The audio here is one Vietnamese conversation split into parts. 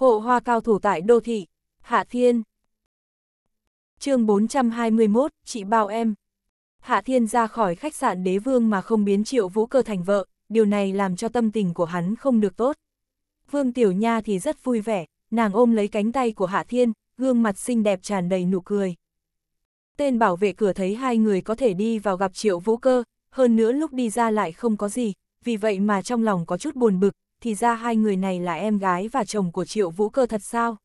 Hộ hoa cao thủ tại đô thị, Hạ Thiên. chương 421, chị bao em. Hạ Thiên ra khỏi khách sạn đế vương mà không biến triệu vũ cơ thành vợ, điều này làm cho tâm tình của hắn không được tốt. Vương Tiểu Nha thì rất vui vẻ, nàng ôm lấy cánh tay của Hạ Thiên, gương mặt xinh đẹp tràn đầy nụ cười. Tên bảo vệ cửa thấy hai người có thể đi vào gặp triệu vũ cơ, hơn nữa lúc đi ra lại không có gì, vì vậy mà trong lòng có chút buồn bực, thì ra hai người này là em gái và chồng của triệu vũ cơ thật sao?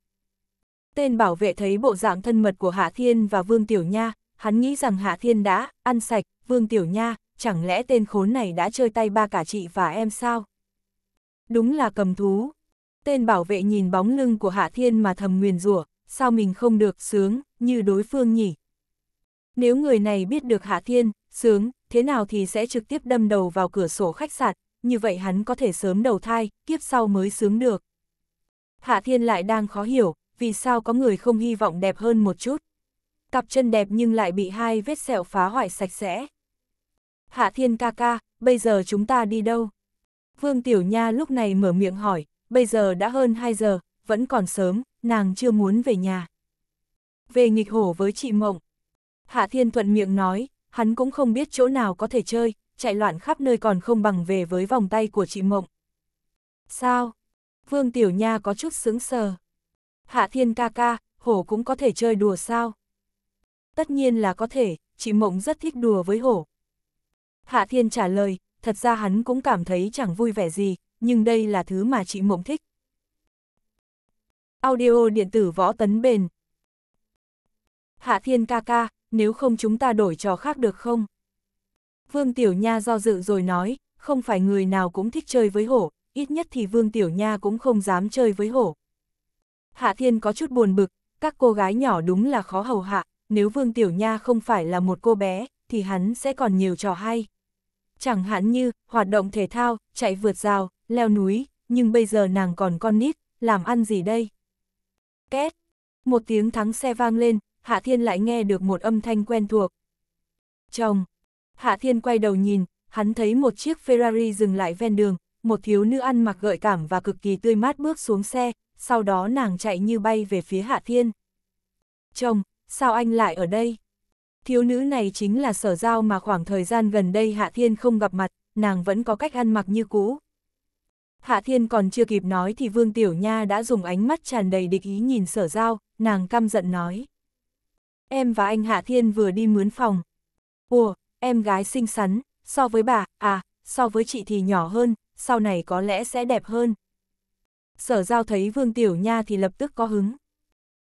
Tên bảo vệ thấy bộ dạng thân mật của Hạ Thiên và Vương Tiểu Nha, hắn nghĩ rằng Hạ Thiên đã ăn sạch Vương Tiểu Nha, chẳng lẽ tên khốn này đã chơi tay ba cả chị và em sao? Đúng là cầm thú. Tên bảo vệ nhìn bóng lưng của Hạ Thiên mà thầm nguyền rủa, sao mình không được sướng như đối phương nhỉ? Nếu người này biết được Hạ Thiên, sướng, thế nào thì sẽ trực tiếp đâm đầu vào cửa sổ khách sạn, như vậy hắn có thể sớm đầu thai, kiếp sau mới sướng được. Hạ Thiên lại đang khó hiểu, vì sao có người không hy vọng đẹp hơn một chút. Cặp chân đẹp nhưng lại bị hai vết sẹo phá hoại sạch sẽ. Hạ Thiên ca ca, bây giờ chúng ta đi đâu? Vương Tiểu Nha lúc này mở miệng hỏi, bây giờ đã hơn 2 giờ, vẫn còn sớm, nàng chưa muốn về nhà. Về nghịch hổ với chị Mộng. Hạ Thiên thuận miệng nói, hắn cũng không biết chỗ nào có thể chơi, chạy loạn khắp nơi còn không bằng về với vòng tay của chị Mộng. Sao? Vương Tiểu Nha có chút sững sờ. Hạ Thiên ca ca, hổ cũng có thể chơi đùa sao? Tất nhiên là có thể, chị Mộng rất thích đùa với hổ. Hạ Thiên trả lời, thật ra hắn cũng cảm thấy chẳng vui vẻ gì, nhưng đây là thứ mà chị Mộng thích. Audio điện tử võ tấn bền. Hạ Thiên ca ca, nếu không chúng ta đổi trò khác được không? Vương Tiểu Nha do dự rồi nói, không phải người nào cũng thích chơi với hổ, ít nhất thì Vương Tiểu Nha cũng không dám chơi với hổ. Hạ Thiên có chút buồn bực, các cô gái nhỏ đúng là khó hầu hạ, nếu Vương Tiểu Nha không phải là một cô bé, thì hắn sẽ còn nhiều trò hay. Chẳng hạn như, hoạt động thể thao, chạy vượt rào, leo núi, nhưng bây giờ nàng còn con nít, làm ăn gì đây? Két! Một tiếng thắng xe vang lên, Hạ Thiên lại nghe được một âm thanh quen thuộc. Chồng! Hạ Thiên quay đầu nhìn, hắn thấy một chiếc Ferrari dừng lại ven đường, một thiếu nữ ăn mặc gợi cảm và cực kỳ tươi mát bước xuống xe, sau đó nàng chạy như bay về phía Hạ Thiên. Chồng, sao anh lại ở đây? Thiếu nữ này chính là sở giao mà khoảng thời gian gần đây Hạ Thiên không gặp mặt, nàng vẫn có cách ăn mặc như cũ. Hạ Thiên còn chưa kịp nói thì Vương Tiểu Nha đã dùng ánh mắt tràn đầy địch ý nhìn sở giao, nàng căm giận nói. Em và anh Hạ Thiên vừa đi mướn phòng. Ủa, em gái xinh xắn, so với bà, à, so với chị thì nhỏ hơn, sau này có lẽ sẽ đẹp hơn. Sở giao thấy Vương Tiểu Nha thì lập tức có hứng.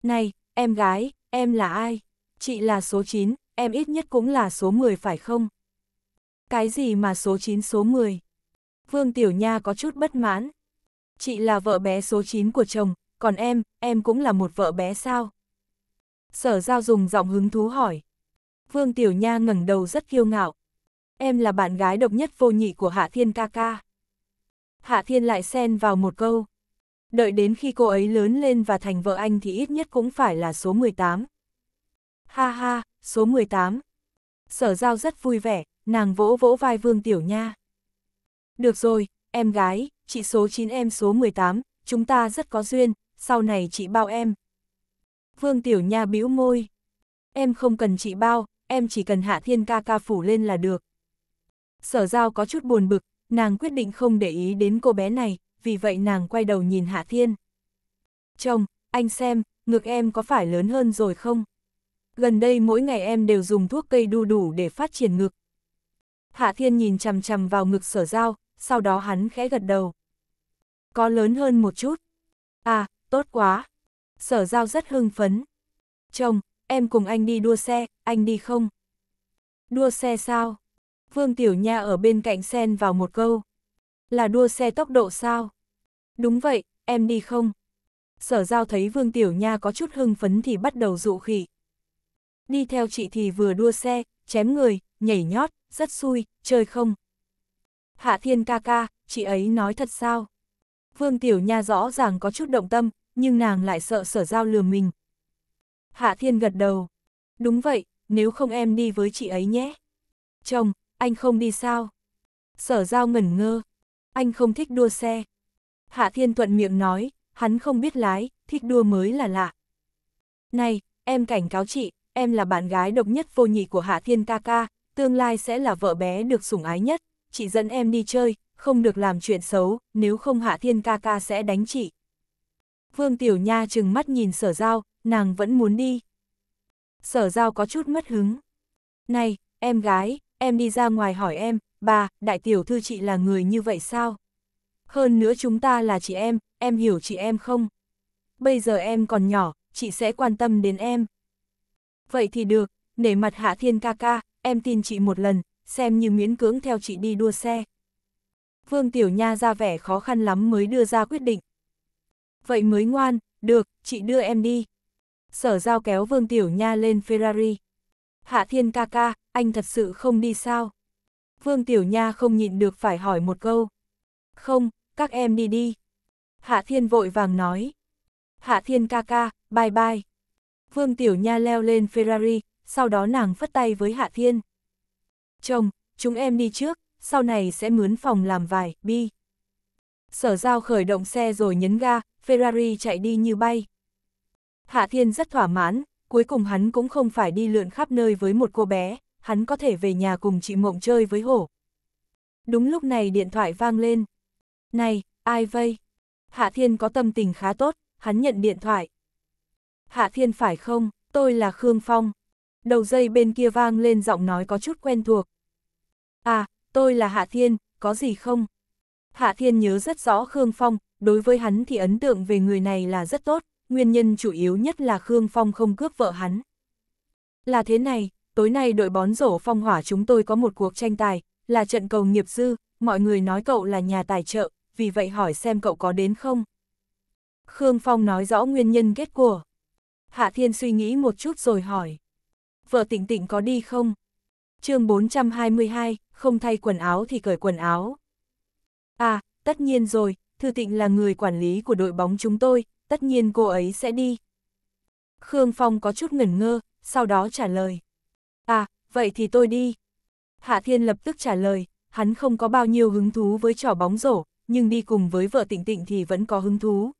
Này, em gái, em là ai? Chị là số 9, em ít nhất cũng là số 10 phải không? Cái gì mà số 9 số 10? Vương Tiểu Nha có chút bất mãn. Chị là vợ bé số 9 của chồng, còn em, em cũng là một vợ bé sao? Sở giao dùng giọng hứng thú hỏi. Vương Tiểu Nha ngẩng đầu rất kiêu ngạo. Em là bạn gái độc nhất vô nhị của Hạ Thiên ca ca. Hạ Thiên lại xen vào một câu. Đợi đến khi cô ấy lớn lên và thành vợ anh thì ít nhất cũng phải là số 18. Ha ha, số 18. Sở giao rất vui vẻ, nàng vỗ vỗ vai Vương Tiểu Nha. Được rồi, em gái, chị số 9 em số 18, chúng ta rất có duyên, sau này chị bao em. Vương Tiểu Nha bĩu môi. Em không cần chị bao, em chỉ cần hạ thiên ca ca phủ lên là được. Sở giao có chút buồn bực, nàng quyết định không để ý đến cô bé này, vì vậy nàng quay đầu nhìn hạ thiên. Chồng, anh xem, ngực em có phải lớn hơn rồi không? Gần đây mỗi ngày em đều dùng thuốc cây đu đủ để phát triển ngực. Hạ thiên nhìn chằm chằm vào ngực sở giao, sau đó hắn khẽ gật đầu. Có lớn hơn một chút. À, tốt quá. Sở giao rất hưng phấn. Chồng, em cùng anh đi đua xe, anh đi không? Đua xe sao? Vương Tiểu Nha ở bên cạnh xen vào một câu. Là đua xe tốc độ sao? Đúng vậy, em đi không? Sở giao thấy Vương Tiểu Nha có chút hưng phấn thì bắt đầu dụ khỉ. Đi theo chị thì vừa đua xe, chém người, nhảy nhót, rất xui, chơi không? Hạ Thiên ca ca, chị ấy nói thật sao? Vương Tiểu Nha rõ ràng có chút động tâm, nhưng nàng lại sợ sở giao lừa mình, Hạ Thiên gật đầu. Đúng vậy, nếu không em đi với chị ấy nhé. Chồng, anh không đi sao? Sở giao ngẩn ngơ. Anh không thích đua xe. Hạ Thiên thuận miệng nói, hắn không biết lái, thích đua mới là lạ. Này, em cảnh cáo chị, em là bạn gái độc nhất vô nhị của Hạ Thiên ca ca, tương lai sẽ là vợ bé được sủng ái nhất. Chị dẫn em đi chơi, không được làm chuyện xấu, nếu không Hạ Thiên ca ca sẽ đánh chị. Vương Tiểu Nha chừng mắt nhìn sở giao, nàng vẫn muốn đi. Sở giao có chút mất hứng. Này, em gái, em đi ra ngoài hỏi em, bà, đại tiểu thư chị là người như vậy sao? Hơn nữa chúng ta là chị em, em hiểu chị em không? Bây giờ em còn nhỏ, chị sẽ quan tâm đến em. Vậy thì được, nể mặt Hạ Thiên ca ca, em tin chị một lần, xem như miễn cưỡng theo chị đi đua xe. Vương Tiểu Nha ra vẻ khó khăn lắm mới đưa ra quyết định, Vậy mới ngoan, được, chị đưa em đi. Sở giao kéo Vương Tiểu Nha lên Ferrari. Hạ Thiên ca ca, anh thật sự không đi sao? Vương Tiểu Nha không nhịn được phải hỏi một câu. Không, các em đi đi. Hạ Thiên vội vàng nói. Hạ Thiên ca ca, bye bye. Vương Tiểu Nha leo lên Ferrari, sau đó nàng phất tay với Hạ Thiên. Chồng, chúng em đi trước, sau này sẽ mướn phòng làm vài bi. Sở giao khởi động xe rồi nhấn ga, Ferrari chạy đi như bay. Hạ Thiên rất thỏa mãn, cuối cùng hắn cũng không phải đi lượn khắp nơi với một cô bé, hắn có thể về nhà cùng chị Mộng chơi với hổ. Đúng lúc này điện thoại vang lên. Này, ai vây? Hạ Thiên có tâm tình khá tốt, hắn nhận điện thoại. Hạ Thiên phải không, tôi là Khương Phong. Đầu dây bên kia vang lên giọng nói có chút quen thuộc. À, tôi là Hạ Thiên, có gì không? Hạ Thiên nhớ rất rõ Khương Phong, đối với hắn thì ấn tượng về người này là rất tốt, nguyên nhân chủ yếu nhất là Khương Phong không cướp vợ hắn. Là thế này, tối nay đội bón rổ phong hỏa chúng tôi có một cuộc tranh tài, là trận cầu nghiệp dư, mọi người nói cậu là nhà tài trợ, vì vậy hỏi xem cậu có đến không. Khương Phong nói rõ nguyên nhân kết của. Hạ Thiên suy nghĩ một chút rồi hỏi. Vợ tịnh tịnh có đi không? chương 422, không thay quần áo thì cởi quần áo. À, tất nhiên rồi, Thư Tịnh là người quản lý của đội bóng chúng tôi, tất nhiên cô ấy sẽ đi. Khương Phong có chút ngẩn ngơ, sau đó trả lời. À, vậy thì tôi đi. Hạ Thiên lập tức trả lời, hắn không có bao nhiêu hứng thú với trò bóng rổ, nhưng đi cùng với vợ tịnh tịnh thì vẫn có hứng thú.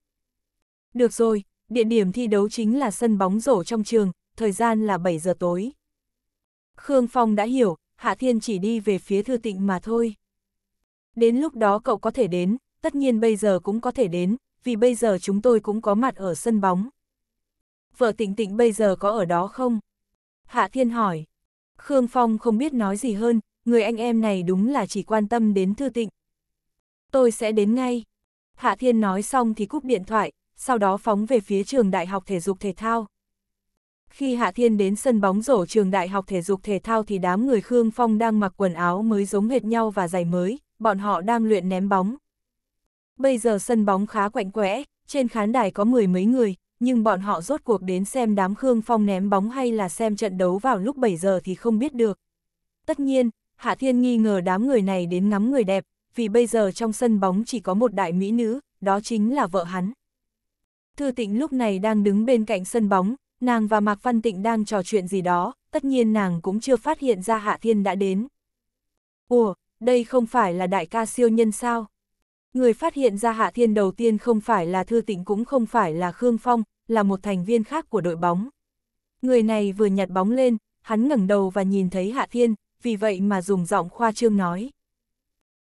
Được rồi, địa điểm thi đấu chính là sân bóng rổ trong trường, thời gian là 7 giờ tối. Khương Phong đã hiểu, Hạ Thiên chỉ đi về phía thư tịnh mà thôi. Đến lúc đó cậu có thể đến, tất nhiên bây giờ cũng có thể đến, vì bây giờ chúng tôi cũng có mặt ở sân bóng. Vợ tịnh tịnh bây giờ có ở đó không? Hạ Thiên hỏi. Khương Phong không biết nói gì hơn, người anh em này đúng là chỉ quan tâm đến Thư Tịnh. Tôi sẽ đến ngay. Hạ Thiên nói xong thì cúp điện thoại, sau đó phóng về phía trường Đại học Thể dục Thể thao. Khi Hạ Thiên đến sân bóng rổ trường Đại học Thể dục Thể thao thì đám người Khương Phong đang mặc quần áo mới giống hệt nhau và giày mới, bọn họ đang luyện ném bóng. Bây giờ sân bóng khá quạnh quẽ, trên khán đài có mười mấy người, nhưng bọn họ rốt cuộc đến xem đám Khương Phong ném bóng hay là xem trận đấu vào lúc 7 giờ thì không biết được. Tất nhiên, Hạ Thiên nghi ngờ đám người này đến ngắm người đẹp, vì bây giờ trong sân bóng chỉ có một đại mỹ nữ, đó chính là vợ hắn. Thư Tịnh lúc này đang đứng bên cạnh sân bóng, nàng và Mạc Văn Tịnh đang trò chuyện gì đó, tất nhiên nàng cũng chưa phát hiện ra Hạ Thiên đã đến. Ủa, đây không phải là đại ca siêu nhân sao? Người phát hiện ra Hạ Thiên đầu tiên không phải là Thư Tịnh cũng không phải là Khương Phong, là một thành viên khác của đội bóng. Người này vừa nhặt bóng lên, hắn ngẩng đầu và nhìn thấy Hạ Thiên, vì vậy mà dùng giọng khoa trương nói.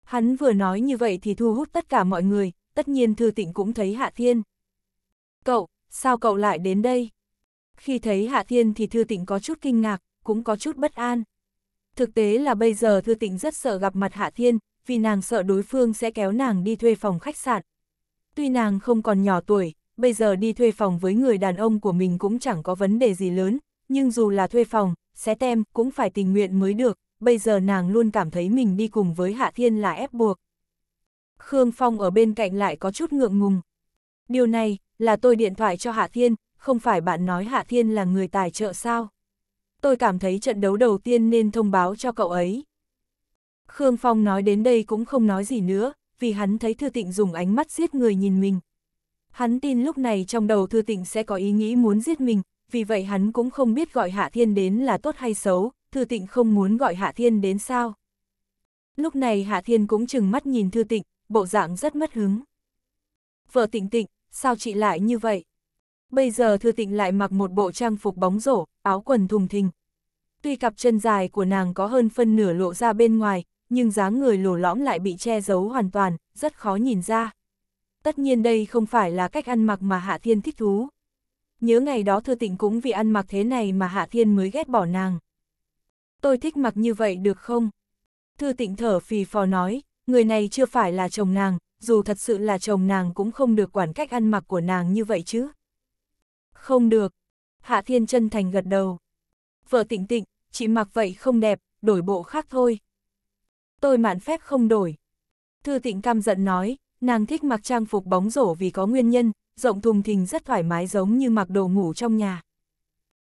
Hắn vừa nói như vậy thì thu hút tất cả mọi người, tất nhiên Thư Tịnh cũng thấy Hạ Thiên. Cậu, sao cậu lại đến đây? Khi thấy Hạ Thiên thì Thư Tịnh có chút kinh ngạc, cũng có chút bất an. Thực tế là bây giờ Thư Tịnh rất sợ gặp mặt Hạ Thiên, vì nàng sợ đối phương sẽ kéo nàng đi thuê phòng khách sạn. Tuy nàng không còn nhỏ tuổi, bây giờ đi thuê phòng với người đàn ông của mình cũng chẳng có vấn đề gì lớn, nhưng dù là thuê phòng, xé tem cũng phải tình nguyện mới được, bây giờ nàng luôn cảm thấy mình đi cùng với Hạ Thiên là ép buộc. Khương Phong ở bên cạnh lại có chút ngượng ngùng. Điều này, là tôi điện thoại cho Hạ Thiên, không phải bạn nói Hạ Thiên là người tài trợ sao? Tôi cảm thấy trận đấu đầu tiên nên thông báo cho cậu ấy. Khương Phong nói đến đây cũng không nói gì nữa, vì hắn thấy Thư Tịnh dùng ánh mắt giết người nhìn mình. Hắn tin lúc này trong đầu Thư Tịnh sẽ có ý nghĩ muốn giết mình, vì vậy hắn cũng không biết gọi Hạ Thiên đến là tốt hay xấu, Thư Tịnh không muốn gọi Hạ Thiên đến sao. Lúc này Hạ Thiên cũng chừng mắt nhìn Thư Tịnh, bộ dạng rất mất hứng. Vợ Tịnh Tịnh, sao chị lại như vậy? Bây giờ Thư Tịnh lại mặc một bộ trang phục bóng rổ, áo quần thùng thình. Tuy cặp chân dài của nàng có hơn phân nửa lộ ra bên ngoài, nhưng dáng người lồ lõm lại bị che giấu hoàn toàn, rất khó nhìn ra. Tất nhiên đây không phải là cách ăn mặc mà Hạ Thiên thích thú. Nhớ ngày đó Thư Tịnh cũng vì ăn mặc thế này mà Hạ Thiên mới ghét bỏ nàng. Tôi thích mặc như vậy được không? Thư Tịnh thở phì phò nói, người này chưa phải là chồng nàng, dù thật sự là chồng nàng cũng không được quản cách ăn mặc của nàng như vậy chứ. Không được. Hạ Thiên chân thành gật đầu. Vợ tịnh tịnh, chị mặc vậy không đẹp, đổi bộ khác thôi tôi mạn phép không đổi. Thư Tịnh căm giận nói, nàng thích mặc trang phục bóng rổ vì có nguyên nhân, rộng thùng thình rất thoải mái giống như mặc đồ ngủ trong nhà.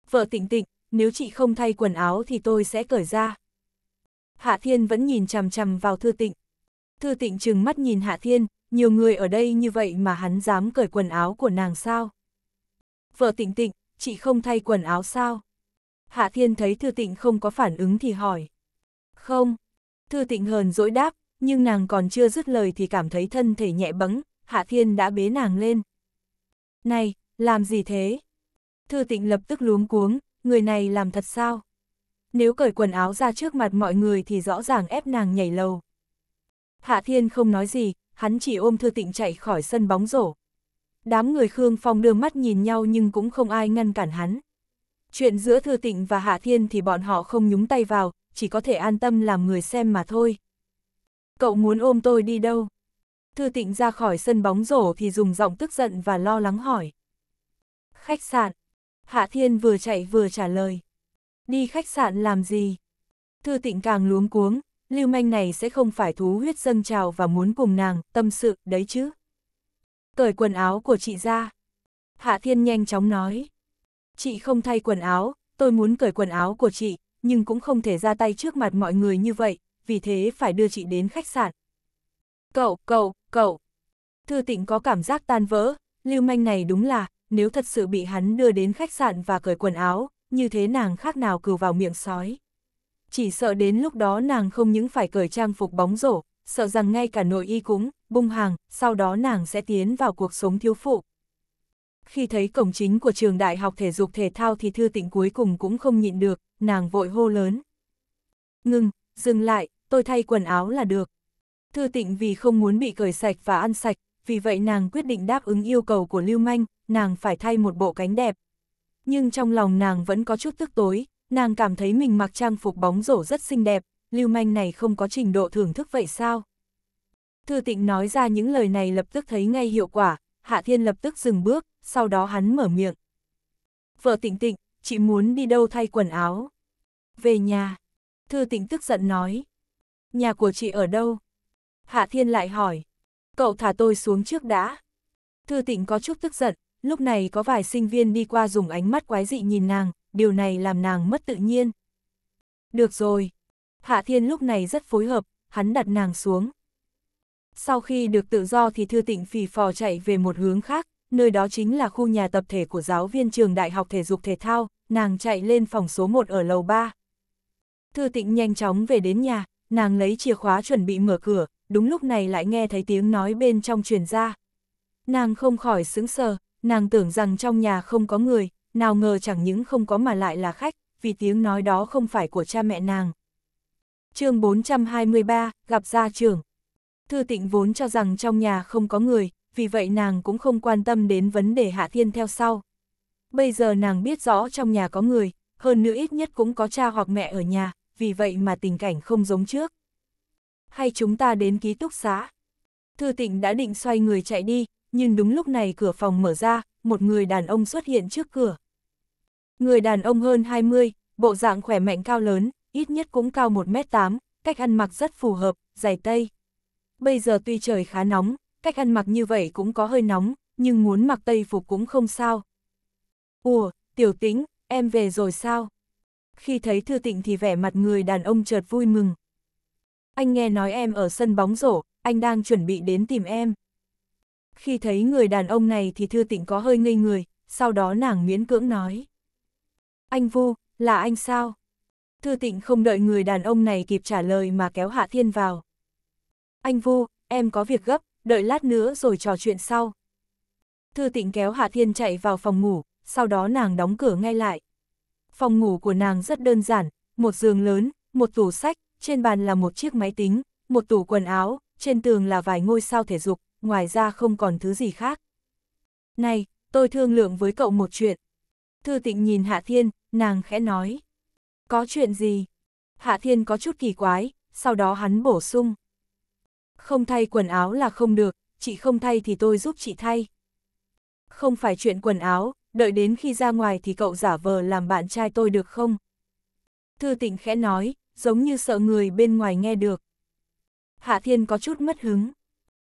Vợ Tịnh Tịnh, nếu chị không thay quần áo thì tôi sẽ cởi ra. Hạ Thiên vẫn nhìn chằm chằm vào Thư Tịnh. Thư Tịnh trừng mắt nhìn Hạ Thiên, nhiều người ở đây như vậy mà hắn dám cởi quần áo của nàng sao? Vợ Tịnh Tịnh, chị không thay quần áo sao? Hạ Thiên thấy Thư Tịnh không có phản ứng thì hỏi. Không, Thư Tịnh hờn dỗi đáp, nhưng nàng còn chưa dứt lời thì cảm thấy thân thể nhẹ bẫng, Hạ Thiên đã bế nàng lên. Này, làm gì thế? Thư Tịnh lập tức luống cuống, người này làm thật sao? Nếu cởi quần áo ra trước mặt mọi người thì rõ ràng ép nàng nhảy lầu. Hạ Thiên không nói gì, hắn chỉ ôm Thư Tịnh chạy khỏi sân bóng rổ. Đám người Khương Phong đưa mắt nhìn nhau nhưng cũng không ai ngăn cản hắn. Chuyện giữa Thư Tịnh và Hạ Thiên thì bọn họ không nhúng tay vào, chỉ có thể an tâm làm người xem mà thôi. Cậu muốn ôm tôi đi đâu? Thư tịnh ra khỏi sân bóng rổ thì dùng giọng tức giận và lo lắng hỏi. Khách sạn. Hạ Thiên vừa chạy vừa trả lời. Đi khách sạn làm gì? Thư tịnh càng luống cuống, lưu manh này sẽ không phải thú huyết dâng trào và muốn cùng nàng, tâm sự, đấy chứ. Cởi quần áo của chị ra. Hạ Thiên nhanh chóng nói. Chị không thay quần áo, tôi muốn cởi quần áo của chị, nhưng cũng không thể ra tay trước mặt mọi người như vậy, vì thế phải đưa chị đến khách sạn. Cậu, cậu, cậu. Thư tịnh có cảm giác tan vỡ, lưu manh này đúng là, nếu thật sự bị hắn đưa đến khách sạn và cởi quần áo, như thế nàng khác nào cừu vào miệng sói. Chỉ sợ đến lúc đó nàng không những phải cởi trang phục bóng rổ, sợ rằng ngay cả nội y cũng bung hàng, sau đó nàng sẽ tiến vào cuộc sống thiếu phụ khi thấy cổng chính của trường đại học thể dục thể thao thì Thư Tịnh cuối cùng cũng không nhịn được, nàng vội hô lớn. Ngưng, dừng lại, tôi thay quần áo là được. Thư Tịnh vì không muốn bị cởi sạch và ăn sạch, vì vậy nàng quyết định đáp ứng yêu cầu của Lưu Manh, nàng phải thay một bộ cánh đẹp. Nhưng trong lòng nàng vẫn có chút tức tối, nàng cảm thấy mình mặc trang phục bóng rổ rất xinh đẹp, Lưu Manh này không có trình độ thưởng thức vậy sao? Thư Tịnh nói ra những lời này lập tức thấy ngay hiệu quả, Hạ Thiên lập tức dừng bước, sau đó hắn mở miệng. Vợ tịnh tịnh, chị muốn đi đâu thay quần áo? Về nhà. Thư tịnh tức giận nói. Nhà của chị ở đâu? Hạ Thiên lại hỏi. Cậu thả tôi xuống trước đã. Thư tịnh có chút tức giận, lúc này có vài sinh viên đi qua dùng ánh mắt quái dị nhìn nàng, điều này làm nàng mất tự nhiên. Được rồi. Hạ Thiên lúc này rất phối hợp, hắn đặt nàng xuống, sau khi được tự do thì Thư Tịnh phì phò chạy về một hướng khác, nơi đó chính là khu nhà tập thể của giáo viên trường Đại học Thể dục Thể thao, nàng chạy lên phòng số 1 ở lầu 3. Thư Tịnh nhanh chóng về đến nhà, nàng lấy chìa khóa chuẩn bị mở cửa, đúng lúc này lại nghe thấy tiếng nói bên trong truyền ra. Nàng không khỏi sững sờ, nàng tưởng rằng trong nhà không có người, nào ngờ chẳng những không có mà lại là khách, vì tiếng nói đó không phải của cha mẹ nàng. chương 423, gặp gia trưởng Thư tịnh vốn cho rằng trong nhà không có người, vì vậy nàng cũng không quan tâm đến vấn đề Hạ Thiên theo sau. Bây giờ nàng biết rõ trong nhà có người, hơn nữa ít nhất cũng có cha hoặc mẹ ở nhà, vì vậy mà tình cảnh không giống trước. Hay chúng ta đến ký túc xá? Thư tịnh đã định xoay người chạy đi, nhưng đúng lúc này cửa phòng mở ra, một người đàn ông xuất hiện trước cửa. Người đàn ông hơn 20, bộ dạng khỏe mạnh cao lớn, ít nhất cũng cao 1m8, cách ăn mặc rất phù hợp, giày tây bây giờ tuy trời khá nóng, cách ăn mặc như vậy cũng có hơi nóng, nhưng muốn mặc tây phục cũng không sao. Ủa, tiểu tĩnh, em về rồi sao? Khi thấy Thư Tịnh thì vẻ mặt người đàn ông chợt vui mừng. Anh nghe nói em ở sân bóng rổ, anh đang chuẩn bị đến tìm em. Khi thấy người đàn ông này thì Thư Tịnh có hơi ngây người, sau đó nàng miễn cưỡng nói. Anh Vu, là anh sao? Thư Tịnh không đợi người đàn ông này kịp trả lời mà kéo Hạ Thiên vào anh Vu, em có việc gấp, đợi lát nữa rồi trò chuyện sau. Thư tịnh kéo Hạ Thiên chạy vào phòng ngủ, sau đó nàng đóng cửa ngay lại. Phòng ngủ của nàng rất đơn giản, một giường lớn, một tủ sách, trên bàn là một chiếc máy tính, một tủ quần áo, trên tường là vài ngôi sao thể dục, ngoài ra không còn thứ gì khác. Này, tôi thương lượng với cậu một chuyện. Thư tịnh nhìn Hạ Thiên, nàng khẽ nói. Có chuyện gì? Hạ Thiên có chút kỳ quái, sau đó hắn bổ sung. Không thay quần áo là không được, chị không thay thì tôi giúp chị thay. Không phải chuyện quần áo, đợi đến khi ra ngoài thì cậu giả vờ làm bạn trai tôi được không? Thư tịnh khẽ nói, giống như sợ người bên ngoài nghe được. Hạ Thiên có chút mất hứng.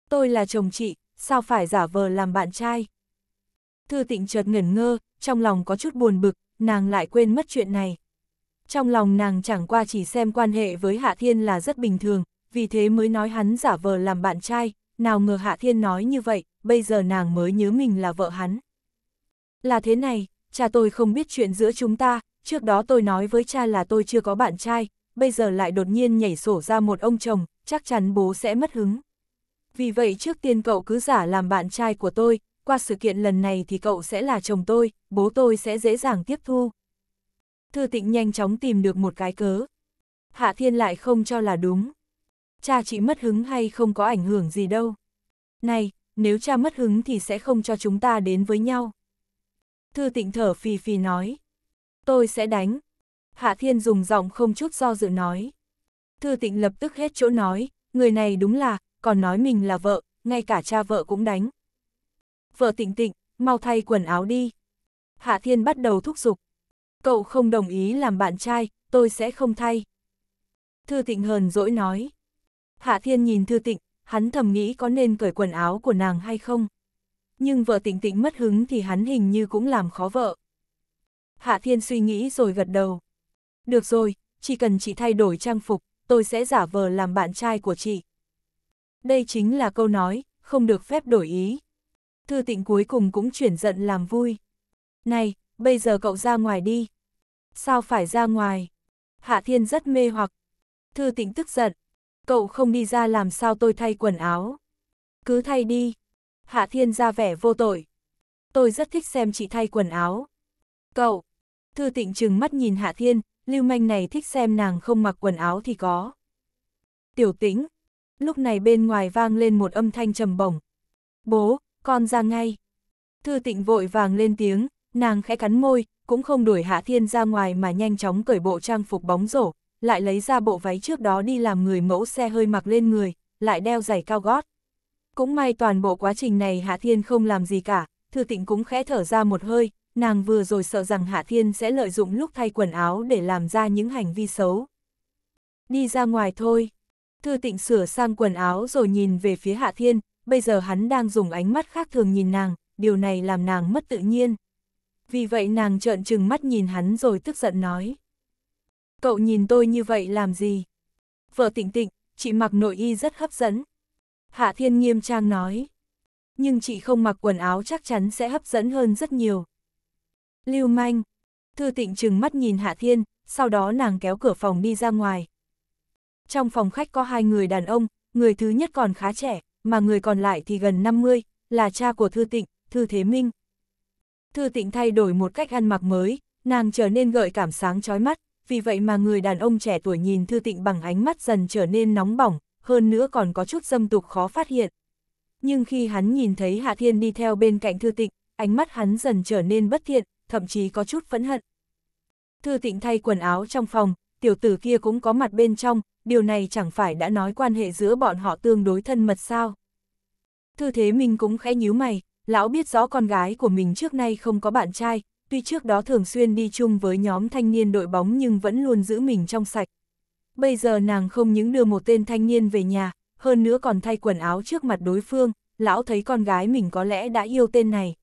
Tôi là chồng chị, sao phải giả vờ làm bạn trai? Thư tịnh chợt ngẩn ngơ, trong lòng có chút buồn bực, nàng lại quên mất chuyện này. Trong lòng nàng chẳng qua chỉ xem quan hệ với Hạ Thiên là rất bình thường, vì thế mới nói hắn giả vờ làm bạn trai, nào ngờ Hạ Thiên nói như vậy, bây giờ nàng mới nhớ mình là vợ hắn. Là thế này, cha tôi không biết chuyện giữa chúng ta, trước đó tôi nói với cha là tôi chưa có bạn trai, bây giờ lại đột nhiên nhảy sổ ra một ông chồng, chắc chắn bố sẽ mất hứng. Vì vậy trước tiên cậu cứ giả làm bạn trai của tôi, qua sự kiện lần này thì cậu sẽ là chồng tôi, bố tôi sẽ dễ dàng tiếp thu. Thư tịnh nhanh chóng tìm được một cái cớ. Hạ Thiên lại không cho là đúng cha chị mất hứng hay không có ảnh hưởng gì đâu. Này, nếu cha mất hứng thì sẽ không cho chúng ta đến với nhau. Thư tịnh thở phì phì nói. Tôi sẽ đánh. Hạ Thiên dùng giọng không chút do dự nói. Thư tịnh lập tức hết chỗ nói, người này đúng là, còn nói mình là vợ, ngay cả cha vợ cũng đánh. Vợ tịnh tịnh, mau thay quần áo đi. Hạ Thiên bắt đầu thúc giục. Cậu không đồng ý làm bạn trai, tôi sẽ không thay. Thư tịnh hờn dỗi nói. Hạ Thiên nhìn Thư Tịnh, hắn thầm nghĩ có nên cởi quần áo của nàng hay không. Nhưng vợ Tịnh Tịnh mất hứng thì hắn hình như cũng làm khó vợ. Hạ Thiên suy nghĩ rồi gật đầu. Được rồi, chỉ cần chị thay đổi trang phục, tôi sẽ giả vờ làm bạn trai của chị. Đây chính là câu nói, không được phép đổi ý. Thư Tịnh cuối cùng cũng chuyển giận làm vui. Này, bây giờ cậu ra ngoài đi. Sao phải ra ngoài? Hạ Thiên rất mê hoặc. Thư Tịnh tức giận, cậu không đi ra làm sao tôi thay quần áo. Cứ thay đi. Hạ Thiên ra vẻ vô tội. Tôi rất thích xem chị thay quần áo. Cậu. Thư tịnh trừng mắt nhìn Hạ Thiên, lưu manh này thích xem nàng không mặc quần áo thì có. Tiểu tĩnh. Lúc này bên ngoài vang lên một âm thanh trầm bổng. Bố, con ra ngay. Thư tịnh vội vàng lên tiếng, nàng khẽ cắn môi, cũng không đuổi Hạ Thiên ra ngoài mà nhanh chóng cởi bộ trang phục bóng rổ, lại lấy ra bộ váy trước đó đi làm người mẫu xe hơi mặc lên người, lại đeo giày cao gót. Cũng may toàn bộ quá trình này Hạ Thiên không làm gì cả, Thư Tịnh cũng khẽ thở ra một hơi, nàng vừa rồi sợ rằng Hạ Thiên sẽ lợi dụng lúc thay quần áo để làm ra những hành vi xấu. Đi ra ngoài thôi. Thư Tịnh sửa sang quần áo rồi nhìn về phía Hạ Thiên, bây giờ hắn đang dùng ánh mắt khác thường nhìn nàng, điều này làm nàng mất tự nhiên. Vì vậy nàng trợn trừng mắt nhìn hắn rồi tức giận nói cậu nhìn tôi như vậy làm gì? Vợ tịnh tịnh, chị mặc nội y rất hấp dẫn. Hạ Thiên nghiêm trang nói. Nhưng chị không mặc quần áo chắc chắn sẽ hấp dẫn hơn rất nhiều. Lưu manh. Thư tịnh trừng mắt nhìn Hạ Thiên, sau đó nàng kéo cửa phòng đi ra ngoài. Trong phòng khách có hai người đàn ông, người thứ nhất còn khá trẻ, mà người còn lại thì gần 50, là cha của Thư Tịnh, Thư Thế Minh. Thư Tịnh thay đổi một cách ăn mặc mới, nàng trở nên gợi cảm sáng chói mắt vì vậy mà người đàn ông trẻ tuổi nhìn Thư Tịnh bằng ánh mắt dần trở nên nóng bỏng, hơn nữa còn có chút dâm tục khó phát hiện. Nhưng khi hắn nhìn thấy Hạ Thiên đi theo bên cạnh Thư Tịnh, ánh mắt hắn dần trở nên bất thiện, thậm chí có chút phẫn hận. Thư Tịnh thay quần áo trong phòng, tiểu tử kia cũng có mặt bên trong, điều này chẳng phải đã nói quan hệ giữa bọn họ tương đối thân mật sao. Thư Thế Minh cũng khẽ nhíu mày, lão biết rõ con gái của mình trước nay không có bạn trai, tuy trước đó thường xuyên đi chung với nhóm thanh niên đội bóng nhưng vẫn luôn giữ mình trong sạch. Bây giờ nàng không những đưa một tên thanh niên về nhà, hơn nữa còn thay quần áo trước mặt đối phương, lão thấy con gái mình có lẽ đã yêu tên này.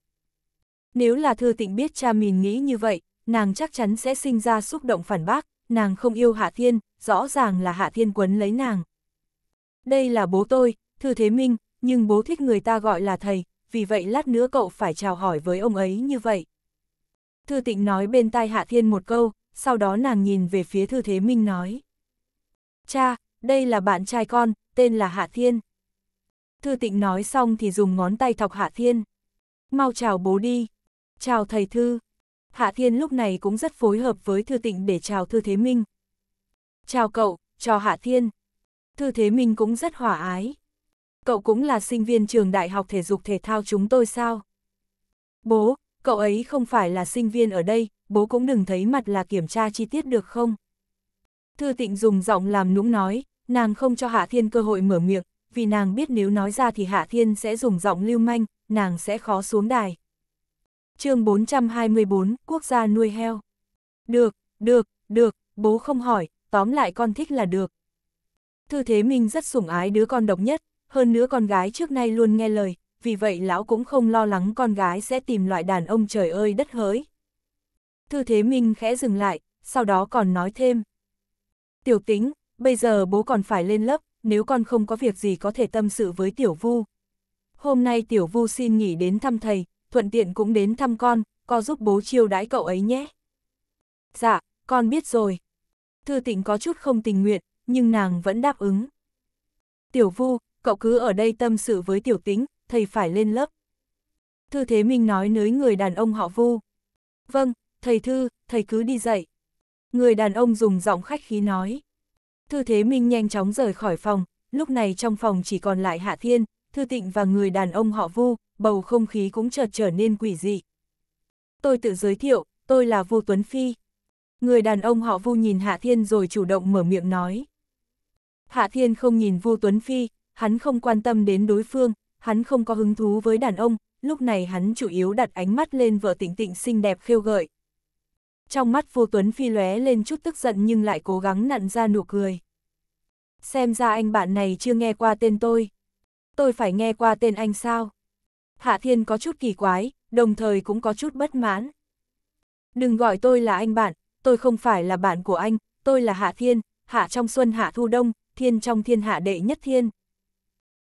Nếu là thư tịnh biết cha mình nghĩ như vậy, nàng chắc chắn sẽ sinh ra xúc động phản bác, nàng không yêu Hạ Thiên, rõ ràng là Hạ Thiên quấn lấy nàng. Đây là bố tôi, Thư Thế Minh, nhưng bố thích người ta gọi là thầy, vì vậy lát nữa cậu phải chào hỏi với ông ấy như vậy. Thư tịnh nói bên tai Hạ Thiên một câu, sau đó nàng nhìn về phía Thư Thế Minh nói. Cha, đây là bạn trai con, tên là Hạ Thiên. Thư tịnh nói xong thì dùng ngón tay thọc Hạ Thiên. Mau chào bố đi. Chào thầy Thư. Hạ Thiên lúc này cũng rất phối hợp với Thư tịnh để chào Thư Thế Minh. Chào cậu, Chào Hạ Thiên. Thư Thế Minh cũng rất hòa ái. Cậu cũng là sinh viên trường Đại học Thể dục Thể thao chúng tôi sao? Bố, cậu ấy không phải là sinh viên ở đây, bố cũng đừng thấy mặt là kiểm tra chi tiết được không? Thư tịnh dùng giọng làm nũng nói, nàng không cho Hạ Thiên cơ hội mở miệng, vì nàng biết nếu nói ra thì Hạ Thiên sẽ dùng giọng lưu manh, nàng sẽ khó xuống đài. chương 424, Quốc gia nuôi heo. Được, được, được, bố không hỏi, tóm lại con thích là được. Thư Thế Minh rất sủng ái đứa con độc nhất, hơn nữa con gái trước nay luôn nghe lời, vì vậy lão cũng không lo lắng con gái sẽ tìm loại đàn ông trời ơi đất hới. Thư Thế Minh khẽ dừng lại, sau đó còn nói thêm. Tiểu tính, bây giờ bố còn phải lên lớp, nếu con không có việc gì có thể tâm sự với Tiểu Vu. Hôm nay Tiểu Vu xin nghỉ đến thăm thầy, thuận tiện cũng đến thăm con, co giúp bố chiêu đãi cậu ấy nhé. Dạ, con biết rồi. Thư Tịnh có chút không tình nguyện, nhưng nàng vẫn đáp ứng. Tiểu Vu, cậu cứ ở đây tâm sự với Tiểu Tính, thầy phải lên lớp. Thư Thế Minh nói nới người đàn ông họ vu. Vâng, thầy Thư, thầy cứ đi dậy. Người đàn ông dùng giọng khách khí nói. Thư Thế Minh nhanh chóng rời khỏi phòng, lúc này trong phòng chỉ còn lại Hạ Thiên, Thư Tịnh và người đàn ông họ vu, bầu không khí cũng chợt trở nên quỷ dị. Tôi tự giới thiệu, tôi là Vu Tuấn Phi. Người đàn ông họ Vu nhìn Hạ Thiên rồi chủ động mở miệng nói. Hạ Thiên không nhìn Vu Tuấn Phi, hắn không quan tâm đến đối phương, hắn không có hứng thú với đàn ông, lúc này hắn chủ yếu đặt ánh mắt lên vợ tịnh tịnh xinh đẹp khêu gợi. Trong mắt vô tuấn phi lóe lên chút tức giận nhưng lại cố gắng nặn ra nụ cười. Xem ra anh bạn này chưa nghe qua tên tôi. Tôi phải nghe qua tên anh sao? Hạ Thiên có chút kỳ quái, đồng thời cũng có chút bất mãn. Đừng gọi tôi là anh bạn, tôi không phải là bạn của anh, tôi là Hạ Thiên, Hạ trong xuân Hạ thu đông, Thiên trong thiên hạ đệ nhất Thiên.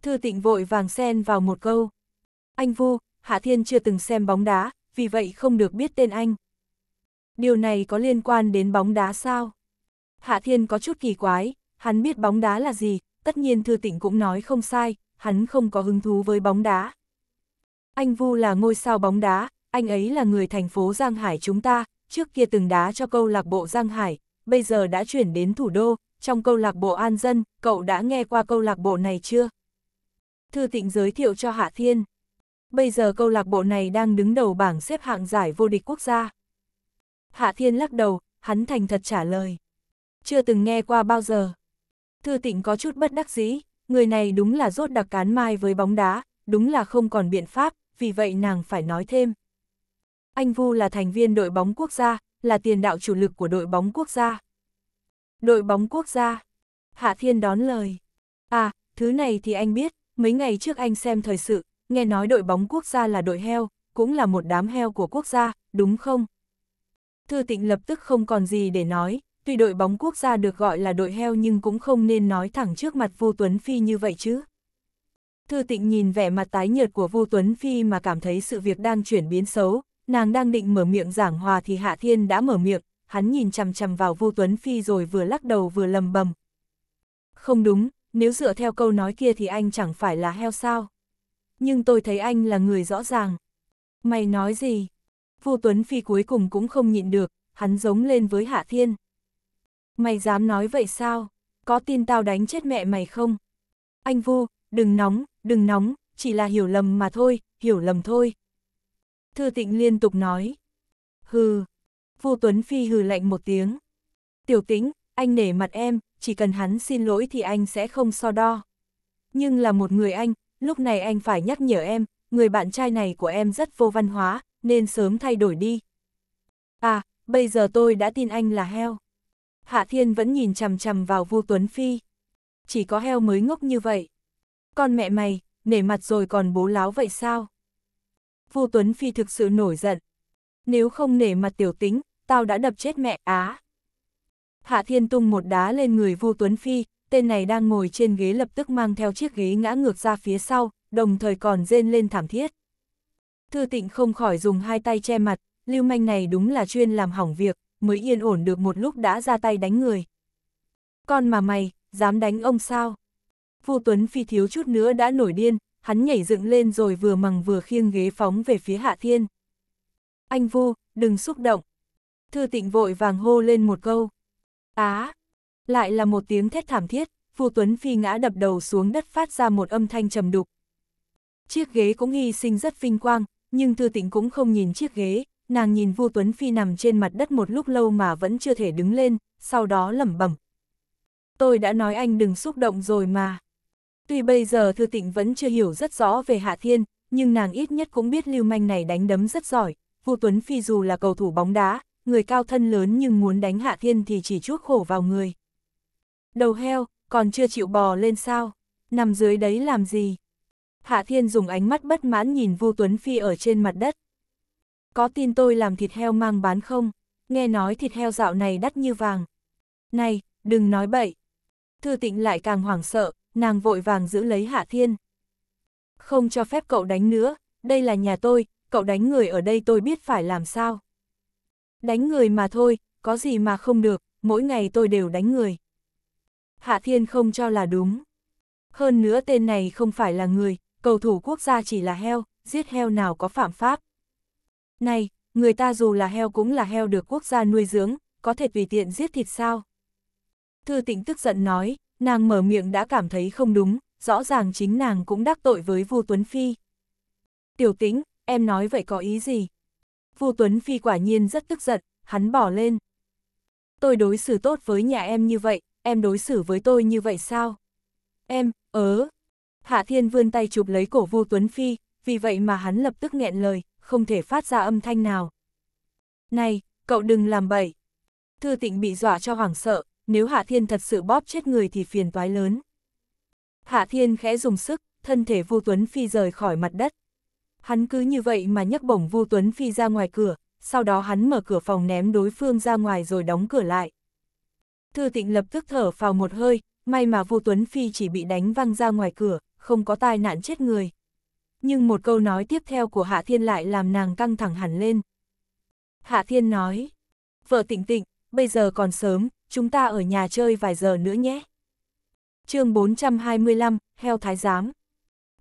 Thư Tịnh vội vàng xen vào một câu. Anh Vu, Hạ Thiên chưa từng xem bóng đá, vì vậy không được biết tên anh. Điều này có liên quan đến bóng đá sao? Hạ Thiên có chút kỳ quái, hắn biết bóng đá là gì, tất nhiên Thư Tịnh cũng nói không sai, hắn không có hứng thú với bóng đá. Anh Vu là ngôi sao bóng đá, anh ấy là người thành phố Giang Hải chúng ta, trước kia từng đá cho câu lạc bộ Giang Hải, bây giờ đã chuyển đến thủ đô, trong câu lạc bộ An Dân, cậu đã nghe qua câu lạc bộ này chưa? Thư Tịnh giới thiệu cho Hạ Thiên. Bây giờ câu lạc bộ này đang đứng đầu bảng xếp hạng giải vô địch quốc gia. Hạ Thiên lắc đầu, hắn thành thật trả lời. Chưa từng nghe qua bao giờ. Thư Tịnh có chút bất đắc dĩ, người này đúng là rốt đặc cán mai với bóng đá, đúng là không còn biện pháp, vì vậy nàng phải nói thêm. Anh Vu là thành viên đội bóng quốc gia, là tiền đạo chủ lực của đội bóng quốc gia. Đội bóng quốc gia. Hạ Thiên đón lời. À, thứ này thì anh biết mấy ngày trước anh xem thời sự, nghe nói đội bóng quốc gia là đội heo, cũng là một đám heo của quốc gia, đúng không? Thư Tịnh lập tức không còn gì để nói, tuy đội bóng quốc gia được gọi là đội heo nhưng cũng không nên nói thẳng trước mặt Vu Tuấn Phi như vậy chứ. Thư Tịnh nhìn vẻ mặt tái nhợt của Vu Tuấn Phi mà cảm thấy sự việc đang chuyển biến xấu, nàng đang định mở miệng giảng hòa thì Hạ Thiên đã mở miệng, hắn nhìn chằm chằm vào Vu Tuấn Phi rồi vừa lắc đầu vừa lầm bầm. Không đúng, nếu dựa theo câu nói kia thì anh chẳng phải là heo sao. Nhưng tôi thấy anh là người rõ ràng. Mày nói gì? Vu Tuấn Phi cuối cùng cũng không nhịn được, hắn giống lên với Hạ Thiên. Mày dám nói vậy sao? Có tin tao đánh chết mẹ mày không? Anh Vu, đừng nóng, đừng nóng, chỉ là hiểu lầm mà thôi, hiểu lầm thôi. Thư Tịnh liên tục nói. Hừ. Vu Tuấn Phi hừ lạnh một tiếng. Tiểu Tĩnh, anh nể mặt em, chỉ cần hắn xin lỗi thì anh sẽ không so đo. Nhưng là một người anh, lúc này anh phải nhắc nhở em, người bạn trai này của em rất vô văn hóa, nên sớm thay đổi đi. À, bây giờ tôi đã tin anh là heo. Hạ Thiên vẫn nhìn chằm chằm vào Vu Tuấn Phi. Chỉ có heo mới ngốc như vậy. Con mẹ mày, nể mặt rồi còn bố láo vậy sao? Vu Tuấn Phi thực sự nổi giận. Nếu không nể mặt tiểu tính, tao đã đập chết mẹ á. Hạ Thiên tung một đá lên người Vu Tuấn Phi, tên này đang ngồi trên ghế lập tức mang theo chiếc ghế ngã ngược ra phía sau, đồng thời còn rên lên thảm thiết. Thư tịnh không khỏi dùng hai tay che mặt, lưu manh này đúng là chuyên làm hỏng việc, mới yên ổn được một lúc đã ra tay đánh người. Con mà mày, dám đánh ông sao? Vu Tuấn Phi thiếu chút nữa đã nổi điên, hắn nhảy dựng lên rồi vừa mằng vừa khiêng ghế phóng về phía Hạ Thiên. Anh Vu, đừng xúc động. Thư tịnh vội vàng hô lên một câu. Á! À, lại là một tiếng thét thảm thiết, Vu Tuấn Phi ngã đập đầu xuống đất phát ra một âm thanh trầm đục. Chiếc ghế cũng hy sinh rất vinh quang, nhưng Thư tịnh cũng không nhìn chiếc ghế, nàng nhìn Vu Tuấn Phi nằm trên mặt đất một lúc lâu mà vẫn chưa thể đứng lên, sau đó lẩm bẩm. Tôi đã nói anh đừng xúc động rồi mà. Tuy bây giờ Thư Tịnh vẫn chưa hiểu rất rõ về Hạ Thiên, nhưng nàng ít nhất cũng biết lưu manh này đánh đấm rất giỏi. Vu Tuấn Phi dù là cầu thủ bóng đá, người cao thân lớn nhưng muốn đánh Hạ Thiên thì chỉ chuốc khổ vào người. Đầu heo, còn chưa chịu bò lên sao? Nằm dưới đấy làm gì? Hạ Thiên dùng ánh mắt bất mãn nhìn Vu Tuấn Phi ở trên mặt đất. Có tin tôi làm thịt heo mang bán không? Nghe nói thịt heo dạo này đắt như vàng. Này, đừng nói bậy. Thư tịnh lại càng hoảng sợ, nàng vội vàng giữ lấy Hạ Thiên. Không cho phép cậu đánh nữa, đây là nhà tôi, cậu đánh người ở đây tôi biết phải làm sao. Đánh người mà thôi, có gì mà không được, mỗi ngày tôi đều đánh người. Hạ Thiên không cho là đúng. Hơn nữa tên này không phải là người, cầu thủ quốc gia chỉ là heo, giết heo nào có phạm pháp. Này, người ta dù là heo cũng là heo được quốc gia nuôi dưỡng, có thể tùy tiện giết thịt sao? Thư tĩnh tức giận nói, nàng mở miệng đã cảm thấy không đúng, rõ ràng chính nàng cũng đắc tội với Vu Tuấn Phi. Tiểu tĩnh, em nói vậy có ý gì? Vu Tuấn Phi quả nhiên rất tức giận, hắn bỏ lên. Tôi đối xử tốt với nhà em như vậy, em đối xử với tôi như vậy sao? Em, ớ. Hạ Thiên vươn tay chụp lấy cổ Vu Tuấn Phi, vì vậy mà hắn lập tức nghẹn lời, không thể phát ra âm thanh nào. Này, cậu đừng làm bậy. Thư tịnh bị dọa cho hoảng sợ, nếu Hạ Thiên thật sự bóp chết người thì phiền toái lớn. Hạ Thiên khẽ dùng sức, thân thể Vu Tuấn Phi rời khỏi mặt đất. Hắn cứ như vậy mà nhấc bổng Vu Tuấn Phi ra ngoài cửa, sau đó hắn mở cửa phòng ném đối phương ra ngoài rồi đóng cửa lại. Thư Tịnh lập tức thở vào một hơi, may mà Vu Tuấn Phi chỉ bị đánh văng ra ngoài cửa, không có tai nạn chết người. Nhưng một câu nói tiếp theo của Hạ Thiên lại làm nàng căng thẳng hẳn lên. Hạ Thiên nói, vợ tịnh tịnh, bây giờ còn sớm, chúng ta ở nhà chơi vài giờ nữa nhé. chương 425, Heo Thái Giám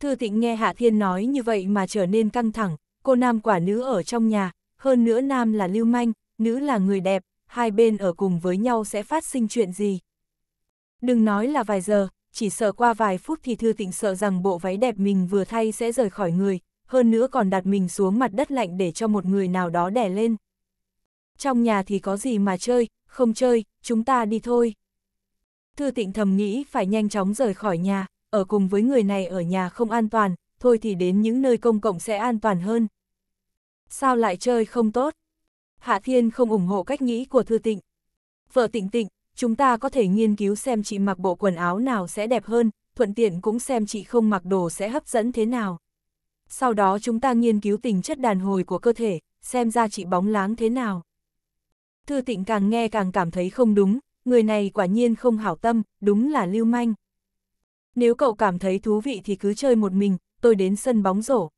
Thư Thịnh nghe Hạ Thiên nói như vậy mà trở nên căng thẳng, cô nam quả nữ ở trong nhà, hơn nữa nam là lưu manh, nữ là người đẹp, hai bên ở cùng với nhau sẽ phát sinh chuyện gì. Đừng nói là vài giờ, chỉ sợ qua vài phút thì Thư Thịnh sợ rằng bộ váy đẹp mình vừa thay sẽ rời khỏi người, hơn nữa còn đặt mình xuống mặt đất lạnh để cho một người nào đó đè lên. Trong nhà thì có gì mà chơi, không chơi, chúng ta đi thôi. Thư Thịnh thầm nghĩ phải nhanh chóng rời khỏi nhà, ở cùng với người này ở nhà không an toàn, thôi thì đến những nơi công cộng sẽ an toàn hơn. Sao lại chơi không tốt? Hạ Thiên không ủng hộ cách nghĩ của Thư Tịnh. Vợ Tịnh Tịnh, chúng ta có thể nghiên cứu xem chị mặc bộ quần áo nào sẽ đẹp hơn, thuận tiện cũng xem chị không mặc đồ sẽ hấp dẫn thế nào. Sau đó chúng ta nghiên cứu tình chất đàn hồi của cơ thể, xem ra chị bóng láng thế nào. Thư Tịnh càng nghe càng cảm thấy không đúng, người này quả nhiên không hảo tâm, đúng là lưu manh. Nếu cậu cảm thấy thú vị thì cứ chơi một mình, tôi đến sân bóng rổ.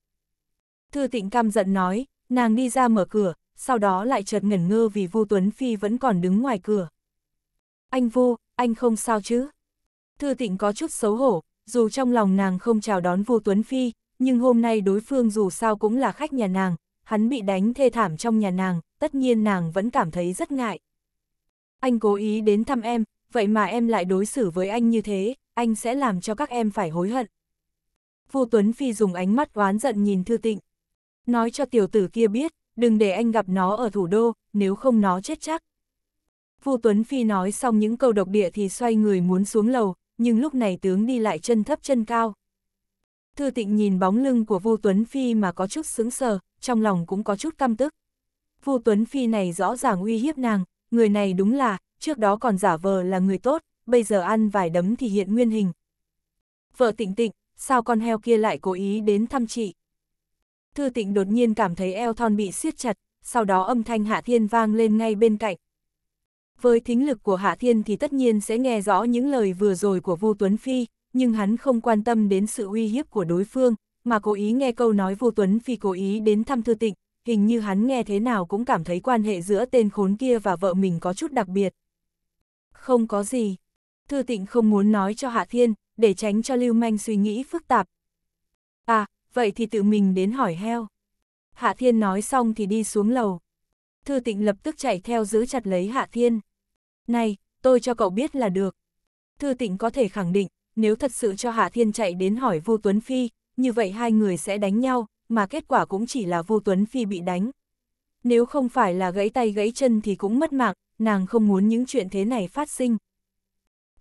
Thư Tịnh cam giận nói, nàng đi ra mở cửa, sau đó lại chợt ngẩn ngơ vì Vu Tuấn Phi vẫn còn đứng ngoài cửa. Anh Vu, anh không sao chứ? Thư Tịnh có chút xấu hổ, dù trong lòng nàng không chào đón Vu Tuấn Phi, nhưng hôm nay đối phương dù sao cũng là khách nhà nàng, hắn bị đánh thê thảm trong nhà nàng, tất nhiên nàng vẫn cảm thấy rất ngại. Anh cố ý đến thăm em, vậy mà em lại đối xử với anh như thế, anh sẽ làm cho các em phải hối hận. Vu Tuấn Phi dùng ánh mắt oán giận nhìn Thư Tịnh. Nói cho tiểu tử kia biết, đừng để anh gặp nó ở thủ đô, nếu không nó chết chắc. Vu Tuấn Phi nói xong những câu độc địa thì xoay người muốn xuống lầu, nhưng lúc này tướng đi lại chân thấp chân cao. Thư Tịnh nhìn bóng lưng của Vu Tuấn Phi mà có chút sững sờ, trong lòng cũng có chút căm tức. Vu Tuấn Phi này rõ ràng uy hiếp nàng, người này đúng là, trước đó còn giả vờ là người tốt, bây giờ ăn vài đấm thì hiện nguyên hình. Vợ tịnh tịnh, sao con heo kia lại cố ý đến thăm chị? Thư tịnh đột nhiên cảm thấy eo thon bị siết chặt, sau đó âm thanh Hạ Thiên vang lên ngay bên cạnh. Với thính lực của Hạ Thiên thì tất nhiên sẽ nghe rõ những lời vừa rồi của Vu Tuấn Phi, nhưng hắn không quan tâm đến sự uy hiếp của đối phương, mà cố ý nghe câu nói Vu Tuấn Phi cố ý đến thăm Thư Tịnh, hình như hắn nghe thế nào cũng cảm thấy quan hệ giữa tên khốn kia và vợ mình có chút đặc biệt. Không có gì, Thư Tịnh không muốn nói cho Hạ Thiên, để tránh cho Lưu Manh suy nghĩ phức tạp. À, vậy thì tự mình đến hỏi heo. Hạ Thiên nói xong thì đi xuống lầu. Thư Tịnh lập tức chạy theo giữ chặt lấy Hạ Thiên. Này, tôi cho cậu biết là được. Thư Tịnh có thể khẳng định, nếu thật sự cho Hạ Thiên chạy đến hỏi Vu Tuấn Phi, như vậy hai người sẽ đánh nhau, mà kết quả cũng chỉ là Vu Tuấn Phi bị đánh. Nếu không phải là gãy tay gãy chân thì cũng mất mạng, nàng không muốn những chuyện thế này phát sinh.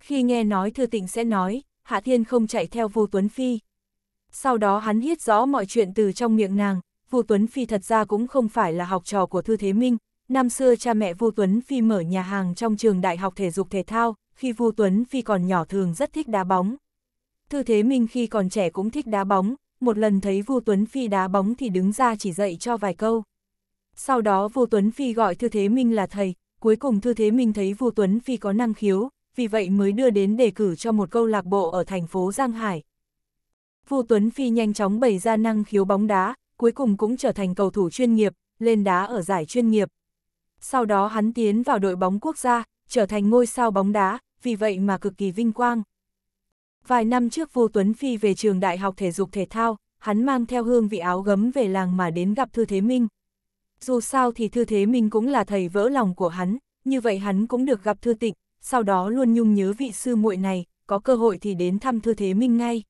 Khi nghe nói Thư Tịnh sẽ nói, Hạ Thiên không chạy theo Vu Tuấn Phi. Sau đó hắn hiết rõ mọi chuyện từ trong miệng nàng, Vu Tuấn Phi thật ra cũng không phải là học trò của Thư Thế Minh, năm xưa cha mẹ Vu Tuấn Phi mở nhà hàng trong trường Đại học Thể dục Thể thao, khi Vu Tuấn Phi còn nhỏ thường rất thích đá bóng. Thư Thế Minh khi còn trẻ cũng thích đá bóng, một lần thấy Vu Tuấn Phi đá bóng thì đứng ra chỉ dạy cho vài câu. Sau đó Vu Tuấn Phi gọi Thư Thế Minh là thầy, cuối cùng Thư Thế Minh thấy Vu Tuấn Phi có năng khiếu, vì vậy mới đưa đến đề cử cho một câu lạc bộ ở thành phố Giang Hải. Vu Tuấn Phi nhanh chóng bày ra năng khiếu bóng đá, cuối cùng cũng trở thành cầu thủ chuyên nghiệp, lên đá ở giải chuyên nghiệp. Sau đó hắn tiến vào đội bóng quốc gia, trở thành ngôi sao bóng đá, vì vậy mà cực kỳ vinh quang. Vài năm trước Vu Tuấn Phi về trường Đại học Thể dục Thể thao, hắn mang theo hương vị áo gấm về làng mà đến gặp Thư Thế Minh. Dù sao thì Thư Thế Minh cũng là thầy vỡ lòng của hắn, như vậy hắn cũng được gặp Thư Tịnh, sau đó luôn nhung nhớ vị sư muội này, có cơ hội thì đến thăm Thư Thế Minh ngay.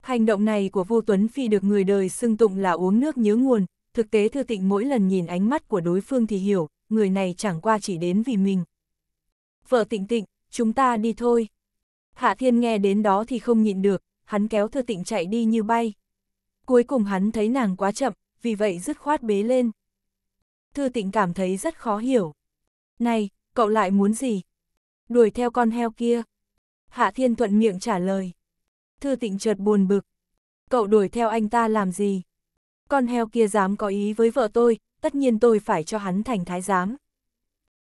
Hành động này của Vô Tuấn Phi được người đời xưng tụng là uống nước nhớ nguồn, thực tế Thư Tịnh mỗi lần nhìn ánh mắt của đối phương thì hiểu, người này chẳng qua chỉ đến vì mình. Vợ Tịnh Tịnh, chúng ta đi thôi. Hạ Thiên nghe đến đó thì không nhịn được, hắn kéo Thư Tịnh chạy đi như bay. Cuối cùng hắn thấy nàng quá chậm, vì vậy dứt khoát bế lên. Thư Tịnh cảm thấy rất khó hiểu. Này, cậu lại muốn gì, đuổi theo con heo kia. Hạ Thiên thuận miệng trả lời. Thư tịnh chợt buồn bực. Cậu đuổi theo anh ta làm gì? Con heo kia dám có ý với vợ tôi, tất nhiên tôi phải cho hắn thành thái giám.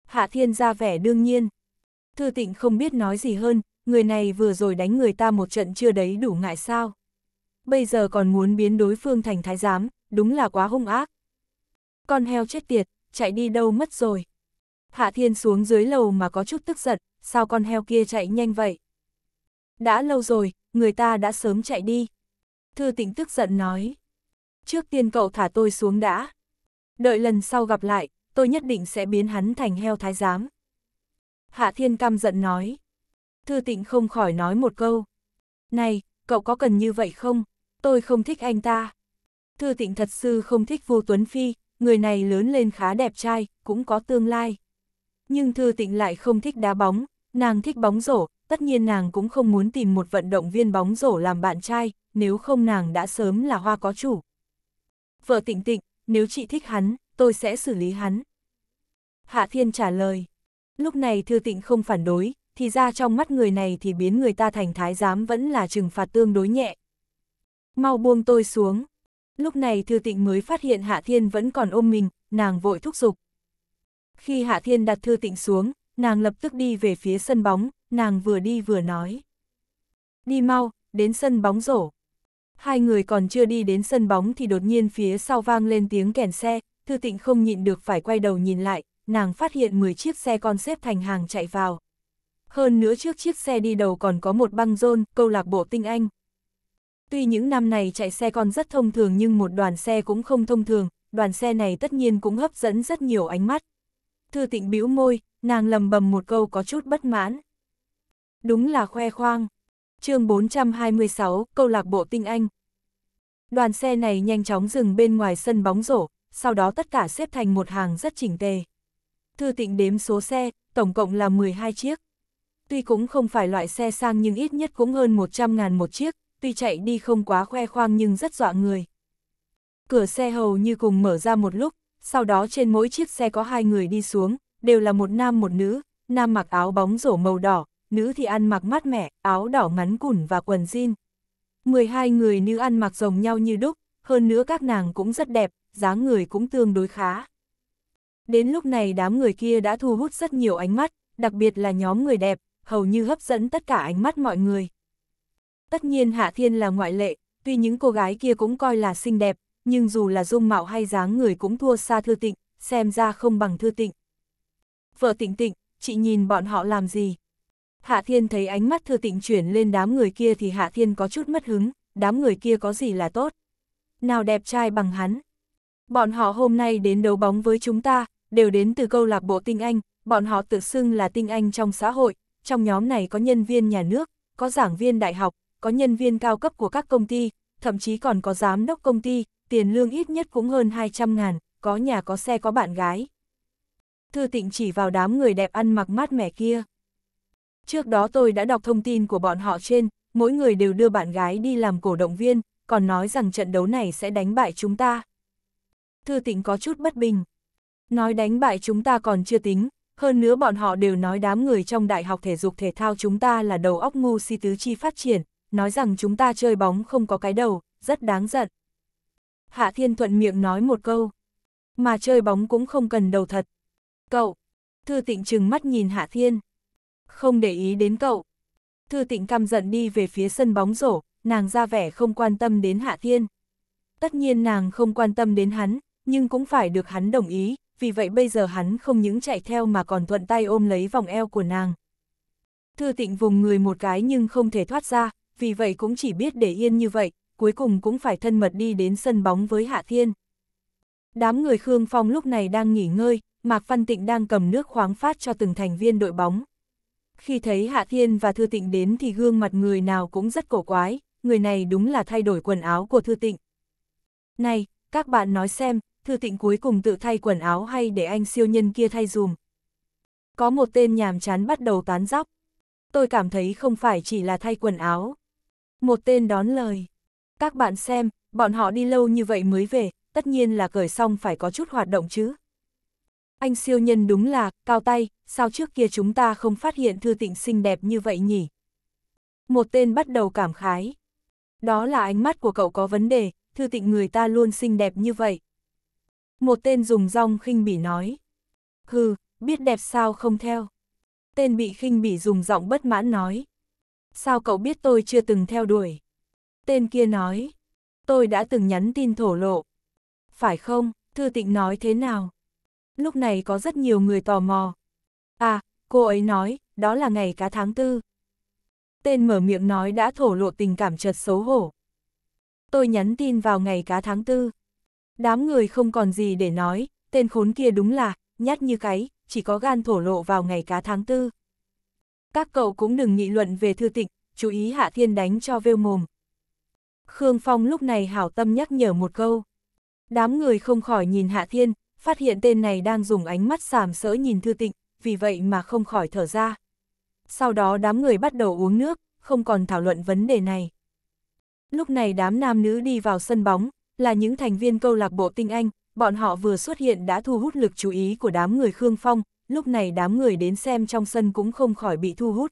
Hạ Thiên ra vẻ đương nhiên. Thư tịnh không biết nói gì hơn, người này vừa rồi đánh người ta một trận chưa đấy đủ ngại sao. Bây giờ còn muốn biến đối phương thành thái giám, đúng là quá hung ác. Con heo chết tiệt, chạy đi đâu mất rồi. Hạ Thiên xuống dưới lầu mà có chút tức giận, sao con heo kia chạy nhanh vậy? Đã lâu rồi, người ta đã sớm chạy đi. Thư tịnh tức giận nói. Trước tiên cậu thả tôi xuống đã. Đợi lần sau gặp lại, tôi nhất định sẽ biến hắn thành heo thái giám. Hạ thiên căm giận nói. Thư tịnh không khỏi nói một câu. Này, cậu có cần như vậy không? Tôi không thích anh ta. Thư tịnh thật sự không thích Vu Tuấn Phi, người này lớn lên khá đẹp trai, cũng có tương lai nhưng Thư Tịnh lại không thích đá bóng, nàng thích bóng rổ, tất nhiên nàng cũng không muốn tìm một vận động viên bóng rổ làm bạn trai, nếu không nàng đã sớm là hoa có chủ. Vợ Tịnh Tịnh, nếu chị thích hắn, tôi sẽ xử lý hắn. Hạ Thiên trả lời. Lúc này Thư Tịnh không phản đối, thì ra trong mắt người này thì biến người ta thành thái giám vẫn là trừng phạt tương đối nhẹ. Mau buông tôi xuống. Lúc này Thư Tịnh mới phát hiện Hạ Thiên vẫn còn ôm mình, nàng vội thúc giục. Khi Hạ Thiên đặt thư tịnh xuống, nàng lập tức đi về phía sân bóng, nàng vừa đi vừa nói. Đi mau, đến sân bóng rổ. Hai người còn chưa đi đến sân bóng thì đột nhiên phía sau vang lên tiếng kèn xe, Thư Tịnh không nhịn được phải quay đầu nhìn lại, nàng phát hiện 10 chiếc xe con xếp thành hàng chạy vào. Hơn nữa trước chiếc xe đi đầu còn có một băng rôn, câu lạc bộ tinh anh. Tuy những năm này chạy xe con rất thông thường nhưng một đoàn xe cũng không thông thường, đoàn xe này tất nhiên cũng hấp dẫn rất nhiều ánh mắt, Thư tịnh bĩu môi, nàng lầm bầm một câu có chút bất mãn. Đúng là khoe khoang. chương 426, câu lạc bộ tinh anh. Đoàn xe này nhanh chóng dừng bên ngoài sân bóng rổ, sau đó tất cả xếp thành một hàng rất chỉnh tề. Thư tịnh đếm số xe, tổng cộng là 12 chiếc. Tuy cũng không phải loại xe sang nhưng ít nhất cũng hơn 100 ngàn một chiếc, tuy chạy đi không quá khoe khoang nhưng rất dọa người. Cửa xe hầu như cùng mở ra một lúc, sau đó trên mỗi chiếc xe có hai người đi xuống, đều là một nam một nữ, nam mặc áo bóng rổ màu đỏ, nữ thì ăn mặc mát mẻ, áo đỏ ngắn cùn và quần jean. 12 người nữ ăn mặc rồng nhau như đúc, hơn nữa các nàng cũng rất đẹp, dáng người cũng tương đối khá. Đến lúc này đám người kia đã thu hút rất nhiều ánh mắt, đặc biệt là nhóm người đẹp, hầu như hấp dẫn tất cả ánh mắt mọi người. Tất nhiên Hạ Thiên là ngoại lệ, tuy những cô gái kia cũng coi là xinh đẹp, nhưng dù là dung mạo hay dáng người cũng thua xa thư tịnh, xem ra không bằng thư tịnh. Vợ tịnh tịnh, chị nhìn bọn họ làm gì? Hạ Thiên thấy ánh mắt thư tịnh chuyển lên đám người kia thì Hạ Thiên có chút mất hứng, đám người kia có gì là tốt? Nào đẹp trai bằng hắn? Bọn họ hôm nay đến đấu bóng với chúng ta, đều đến từ câu lạc bộ tinh anh, bọn họ tự xưng là tinh anh trong xã hội, trong nhóm này có nhân viên nhà nước, có giảng viên đại học, có nhân viên cao cấp của các công ty, thậm chí còn có giám đốc công ty, tiền lương ít nhất cũng hơn 200 ngàn, có nhà có xe có bạn gái. Thư tịnh chỉ vào đám người đẹp ăn mặc mát mẻ kia. Trước đó tôi đã đọc thông tin của bọn họ trên, mỗi người đều đưa bạn gái đi làm cổ động viên, còn nói rằng trận đấu này sẽ đánh bại chúng ta. Thư tịnh có chút bất bình. Nói đánh bại chúng ta còn chưa tính, hơn nữa bọn họ đều nói đám người trong đại học thể dục thể thao chúng ta là đầu óc ngu si tứ chi phát triển, nói rằng chúng ta chơi bóng không có cái đầu, rất đáng giận. Hạ Thiên thuận miệng nói một câu. Mà chơi bóng cũng không cần đầu thật. Cậu, Thư Tịnh trừng mắt nhìn Hạ Thiên. Không để ý đến cậu. Thư Tịnh căm giận đi về phía sân bóng rổ, nàng ra vẻ không quan tâm đến Hạ Thiên. Tất nhiên nàng không quan tâm đến hắn, nhưng cũng phải được hắn đồng ý, vì vậy bây giờ hắn không những chạy theo mà còn thuận tay ôm lấy vòng eo của nàng. Thư Tịnh vùng người một cái nhưng không thể thoát ra, vì vậy cũng chỉ biết để yên như vậy, cuối cùng cũng phải thân mật đi đến sân bóng với Hạ Thiên. Đám người Khương Phong lúc này đang nghỉ ngơi, Mạc Văn Tịnh đang cầm nước khoáng phát cho từng thành viên đội bóng. Khi thấy Hạ Thiên và Thư Tịnh đến thì gương mặt người nào cũng rất cổ quái, người này đúng là thay đổi quần áo của Thư Tịnh. Này, các bạn nói xem, Thư Tịnh cuối cùng tự thay quần áo hay để anh siêu nhân kia thay dùm? Có một tên nhàm chán bắt đầu tán dóc. Tôi cảm thấy không phải chỉ là thay quần áo. Một tên đón lời. Các bạn xem, bọn họ đi lâu như vậy mới về, tất nhiên là cởi xong phải có chút hoạt động chứ. Anh siêu nhân đúng là, cao tay, sao trước kia chúng ta không phát hiện thư tịnh xinh đẹp như vậy nhỉ? Một tên bắt đầu cảm khái. Đó là ánh mắt của cậu có vấn đề, thư tịnh người ta luôn xinh đẹp như vậy. Một tên dùng rong khinh bỉ nói. Hừ, biết đẹp sao không theo. Tên bị khinh bỉ dùng giọng bất mãn nói. Sao cậu biết tôi chưa từng theo đuổi? Tên kia nói, tôi đã từng nhắn tin thổ lộ. Phải không, Thư Tịnh nói thế nào? Lúc này có rất nhiều người tò mò. À, cô ấy nói, đó là ngày cá tháng tư. Tên mở miệng nói đã thổ lộ tình cảm chợt xấu hổ. Tôi nhắn tin vào ngày cá tháng tư. Đám người không còn gì để nói, tên khốn kia đúng là, nhát như cái, chỉ có gan thổ lộ vào ngày cá tháng tư. Các cậu cũng đừng nghị luận về thư tịnh, chú ý hạ thiên đánh cho vêu mồm, Khương Phong lúc này hảo tâm nhắc nhở một câu. Đám người không khỏi nhìn Hạ Thiên, phát hiện tên này đang dùng ánh mắt sàm sỡ nhìn Thư Tịnh, vì vậy mà không khỏi thở ra. Sau đó đám người bắt đầu uống nước, không còn thảo luận vấn đề này. Lúc này đám nam nữ đi vào sân bóng, là những thành viên câu lạc bộ tinh anh, bọn họ vừa xuất hiện đã thu hút lực chú ý của đám người Khương Phong, lúc này đám người đến xem trong sân cũng không khỏi bị thu hút.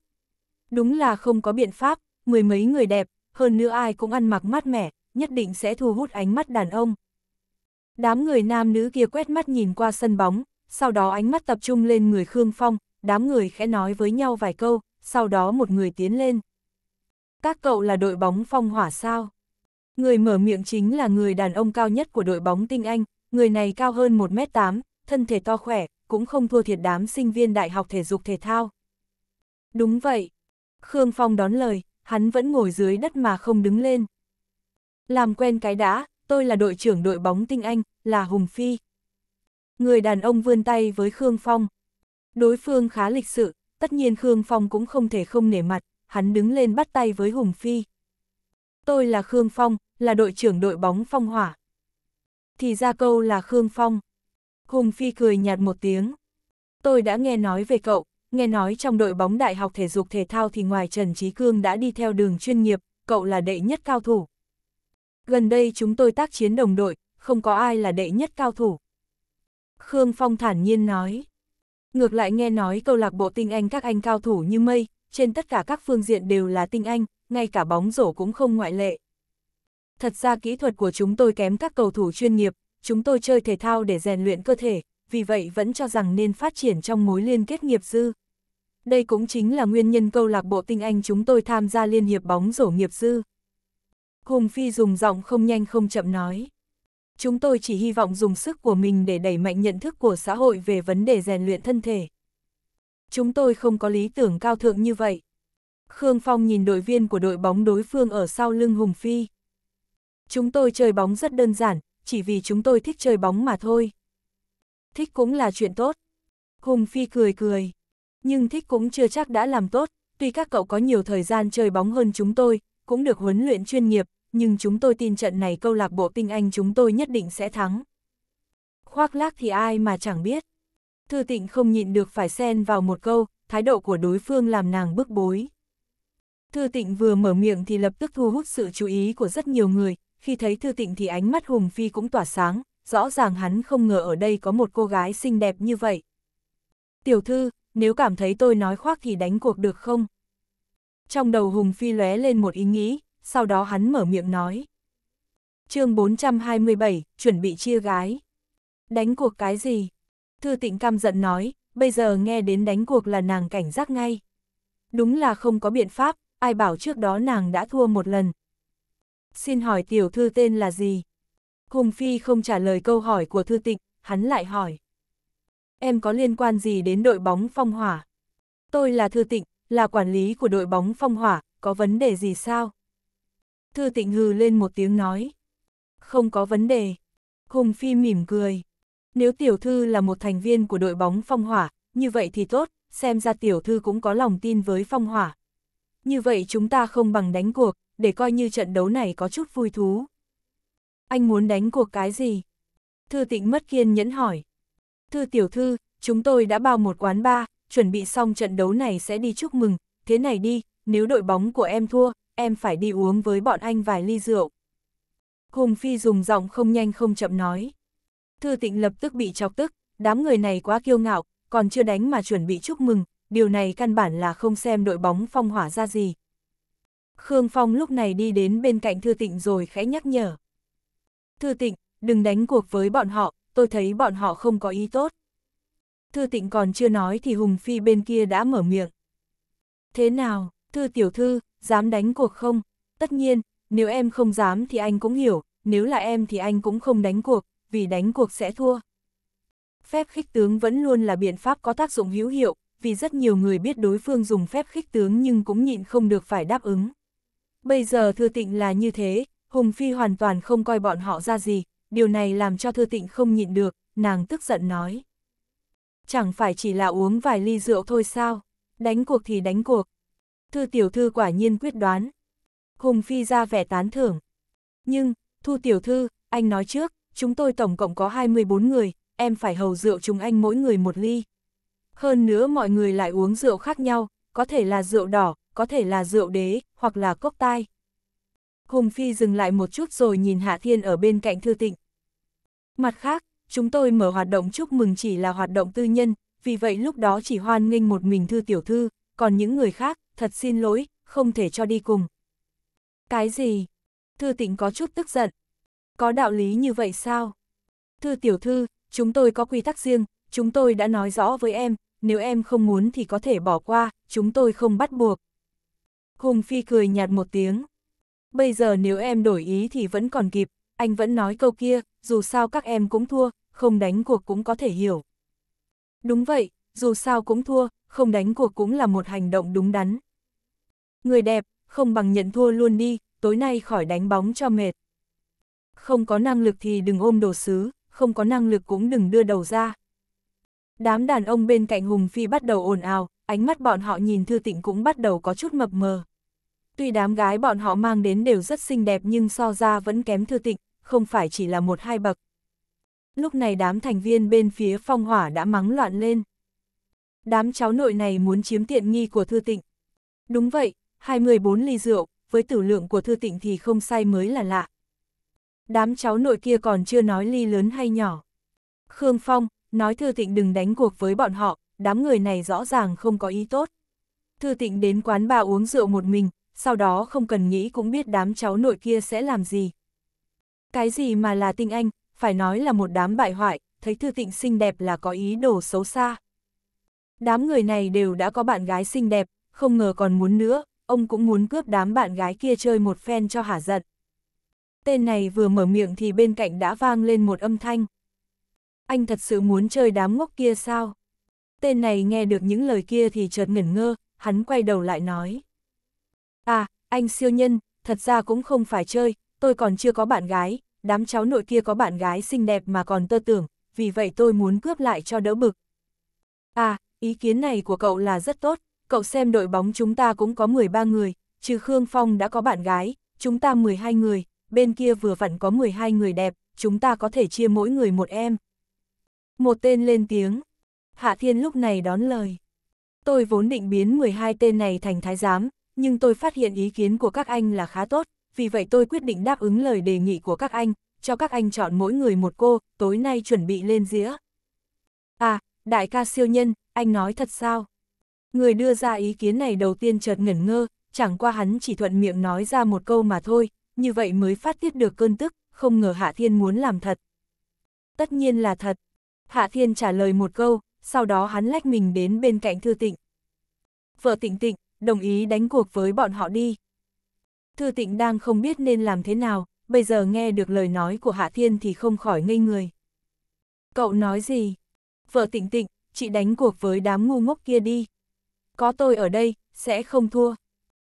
Đúng là không có biện pháp, mười mấy người đẹp, hơn nữa ai cũng ăn mặc mát mẻ, nhất định sẽ thu hút ánh mắt đàn ông. Đám người nam nữ kia quét mắt nhìn qua sân bóng, sau đó ánh mắt tập trung lên người Khương Phong, đám người khẽ nói với nhau vài câu, sau đó một người tiến lên. Các cậu là đội bóng phong hỏa sao? Người mở miệng chính là người đàn ông cao nhất của đội bóng tinh Anh, người này cao hơn 1m8, thân thể to khỏe, cũng không thua thiệt đám sinh viên đại học thể dục thể thao. Đúng vậy. Khương Phong đón lời, hắn vẫn ngồi dưới đất mà không đứng lên. Làm quen cái đã, tôi là đội trưởng đội bóng tinh anh, là Hùng Phi. Người đàn ông vươn tay với Khương Phong. Đối phương khá lịch sự, tất nhiên Khương Phong cũng không thể không nể mặt, hắn đứng lên bắt tay với Hùng Phi. Tôi là Khương Phong, là đội trưởng đội bóng phong hỏa. Thì ra câu là Khương Phong. Hùng Phi cười nhạt một tiếng. Tôi đã nghe nói về cậu, nghe nói trong đội bóng đại học thể dục thể thao thì ngoài Trần Trí Cương đã đi theo đường chuyên nghiệp, cậu là đệ nhất cao thủ. Gần đây chúng tôi tác chiến đồng đội, không có ai là đệ nhất cao thủ. Khương Phong thản nhiên nói. Ngược lại nghe nói câu lạc bộ tinh anh các anh cao thủ như mây, trên tất cả các phương diện đều là tinh anh, ngay cả bóng rổ cũng không ngoại lệ. Thật ra kỹ thuật của chúng tôi kém các cầu thủ chuyên nghiệp, chúng tôi chơi thể thao để rèn luyện cơ thể, vì vậy vẫn cho rằng nên phát triển trong mối liên kết nghiệp dư. Đây cũng chính là nguyên nhân câu lạc bộ tinh anh chúng tôi tham gia Liên hiệp bóng rổ nghiệp dư. Hùng Phi dùng giọng không nhanh không chậm nói. Chúng tôi chỉ hy vọng dùng sức của mình để đẩy mạnh nhận thức của xã hội về vấn đề rèn luyện thân thể. Chúng tôi không có lý tưởng cao thượng như vậy. Khương Phong nhìn đội viên của đội bóng đối phương ở sau lưng Hùng Phi. Chúng tôi chơi bóng rất đơn giản, chỉ vì chúng tôi thích chơi bóng mà thôi. Thích cũng là chuyện tốt. Hùng Phi cười cười nhưng thích cũng chưa chắc đã làm tốt, tuy các cậu có nhiều thời gian chơi bóng hơn chúng tôi, cũng được huấn luyện chuyên nghiệp, nhưng chúng tôi tin trận này câu lạc bộ tinh anh chúng tôi nhất định sẽ thắng. Khoác lác thì ai mà chẳng biết. Thư tịnh không nhịn được phải xen vào một câu, thái độ của đối phương làm nàng bức bối. Thư tịnh vừa mở miệng thì lập tức thu hút sự chú ý của rất nhiều người, khi thấy thư tịnh thì ánh mắt Hùng Phi cũng tỏa sáng, rõ ràng hắn không ngờ ở đây có một cô gái xinh đẹp như vậy. Tiểu thư, nếu cảm thấy tôi nói khoác thì đánh cuộc được không? Trong đầu Hùng Phi lóe lên một ý nghĩ, sau đó hắn mở miệng nói. chương 427, chuẩn bị chia gái. Đánh cuộc cái gì? Thư tịnh căm giận nói, bây giờ nghe đến đánh cuộc là nàng cảnh giác ngay. Đúng là không có biện pháp, ai bảo trước đó nàng đã thua một lần. Xin hỏi tiểu thư tên là gì? Hùng Phi không trả lời câu hỏi của thư tịnh, hắn lại hỏi em có liên quan gì đến đội bóng phong hỏa? Tôi là Thư Tịnh, là quản lý của đội bóng phong hỏa, có vấn đề gì sao? Thư Tịnh hừ lên một tiếng nói. Không có vấn đề. Hùng Phi mỉm cười. Nếu tiểu thư là một thành viên của đội bóng phong hỏa, như vậy thì tốt, xem ra tiểu thư cũng có lòng tin với phong hỏa. Như vậy chúng ta không bằng đánh cuộc, để coi như trận đấu này có chút vui thú. Anh muốn đánh cuộc cái gì? Thư tịnh mất kiên nhẫn hỏi. Thư tiểu thư, chúng tôi đã bao một quán bar, chuẩn bị xong trận đấu này sẽ đi chúc mừng, thế này đi, nếu đội bóng của em thua, em phải đi uống với bọn anh vài ly rượu. Hùng Phi dùng giọng không nhanh không chậm nói. Thư tịnh lập tức bị chọc tức, đám người này quá kiêu ngạo, còn chưa đánh mà chuẩn bị chúc mừng, điều này căn bản là không xem đội bóng phong hỏa ra gì. Khương Phong lúc này đi đến bên cạnh Thư Tịnh rồi khẽ nhắc nhở. Thư Tịnh, đừng đánh cuộc với bọn họ, tôi thấy bọn họ không có ý tốt. Thư tịnh còn chưa nói thì Hùng Phi bên kia đã mở miệng. Thế nào, thư tiểu thư, dám đánh cuộc không? Tất nhiên, nếu em không dám thì anh cũng hiểu, nếu là em thì anh cũng không đánh cuộc, vì đánh cuộc sẽ thua. Phép khích tướng vẫn luôn là biện pháp có tác dụng hữu hiệu, vì rất nhiều người biết đối phương dùng phép khích tướng nhưng cũng nhịn không được phải đáp ứng. Bây giờ thư tịnh là như thế, Hùng Phi hoàn toàn không coi bọn họ ra gì, điều này làm cho Thư Tịnh không nhịn được, nàng tức giận nói. Chẳng phải chỉ là uống vài ly rượu thôi sao, đánh cuộc thì đánh cuộc. Thư tiểu thư quả nhiên quyết đoán. Hùng Phi ra vẻ tán thưởng. Nhưng, Thu tiểu thư, anh nói trước, chúng tôi tổng cộng có 24 người, em phải hầu rượu chúng anh mỗi người một ly. Hơn nữa mọi người lại uống rượu khác nhau, có thể là rượu đỏ, có thể là rượu đế, hoặc là cốc tai. Hùng Phi dừng lại một chút rồi nhìn Hạ Thiên ở bên cạnh Thư Tịnh. Mặt khác, chúng tôi mở hoạt động chúc mừng chỉ là hoạt động tư nhân, vì vậy lúc đó chỉ hoan nghênh một mình Thư Tiểu Thư, còn những người khác, thật xin lỗi, không thể cho đi cùng. Cái gì? Thư Tịnh có chút tức giận. Có đạo lý như vậy sao? Thư Tiểu Thư, chúng tôi có quy tắc riêng, chúng tôi đã nói rõ với em, nếu em không muốn thì có thể bỏ qua, chúng tôi không bắt buộc. Hùng Phi cười nhạt một tiếng bây giờ nếu em đổi ý thì vẫn còn kịp, anh vẫn nói câu kia, dù sao các em cũng thua, không đánh cuộc cũng có thể hiểu. Đúng vậy, dù sao cũng thua, không đánh cuộc cũng là một hành động đúng đắn. Người đẹp, không bằng nhận thua luôn đi, tối nay khỏi đánh bóng cho mệt. Không có năng lực thì đừng ôm đồ sứ, không có năng lực cũng đừng đưa đầu ra. Đám đàn ông bên cạnh Hùng Phi bắt đầu ồn ào, ánh mắt bọn họ nhìn Thư Tịnh cũng bắt đầu có chút mập mờ. Tuy đám gái bọn họ mang đến đều rất xinh đẹp nhưng so ra vẫn kém thư tịch, không phải chỉ là một hai bậc. Lúc này đám thành viên bên phía phong hỏa đã mắng loạn lên. Đám cháu nội này muốn chiếm tiện nghi của thư tịnh. Đúng vậy, 24 ly rượu, với tử lượng của thư tịnh thì không say mới là lạ. Đám cháu nội kia còn chưa nói ly lớn hay nhỏ. Khương Phong, nói thư tịnh đừng đánh cuộc với bọn họ, đám người này rõ ràng không có ý tốt. Thư tịnh đến quán bà uống rượu một mình, sau đó không cần nghĩ cũng biết đám cháu nội kia sẽ làm gì. Cái gì mà là tinh anh, phải nói là một đám bại hoại, thấy Thư Tịnh xinh đẹp là có ý đồ xấu xa. Đám người này đều đã có bạn gái xinh đẹp, không ngờ còn muốn nữa, ông cũng muốn cướp đám bạn gái kia chơi một phen cho hả giận. Tên này vừa mở miệng thì bên cạnh đã vang lên một âm thanh. Anh thật sự muốn chơi đám ngốc kia sao? Tên này nghe được những lời kia thì chợt ngẩn ngơ, hắn quay đầu lại nói. À, anh siêu nhân, thật ra cũng không phải chơi, tôi còn chưa có bạn gái, đám cháu nội kia có bạn gái xinh đẹp mà còn tơ tưởng, vì vậy tôi muốn cướp lại cho đỡ bực. À, ý kiến này của cậu là rất tốt, cậu xem đội bóng chúng ta cũng có 13 người, trừ Khương Phong đã có bạn gái, chúng ta 12 người, bên kia vừa vặn có 12 người đẹp, chúng ta có thể chia mỗi người một em. Một tên lên tiếng. Hạ Thiên lúc này đón lời. Tôi vốn định biến 12 tên này thành thái giám, nhưng tôi phát hiện ý kiến của các anh là khá tốt, vì vậy tôi quyết định đáp ứng lời đề nghị của các anh, cho các anh chọn mỗi người một cô, tối nay chuẩn bị lên dĩa. À, đại ca siêu nhân, anh nói thật sao? Người đưa ra ý kiến này đầu tiên chợt ngẩn ngơ, chẳng qua hắn chỉ thuận miệng nói ra một câu mà thôi, như vậy mới phát tiết được cơn tức, không ngờ Hạ Thiên muốn làm thật. Tất nhiên là thật. Hạ Thiên trả lời một câu, sau đó hắn lách mình đến bên cạnh Thư Tịnh. Vợ Tịnh Tịnh, đồng ý đánh cuộc với bọn họ đi. Thư tịnh đang không biết nên làm thế nào, bây giờ nghe được lời nói của Hạ Thiên thì không khỏi ngây người. Cậu nói gì? Vợ tịnh tịnh, chị đánh cuộc với đám ngu ngốc kia đi. Có tôi ở đây, sẽ không thua.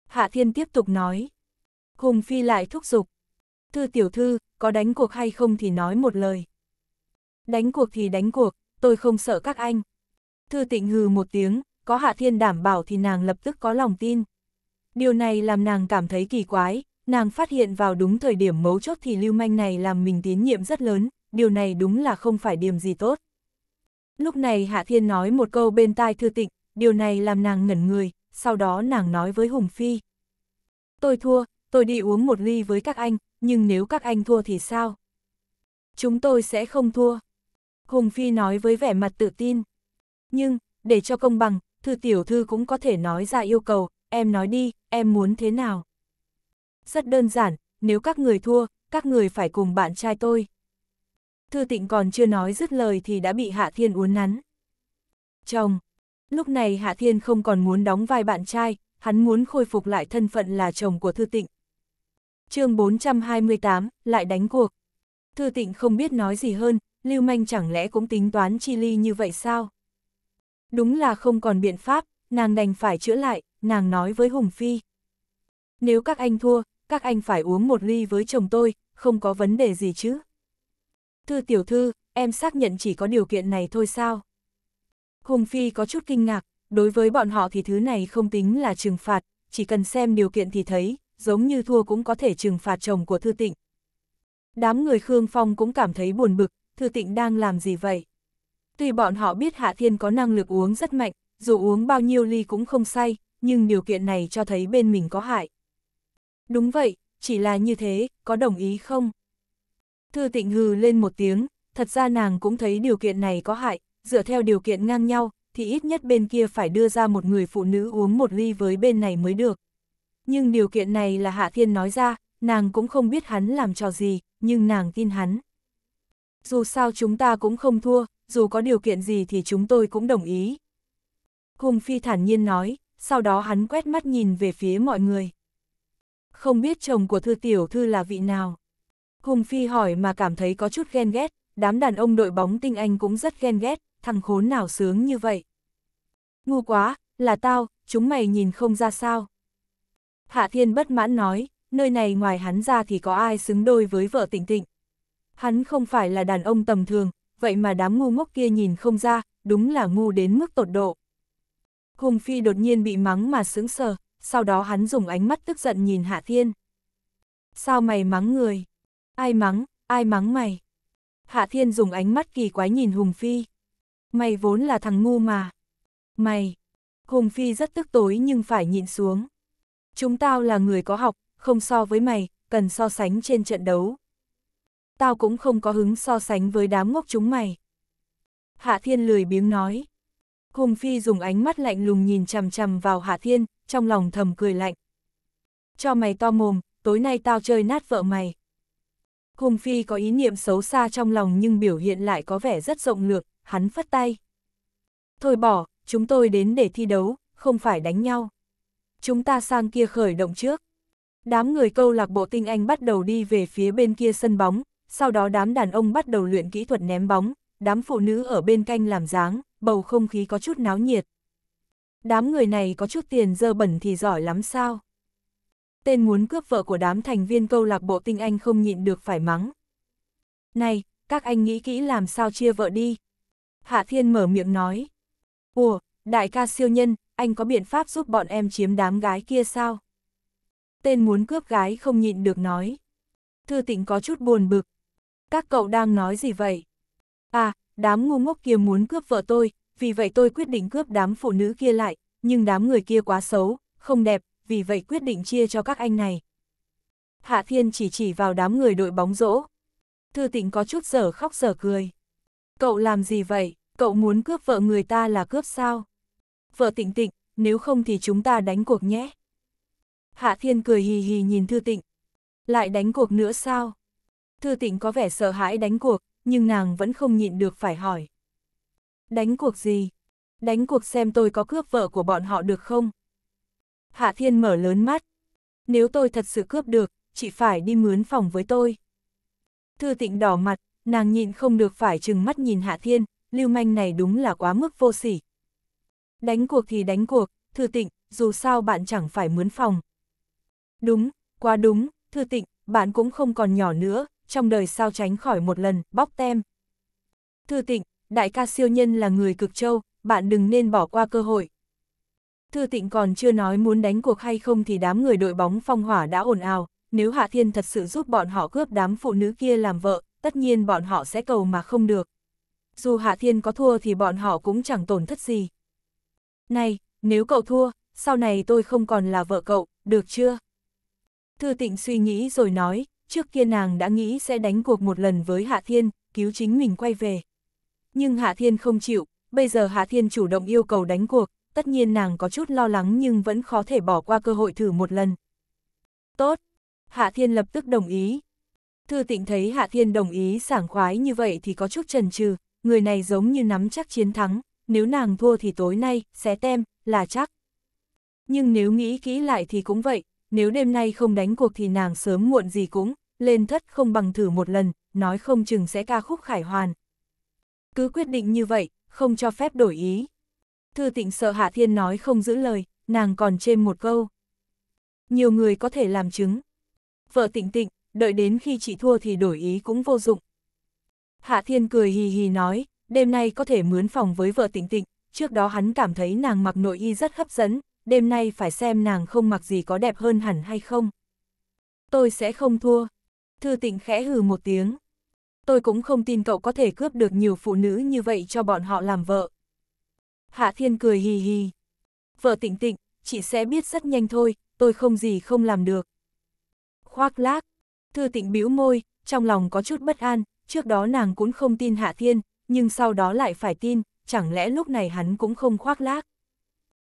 Hạ Thiên tiếp tục nói. Hùng Phi lại thúc giục. Thư tiểu thư, có đánh cuộc hay không thì nói một lời. Đánh cuộc thì đánh cuộc, tôi không sợ các anh. Thư tịnh hừ một tiếng, có Hạ Thiên đảm bảo thì nàng lập tức có lòng tin. Điều này làm nàng cảm thấy kỳ quái, nàng phát hiện vào đúng thời điểm mấu chốt thì lưu manh này làm mình tín nhiệm rất lớn, điều này đúng là không phải điểm gì tốt. Lúc này Hạ Thiên nói một câu bên tai thư tịnh, điều này làm nàng ngẩn người, sau đó nàng nói với Hùng Phi. Tôi thua, tôi đi uống một ly với các anh, nhưng nếu các anh thua thì sao? Chúng tôi sẽ không thua. Hùng Phi nói với vẻ mặt tự tin. Nhưng, để cho công bằng, thư tiểu thư cũng có thể nói ra yêu cầu, em nói đi, em muốn thế nào. Rất đơn giản, nếu các người thua, các người phải cùng bạn trai tôi. Thư tịnh còn chưa nói dứt lời thì đã bị Hạ Thiên uốn nắn. Chồng, lúc này Hạ Thiên không còn muốn đóng vai bạn trai, hắn muốn khôi phục lại thân phận là chồng của Thư tịnh. chương 428, lại đánh cuộc. Thư tịnh không biết nói gì hơn, Lưu Manh chẳng lẽ cũng tính toán chi ly như vậy sao? Đúng là không còn biện pháp, nàng đành phải chữa lại, nàng nói với Hùng Phi. Nếu các anh thua, các anh phải uống một ly với chồng tôi, không có vấn đề gì chứ. Thư tiểu thư, em xác nhận chỉ có điều kiện này thôi sao? Hùng Phi có chút kinh ngạc, đối với bọn họ thì thứ này không tính là trừng phạt, chỉ cần xem điều kiện thì thấy, giống như thua cũng có thể trừng phạt chồng của Thư Tịnh. Đám người Khương Phong cũng cảm thấy buồn bực, Thư Tịnh đang làm gì vậy? Tuy bọn họ biết Hạ Thiên có năng lực uống rất mạnh, dù uống bao nhiêu ly cũng không say, nhưng điều kiện này cho thấy bên mình có hại. Đúng vậy, chỉ là như thế, có đồng ý không? Thư tịnh hừ lên một tiếng, thật ra nàng cũng thấy điều kiện này có hại, dựa theo điều kiện ngang nhau, thì ít nhất bên kia phải đưa ra một người phụ nữ uống một ly với bên này mới được. Nhưng điều kiện này là Hạ Thiên nói ra, nàng cũng không biết hắn làm trò gì, nhưng nàng tin hắn. Dù sao chúng ta cũng không thua, dù có điều kiện gì thì chúng tôi cũng đồng ý. Hùng Phi thản nhiên nói, sau đó hắn quét mắt nhìn về phía mọi người. Không biết chồng của thư tiểu thư là vị nào? Hùng Phi hỏi mà cảm thấy có chút ghen ghét, đám đàn ông đội bóng tinh anh cũng rất ghen ghét, thằng khốn nào sướng như vậy. Ngu quá, là tao, chúng mày nhìn không ra sao. Hạ Thiên bất mãn nói, nơi này ngoài hắn ra thì có ai xứng đôi với vợ tịnh tịnh. Hắn không phải là đàn ông tầm thường, vậy mà đám ngu ngốc kia nhìn không ra, đúng là ngu đến mức tột độ. Hùng Phi đột nhiên bị mắng mà sững sờ, sau đó hắn dùng ánh mắt tức giận nhìn Hạ Thiên. Sao mày mắng người? Ai mắng, ai mắng mày? Hạ Thiên dùng ánh mắt kỳ quái nhìn Hùng Phi. Mày vốn là thằng ngu mà. Mày! Hùng Phi rất tức tối nhưng phải nhịn xuống. Chúng tao là người có học, không so với mày, cần so sánh trên trận đấu tao cũng không có hứng so sánh với đám ngốc chúng mày. Hạ Thiên lười biếng nói. Hùng Phi dùng ánh mắt lạnh lùng nhìn chằm chằm vào Hạ Thiên, trong lòng thầm cười lạnh. Cho mày to mồm, tối nay tao chơi nát vợ mày. Hùng Phi có ý niệm xấu xa trong lòng nhưng biểu hiện lại có vẻ rất rộng lược, hắn phất tay. Thôi bỏ, chúng tôi đến để thi đấu, không phải đánh nhau. Chúng ta sang kia khởi động trước. Đám người câu lạc bộ tinh anh bắt đầu đi về phía bên kia sân bóng, sau đó đám đàn ông bắt đầu luyện kỹ thuật ném bóng, đám phụ nữ ở bên canh làm dáng, bầu không khí có chút náo nhiệt. Đám người này có chút tiền dơ bẩn thì giỏi lắm sao? Tên muốn cướp vợ của đám thành viên câu lạc bộ tinh anh không nhịn được phải mắng. Này, các anh nghĩ kỹ làm sao chia vợ đi. Hạ Thiên mở miệng nói. Ủa, đại ca siêu nhân, anh có biện pháp giúp bọn em chiếm đám gái kia sao? Tên muốn cướp gái không nhịn được nói. Thư tịnh có chút buồn bực, các cậu đang nói gì vậy? À, đám ngu ngốc kia muốn cướp vợ tôi, vì vậy tôi quyết định cướp đám phụ nữ kia lại, nhưng đám người kia quá xấu, không đẹp, vì vậy quyết định chia cho các anh này. Hạ Thiên chỉ chỉ vào đám người đội bóng rỗ. Thư tịnh có chút giở khóc giở cười. Cậu làm gì vậy? Cậu muốn cướp vợ người ta là cướp sao? Vợ tịnh tịnh, nếu không thì chúng ta đánh cuộc nhé. Hạ Thiên cười hì hì nhìn Thư tịnh. Lại đánh cuộc nữa sao? Thư tịnh có vẻ sợ hãi đánh cuộc, nhưng nàng vẫn không nhịn được phải hỏi. Đánh cuộc gì? Đánh cuộc xem tôi có cướp vợ của bọn họ được không? Hạ Thiên mở lớn mắt. Nếu tôi thật sự cướp được, chị phải đi mướn phòng với tôi. Thư tịnh đỏ mặt, nàng nhịn không được phải chừng mắt nhìn Hạ Thiên, lưu manh này đúng là quá mức vô sỉ. Đánh cuộc thì đánh cuộc, thư tịnh, dù sao bạn chẳng phải mướn phòng. Đúng, quá đúng, thư tịnh, bạn cũng không còn nhỏ nữa, trong đời sao tránh khỏi một lần, bóc tem. Thư tịnh, đại ca siêu nhân là người cực châu, bạn đừng nên bỏ qua cơ hội. Thư tịnh còn chưa nói muốn đánh cuộc hay không thì đám người đội bóng phong hỏa đã ồn ào, nếu Hạ Thiên thật sự giúp bọn họ cướp đám phụ nữ kia làm vợ, tất nhiên bọn họ sẽ cầu mà không được. Dù Hạ Thiên có thua thì bọn họ cũng chẳng tổn thất gì. Này, nếu cậu thua, sau này tôi không còn là vợ cậu, được chưa? Thư tịnh suy nghĩ rồi nói, Trước kia nàng đã nghĩ sẽ đánh cuộc một lần với Hạ Thiên, cứu chính mình quay về. Nhưng Hạ Thiên không chịu, bây giờ Hạ Thiên chủ động yêu cầu đánh cuộc, tất nhiên nàng có chút lo lắng nhưng vẫn khó thể bỏ qua cơ hội thử một lần. Tốt, Hạ Thiên lập tức đồng ý. Thư tịnh thấy Hạ Thiên đồng ý sảng khoái như vậy thì có chút chần chừ, người này giống như nắm chắc chiến thắng, nếu nàng thua thì tối nay, xé tem, là chắc. Nhưng nếu nghĩ kỹ lại thì cũng vậy, nếu đêm nay không đánh cuộc thì nàng sớm muộn gì cũng lên thất không bằng thử một lần, nói không chừng sẽ ca khúc khải hoàn. Cứ quyết định như vậy, không cho phép đổi ý. Thư tịnh sợ Hạ Thiên nói không giữ lời, nàng còn chêm một câu. Nhiều người có thể làm chứng. Vợ tịnh tịnh, đợi đến khi chị thua thì đổi ý cũng vô dụng. Hạ Thiên cười hì hì nói, đêm nay có thể mướn phòng với vợ tịnh tịnh, trước đó hắn cảm thấy nàng mặc nội y rất hấp dẫn, đêm nay phải xem nàng không mặc gì có đẹp hơn hẳn hay không. Tôi sẽ không thua, Thư tịnh khẽ hừ một tiếng. Tôi cũng không tin cậu có thể cướp được nhiều phụ nữ như vậy cho bọn họ làm vợ. Hạ Thiên cười hì hì. Vợ tịnh tịnh, chị sẽ biết rất nhanh thôi, tôi không gì không làm được. Khoác lác, Thư tịnh bĩu môi, trong lòng có chút bất an, trước đó nàng cũng không tin Hạ Thiên, nhưng sau đó lại phải tin, chẳng lẽ lúc này hắn cũng không khoác lác.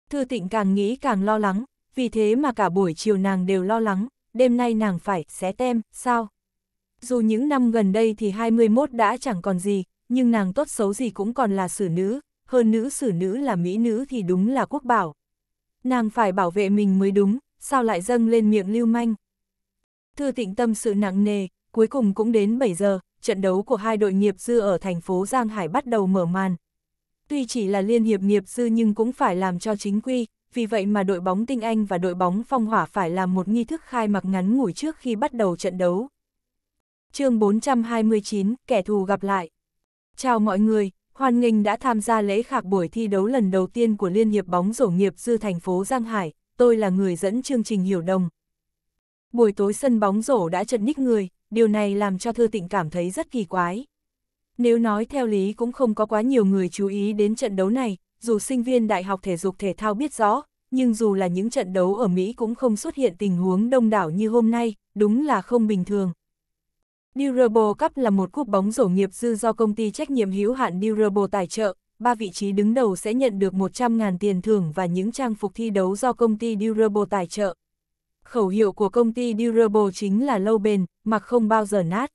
Thư tịnh càng nghĩ càng lo lắng, vì thế mà cả buổi chiều nàng đều lo lắng, đêm nay nàng phải xé tem, sao? Dù những năm gần đây thì 21 đã chẳng còn gì, nhưng nàng tốt xấu gì cũng còn là xử nữ, hơn nữ xử nữ là mỹ nữ thì đúng là quốc bảo. Nàng phải bảo vệ mình mới đúng, sao lại dâng lên miệng lưu manh. Thư tịnh tâm sự nặng nề, cuối cùng cũng đến 7 giờ, trận đấu của hai đội nghiệp dư ở thành phố Giang Hải bắt đầu mở màn. Tuy chỉ là liên hiệp nghiệp dư nhưng cũng phải làm cho chính quy, vì vậy mà đội bóng Tinh Anh và đội bóng Phong Hỏa phải làm một nghi thức khai mạc ngắn ngủi trước khi bắt đầu trận đấu chương 429, kẻ thù gặp lại. Chào mọi người, hoan nghênh đã tham gia lễ khạc buổi thi đấu lần đầu tiên của Liên hiệp bóng rổ nghiệp dư thành phố Giang Hải, tôi là người dẫn chương trình Hiểu Đồng. Buổi tối sân bóng rổ đã chật ních người, điều này làm cho Thư Tịnh cảm thấy rất kỳ quái. Nếu nói theo lý cũng không có quá nhiều người chú ý đến trận đấu này, dù sinh viên Đại học Thể dục Thể thao biết rõ, nhưng dù là những trận đấu ở Mỹ cũng không xuất hiện tình huống đông đảo như hôm nay, đúng là không bình thường. Durable Cup là một cúp bóng rổ nghiệp dư do công ty trách nhiệm hữu hạn Durable tài trợ, ba vị trí đứng đầu sẽ nhận được 100.000 tiền thưởng và những trang phục thi đấu do công ty Durable tài trợ. Khẩu hiệu của công ty Durable chính là lâu bền, mặc không bao giờ nát.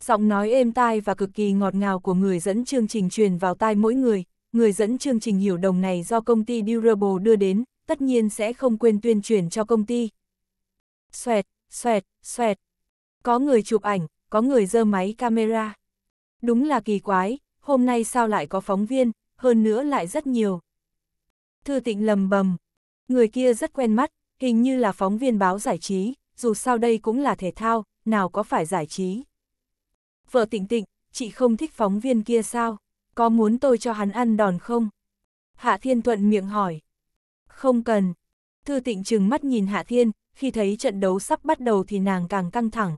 Giọng nói êm tai và cực kỳ ngọt ngào của người dẫn chương trình truyền vào tai mỗi người, người dẫn chương trình hiểu đồng này do công ty Durable đưa đến, tất nhiên sẽ không quên tuyên truyền cho công ty. Xoẹt, xoẹt, xoẹt, có người chụp ảnh, có người dơ máy camera. Đúng là kỳ quái, hôm nay sao lại có phóng viên, hơn nữa lại rất nhiều. Thư tịnh lầm bầm, người kia rất quen mắt, hình như là phóng viên báo giải trí, dù sao đây cũng là thể thao, nào có phải giải trí. Vợ tịnh tịnh, chị không thích phóng viên kia sao, có muốn tôi cho hắn ăn đòn không? Hạ Thiên Thuận miệng hỏi. Không cần. Thư tịnh trừng mắt nhìn Hạ Thiên, khi thấy trận đấu sắp bắt đầu thì nàng càng căng thẳng,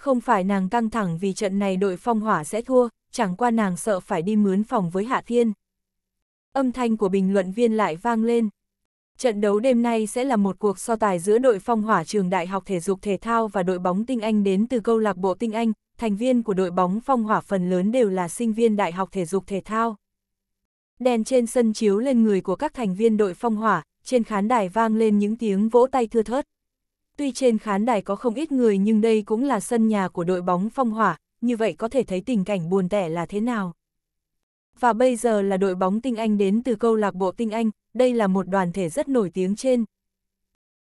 không phải nàng căng thẳng vì trận này đội phong hỏa sẽ thua, chẳng qua nàng sợ phải đi mướn phòng với Hạ Thiên. Âm thanh của bình luận viên lại vang lên. Trận đấu đêm nay sẽ là một cuộc so tài giữa đội phong hỏa trường Đại học Thể dục Thể thao và đội bóng tinh Anh đến từ câu lạc bộ tinh Anh. Thành viên của đội bóng phong hỏa phần lớn đều là sinh viên Đại học Thể dục Thể thao. Đèn trên sân chiếu lên người của các thành viên đội phong hỏa, trên khán đài vang lên những tiếng vỗ tay thưa thớt. Tuy trên khán đài có không ít người nhưng đây cũng là sân nhà của đội bóng phong hỏa, như vậy có thể thấy tình cảnh buồn tẻ là thế nào. Và bây giờ là đội bóng tinh Anh đến từ câu lạc bộ tinh Anh, đây là một đoàn thể rất nổi tiếng trên.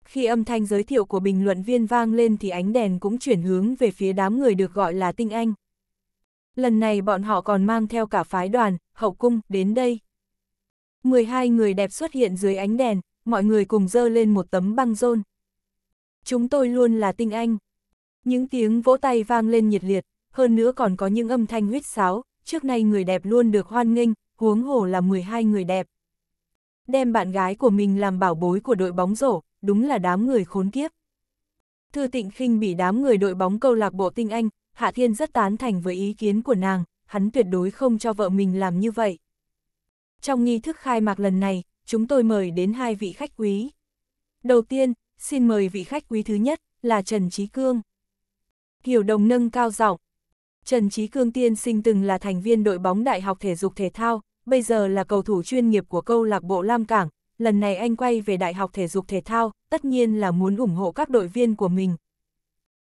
Khi âm thanh giới thiệu của bình luận viên vang lên thì ánh đèn cũng chuyển hướng về phía đám người được gọi là tinh Anh. Lần này bọn họ còn mang theo cả phái đoàn, hậu cung, đến đây. 12 người đẹp xuất hiện dưới ánh đèn, mọi người cùng dơ lên một tấm băng rôn chúng tôi luôn là tinh anh. Những tiếng vỗ tay vang lên nhiệt liệt, hơn nữa còn có những âm thanh huyết sáo, trước nay người đẹp luôn được hoan nghênh, huống hồ là 12 người đẹp. Đem bạn gái của mình làm bảo bối của đội bóng rổ, đúng là đám người khốn kiếp. Thư Tịnh khinh bị đám người đội bóng câu lạc bộ tinh anh, Hạ Thiên rất tán thành với ý kiến của nàng, hắn tuyệt đối không cho vợ mình làm như vậy. Trong nghi thức khai mạc lần này, chúng tôi mời đến hai vị khách quý. Đầu tiên, xin mời vị khách quý thứ nhất là Trần Trí Cương. Hiểu đồng nâng cao giọng. Trần Trí Cương tiên sinh từng là thành viên đội bóng Đại học Thể dục Thể thao, bây giờ là cầu thủ chuyên nghiệp của câu lạc bộ Lam Cảng. Lần này anh quay về Đại học Thể dục Thể thao, tất nhiên là muốn ủng hộ các đội viên của mình.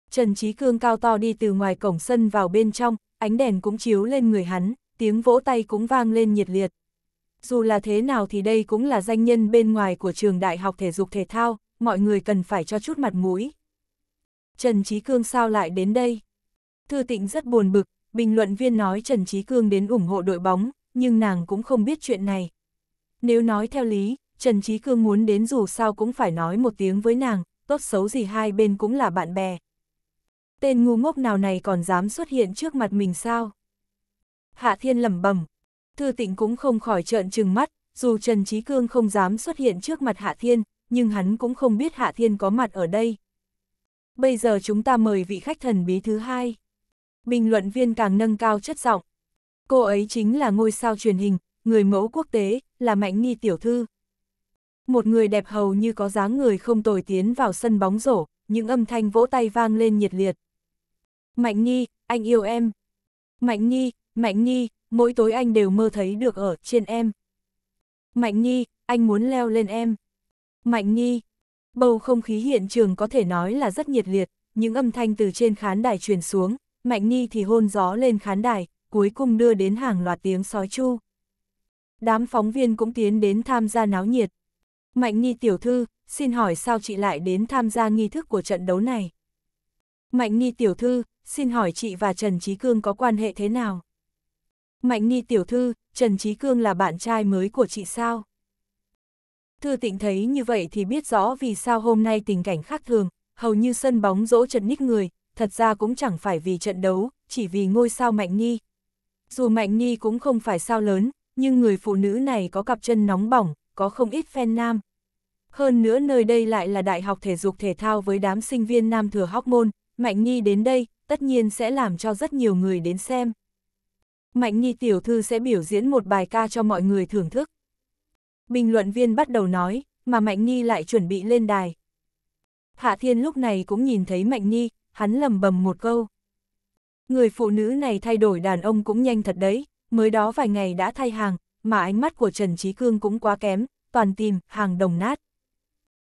Trần Trí Cương cao to đi từ ngoài cổng sân vào bên trong, ánh đèn cũng chiếu lên người hắn, tiếng vỗ tay cũng vang lên nhiệt liệt. Dù là thế nào thì đây cũng là danh nhân bên ngoài của trường Đại học Thể dục Thể thao, mọi người cần phải cho chút mặt mũi. Trần Trí Cương sao lại đến đây? Thư tịnh rất buồn bực, bình luận viên nói Trần Trí Cương đến ủng hộ đội bóng, nhưng nàng cũng không biết chuyện này. Nếu nói theo lý, Trần Trí Cương muốn đến dù sao cũng phải nói một tiếng với nàng, tốt xấu gì hai bên cũng là bạn bè. Tên ngu ngốc nào này còn dám xuất hiện trước mặt mình sao? Hạ Thiên lẩm bẩm, Thư Tịnh cũng không khỏi trợn trừng mắt, dù Trần Trí Cương không dám xuất hiện trước mặt Hạ Thiên, nhưng hắn cũng không biết Hạ Thiên có mặt ở đây. Bây giờ chúng ta mời vị khách thần bí thứ hai. Bình luận viên càng nâng cao chất giọng. Cô ấy chính là ngôi sao truyền hình, người mẫu quốc tế, là Mạnh Nghi Tiểu Thư. Một người đẹp hầu như có dáng người không tồi tiến vào sân bóng rổ, những âm thanh vỗ tay vang lên nhiệt liệt. Mạnh Nghi, anh yêu em. Mạnh Nghi, Mạnh Nghi, mỗi tối anh đều mơ thấy được ở trên em. Mạnh Nghi, anh muốn leo lên em. Mạnh Nhi. Bầu không khí hiện trường có thể nói là rất nhiệt liệt, những âm thanh từ trên khán đài truyền xuống, Mạnh Nhi thì hôn gió lên khán đài, cuối cùng đưa đến hàng loạt tiếng sói chu. Đám phóng viên cũng tiến đến tham gia náo nhiệt. Mạnh Nhi tiểu thư, xin hỏi sao chị lại đến tham gia nghi thức của trận đấu này? Mạnh Nhi tiểu thư, xin hỏi chị và Trần Trí Cương có quan hệ thế nào? Mạnh Nhi tiểu thư, Trần Trí Cương là bạn trai mới của chị sao? Thư Tịnh thấy như vậy thì biết rõ vì sao hôm nay tình cảnh khác thường, hầu như sân bóng dỗ trận nít người, thật ra cũng chẳng phải vì trận đấu, chỉ vì ngôi sao Mạnh Nhi. Dù Mạnh Nhi cũng không phải sao lớn, nhưng người phụ nữ này có cặp chân nóng bỏng, có không ít fan nam. Hơn nữa nơi đây lại là Đại học Thể dục Thể thao với đám sinh viên nam thừa hóc môn, Mạnh Nhi đến đây, tất nhiên sẽ làm cho rất nhiều người đến xem. Mạnh Nhi tiểu thư sẽ biểu diễn một bài ca cho mọi người thưởng thức. Bình luận viên bắt đầu nói, mà Mạnh Ni lại chuẩn bị lên đài. Hạ Thiên lúc này cũng nhìn thấy Mạnh Ni, hắn lầm bầm một câu. Người phụ nữ này thay đổi đàn ông cũng nhanh thật đấy, mới đó vài ngày đã thay hàng, mà ánh mắt của Trần Trí Cương cũng quá kém, toàn tìm, hàng đồng nát.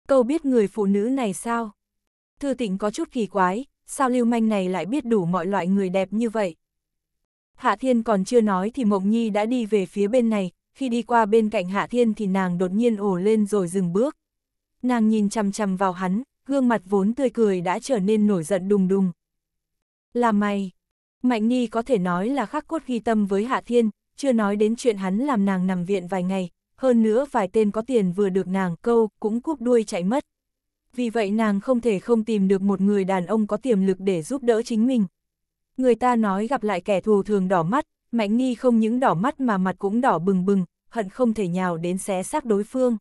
Câu biết người phụ nữ này sao? Thư tịnh có chút kỳ quái, sao lưu manh này lại biết đủ mọi loại người đẹp như vậy? Hạ Thiên còn chưa nói thì Mộng Nhi đã đi về phía bên này, khi đi qua bên cạnh Hạ Thiên thì nàng đột nhiên ổ lên rồi dừng bước. Nàng nhìn chằm chằm vào hắn, gương mặt vốn tươi cười đã trở nên nổi giận đùng đùng. Là mày! Mạnh Ni có thể nói là khắc cốt ghi tâm với Hạ Thiên, chưa nói đến chuyện hắn làm nàng nằm viện vài ngày, hơn nữa vài tên có tiền vừa được nàng câu cũng cúp đuôi chạy mất. Vì vậy nàng không thể không tìm được một người đàn ông có tiềm lực để giúp đỡ chính mình. Người ta nói gặp lại kẻ thù thường đỏ mắt, Mạnh nghi không những đỏ mắt mà mặt cũng đỏ bừng bừng, hận không thể nhào đến xé xác đối phương.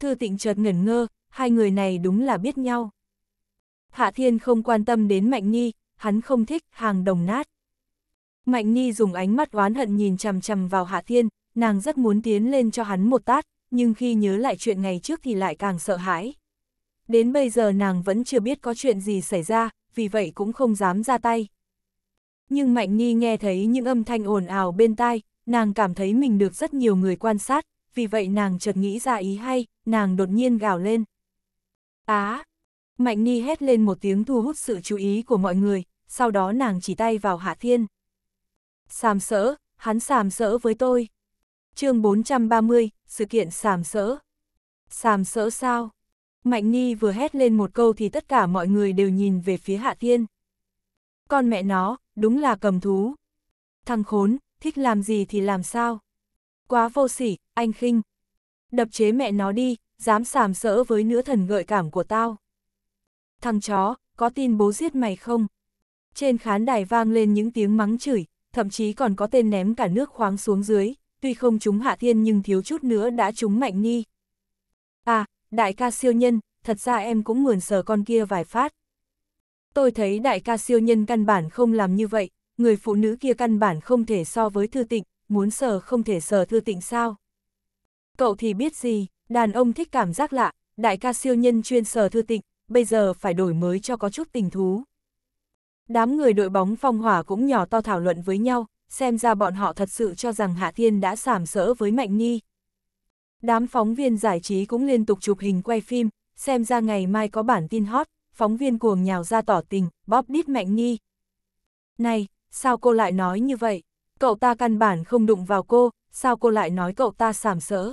Thư tịnh chợt ngẩn ngơ, hai người này đúng là biết nhau. Hạ Thiên không quan tâm đến Mạnh Nghi, hắn không thích hàng đồng nát. Mạnh Nghi dùng ánh mắt oán hận nhìn chằm chằm vào Hạ Thiên, nàng rất muốn tiến lên cho hắn một tát, nhưng khi nhớ lại chuyện ngày trước thì lại càng sợ hãi. Đến bây giờ nàng vẫn chưa biết có chuyện gì xảy ra, vì vậy cũng không dám ra tay. Nhưng Mạnh Nghi nghe thấy những âm thanh ồn ào bên tai, nàng cảm thấy mình được rất nhiều người quan sát, vì vậy nàng chợt nghĩ ra ý hay, nàng đột nhiên gào lên. Á! Mạnh Nghi hét lên một tiếng thu hút sự chú ý của mọi người, sau đó nàng chỉ tay vào Hạ Thiên. Sàm sỡ, hắn sàm sỡ với tôi. chương 430, sự kiện sàm sỡ. Sàm sỡ sao? Mạnh Nghi vừa hét lên một câu thì tất cả mọi người đều nhìn về phía Hạ Thiên. Con mẹ nó, đúng là cầm thú. Thằng khốn, thích làm gì thì làm sao? Quá vô sỉ, anh khinh. Đập chế mẹ nó đi, dám sàm sỡ với nữ thần gợi cảm của tao. Thằng chó, có tin bố giết mày không? Trên khán đài vang lên những tiếng mắng chửi, thậm chí còn có tên ném cả nước khoáng xuống dưới, tuy không trúng Hạ Thiên nhưng thiếu chút nữa đã trúng Mạnh Ni. À, đại ca siêu nhân, thật ra em cũng mượn sờ con kia vài phát. Tôi thấy đại ca siêu nhân căn bản không làm như vậy, người phụ nữ kia căn bản không thể so với thư tịnh, muốn sờ không thể sờ thư tịnh sao. Cậu thì biết gì, đàn ông thích cảm giác lạ, đại ca siêu nhân chuyên sờ thư tịnh, bây giờ phải đổi mới cho có chút tình thú. Đám người đội bóng phong hỏa cũng nhỏ to thảo luận với nhau, xem ra bọn họ thật sự cho rằng Hạ Thiên đã sàm sỡ với Mạnh Nhi. Đám phóng viên giải trí cũng liên tục chụp hình quay phim, xem ra ngày mai có bản tin hot, phóng viên cuồng nhào ra tỏ tình, bóp đít mạnh nghi. Này, sao cô lại nói như vậy? Cậu ta căn bản không đụng vào cô, sao cô lại nói cậu ta sàm sỡ?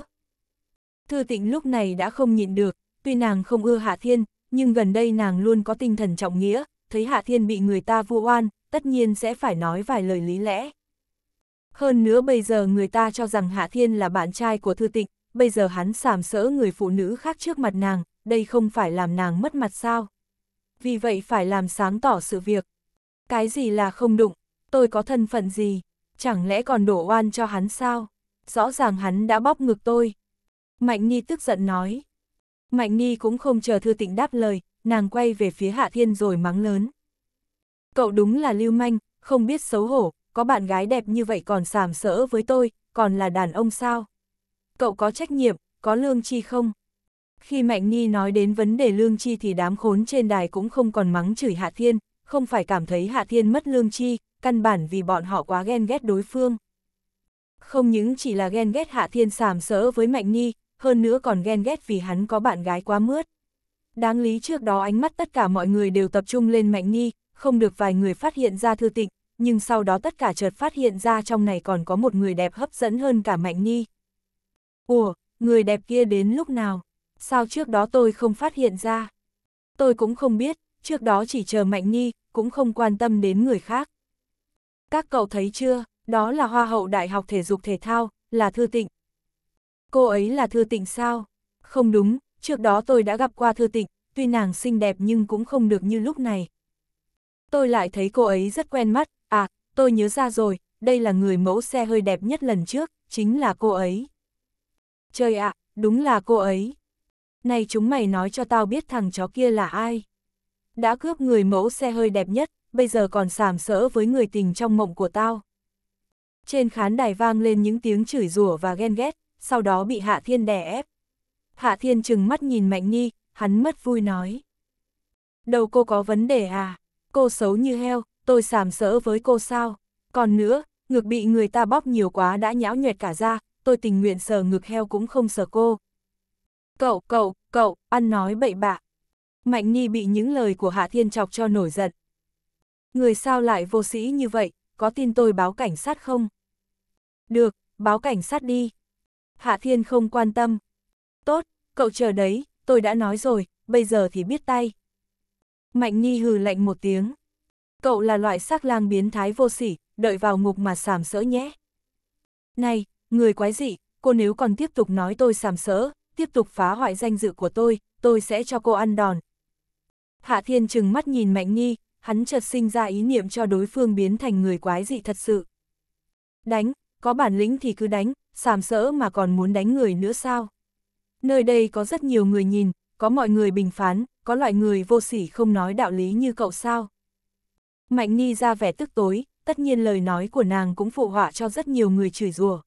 Thư tịnh lúc này đã không nhịn được, tuy nàng không ưa Hạ Thiên, nhưng gần đây nàng luôn có tinh thần trọng nghĩa, thấy Hạ Thiên bị người ta vu oan, tất nhiên sẽ phải nói vài lời lý lẽ. Hơn nữa bây giờ người ta cho rằng Hạ Thiên là bạn trai của Thư Tịnh, bây giờ hắn sàm sỡ người phụ nữ khác trước mặt nàng, đây không phải làm nàng mất mặt sao? vì vậy phải làm sáng tỏ sự việc. Cái gì là không đụng, tôi có thân phận gì, chẳng lẽ còn đổ oan cho hắn sao? Rõ ràng hắn đã bóp ngực tôi. Mạnh Ni tức giận nói. Mạnh Ni cũng không chờ Thư Tịnh đáp lời, nàng quay về phía Hạ Thiên rồi mắng lớn. Cậu đúng là lưu manh, không biết xấu hổ, có bạn gái đẹp như vậy còn sàm sỡ với tôi, còn là đàn ông sao? Cậu có trách nhiệm, có lương chi không? Khi Mạnh Ni nói đến vấn đề lương chi thì đám khốn trên đài cũng không còn mắng chửi Hạ Thiên, không phải cảm thấy Hạ Thiên mất lương chi, căn bản vì bọn họ quá ghen ghét đối phương. Không những chỉ là ghen ghét Hạ Thiên sàm sỡ với Mạnh Ni, hơn nữa còn ghen ghét vì hắn có bạn gái quá mướt. Đáng lý trước đó ánh mắt tất cả mọi người đều tập trung lên Mạnh Ni, không được vài người phát hiện ra thư tịnh, nhưng sau đó tất cả chợt phát hiện ra trong này còn có một người đẹp hấp dẫn hơn cả Mạnh Ni. Ủa, người đẹp kia đến lúc nào? sao trước đó tôi không phát hiện ra? Tôi cũng không biết, trước đó chỉ chờ Mạnh Nhi, cũng không quan tâm đến người khác. Các cậu thấy chưa, đó là Hoa hậu Đại học Thể dục Thể thao, là Thư Tịnh. Cô ấy là Thư Tịnh sao? Không đúng, trước đó tôi đã gặp qua Thư Tịnh, tuy nàng xinh đẹp nhưng cũng không được như lúc này. Tôi lại thấy cô ấy rất quen mắt, à, tôi nhớ ra rồi, đây là người mẫu xe hơi đẹp nhất lần trước, chính là cô ấy. Trời ạ, à, đúng là cô ấy này chúng mày nói cho tao biết thằng chó kia là ai. Đã cướp người mẫu xe hơi đẹp nhất, bây giờ còn sàm sỡ với người tình trong mộng của tao. Trên khán đài vang lên những tiếng chửi rủa và ghen ghét, sau đó bị Hạ Thiên đè ép. Hạ Thiên chừng mắt nhìn Mạnh Nhi hắn mất vui nói. Đầu cô có vấn đề à? Cô xấu như heo, tôi sàm sỡ với cô sao? Còn nữa, ngược bị người ta bóp nhiều quá đã nhão nhuẹt cả ra, tôi tình nguyện sờ ngực heo cũng không sờ cô, cậu, cậu, cậu, ăn nói bậy bạ. Mạnh Nhi bị những lời của Hạ Thiên chọc cho nổi giận. Người sao lại vô sĩ như vậy, có tin tôi báo cảnh sát không? Được, báo cảnh sát đi. Hạ Thiên không quan tâm. Tốt, cậu chờ đấy, tôi đã nói rồi, bây giờ thì biết tay. Mạnh Nhi hừ lạnh một tiếng. Cậu là loại sắc lang biến thái vô sỉ, đợi vào ngục mà sàm sỡ nhé. Này, người quái dị, cô nếu còn tiếp tục nói tôi sàm sỡ, tiếp tục phá hoại danh dự của tôi, tôi sẽ cho cô ăn đòn. Hạ Thiên trừng mắt nhìn Mạnh Nhi, hắn chợt sinh ra ý niệm cho đối phương biến thành người quái dị thật sự. Đánh, có bản lĩnh thì cứ đánh, sàm sỡ mà còn muốn đánh người nữa sao? Nơi đây có rất nhiều người nhìn, có mọi người bình phán, có loại người vô sỉ không nói đạo lý như cậu sao? Mạnh Nhi ra vẻ tức tối, tất nhiên lời nói của nàng cũng phụ họa cho rất nhiều người chửi rủa.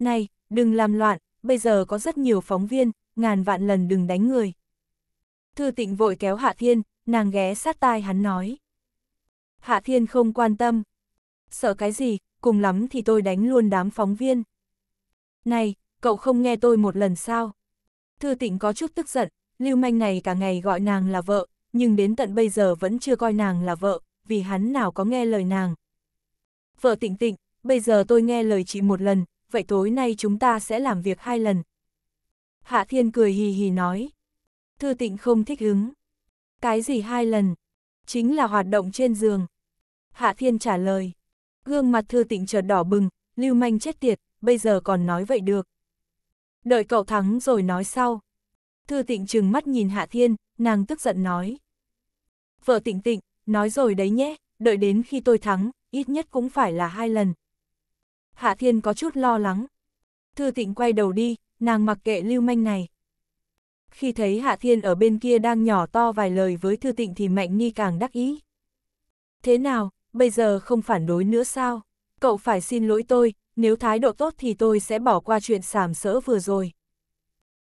Này, đừng làm loạn, bây giờ có rất nhiều phóng viên, ngàn vạn lần đừng đánh người. Thư tịnh vội kéo Hạ Thiên, nàng ghé sát tai hắn nói. Hạ Thiên không quan tâm. Sợ cái gì, cùng lắm thì tôi đánh luôn đám phóng viên. Này, cậu không nghe tôi một lần sao? Thư tịnh có chút tức giận, lưu manh này cả ngày gọi nàng là vợ, nhưng đến tận bây giờ vẫn chưa coi nàng là vợ, vì hắn nào có nghe lời nàng. Vợ tịnh tịnh, bây giờ tôi nghe lời chị một lần, vậy tối nay chúng ta sẽ làm việc hai lần. Hạ Thiên cười hì hì nói. Thư tịnh không thích ứng. Cái gì hai lần? Chính là hoạt động trên giường. Hạ Thiên trả lời. Gương mặt thư tịnh chợt đỏ bừng, lưu manh chết tiệt, bây giờ còn nói vậy được. Đợi cậu thắng rồi nói sau. Thư tịnh trừng mắt nhìn Hạ Thiên, nàng tức giận nói. Vợ tịnh tịnh, nói rồi đấy nhé, đợi đến khi tôi thắng, ít nhất cũng phải là hai lần. Hạ Thiên có chút lo lắng. Thư Tịnh quay đầu đi, nàng mặc kệ lưu manh này. Khi thấy Hạ Thiên ở bên kia đang nhỏ to vài lời với Thư Tịnh thì Mạnh Nhi càng đắc ý. Thế nào, bây giờ không phản đối nữa sao? Cậu phải xin lỗi tôi, nếu thái độ tốt thì tôi sẽ bỏ qua chuyện sảm sỡ vừa rồi.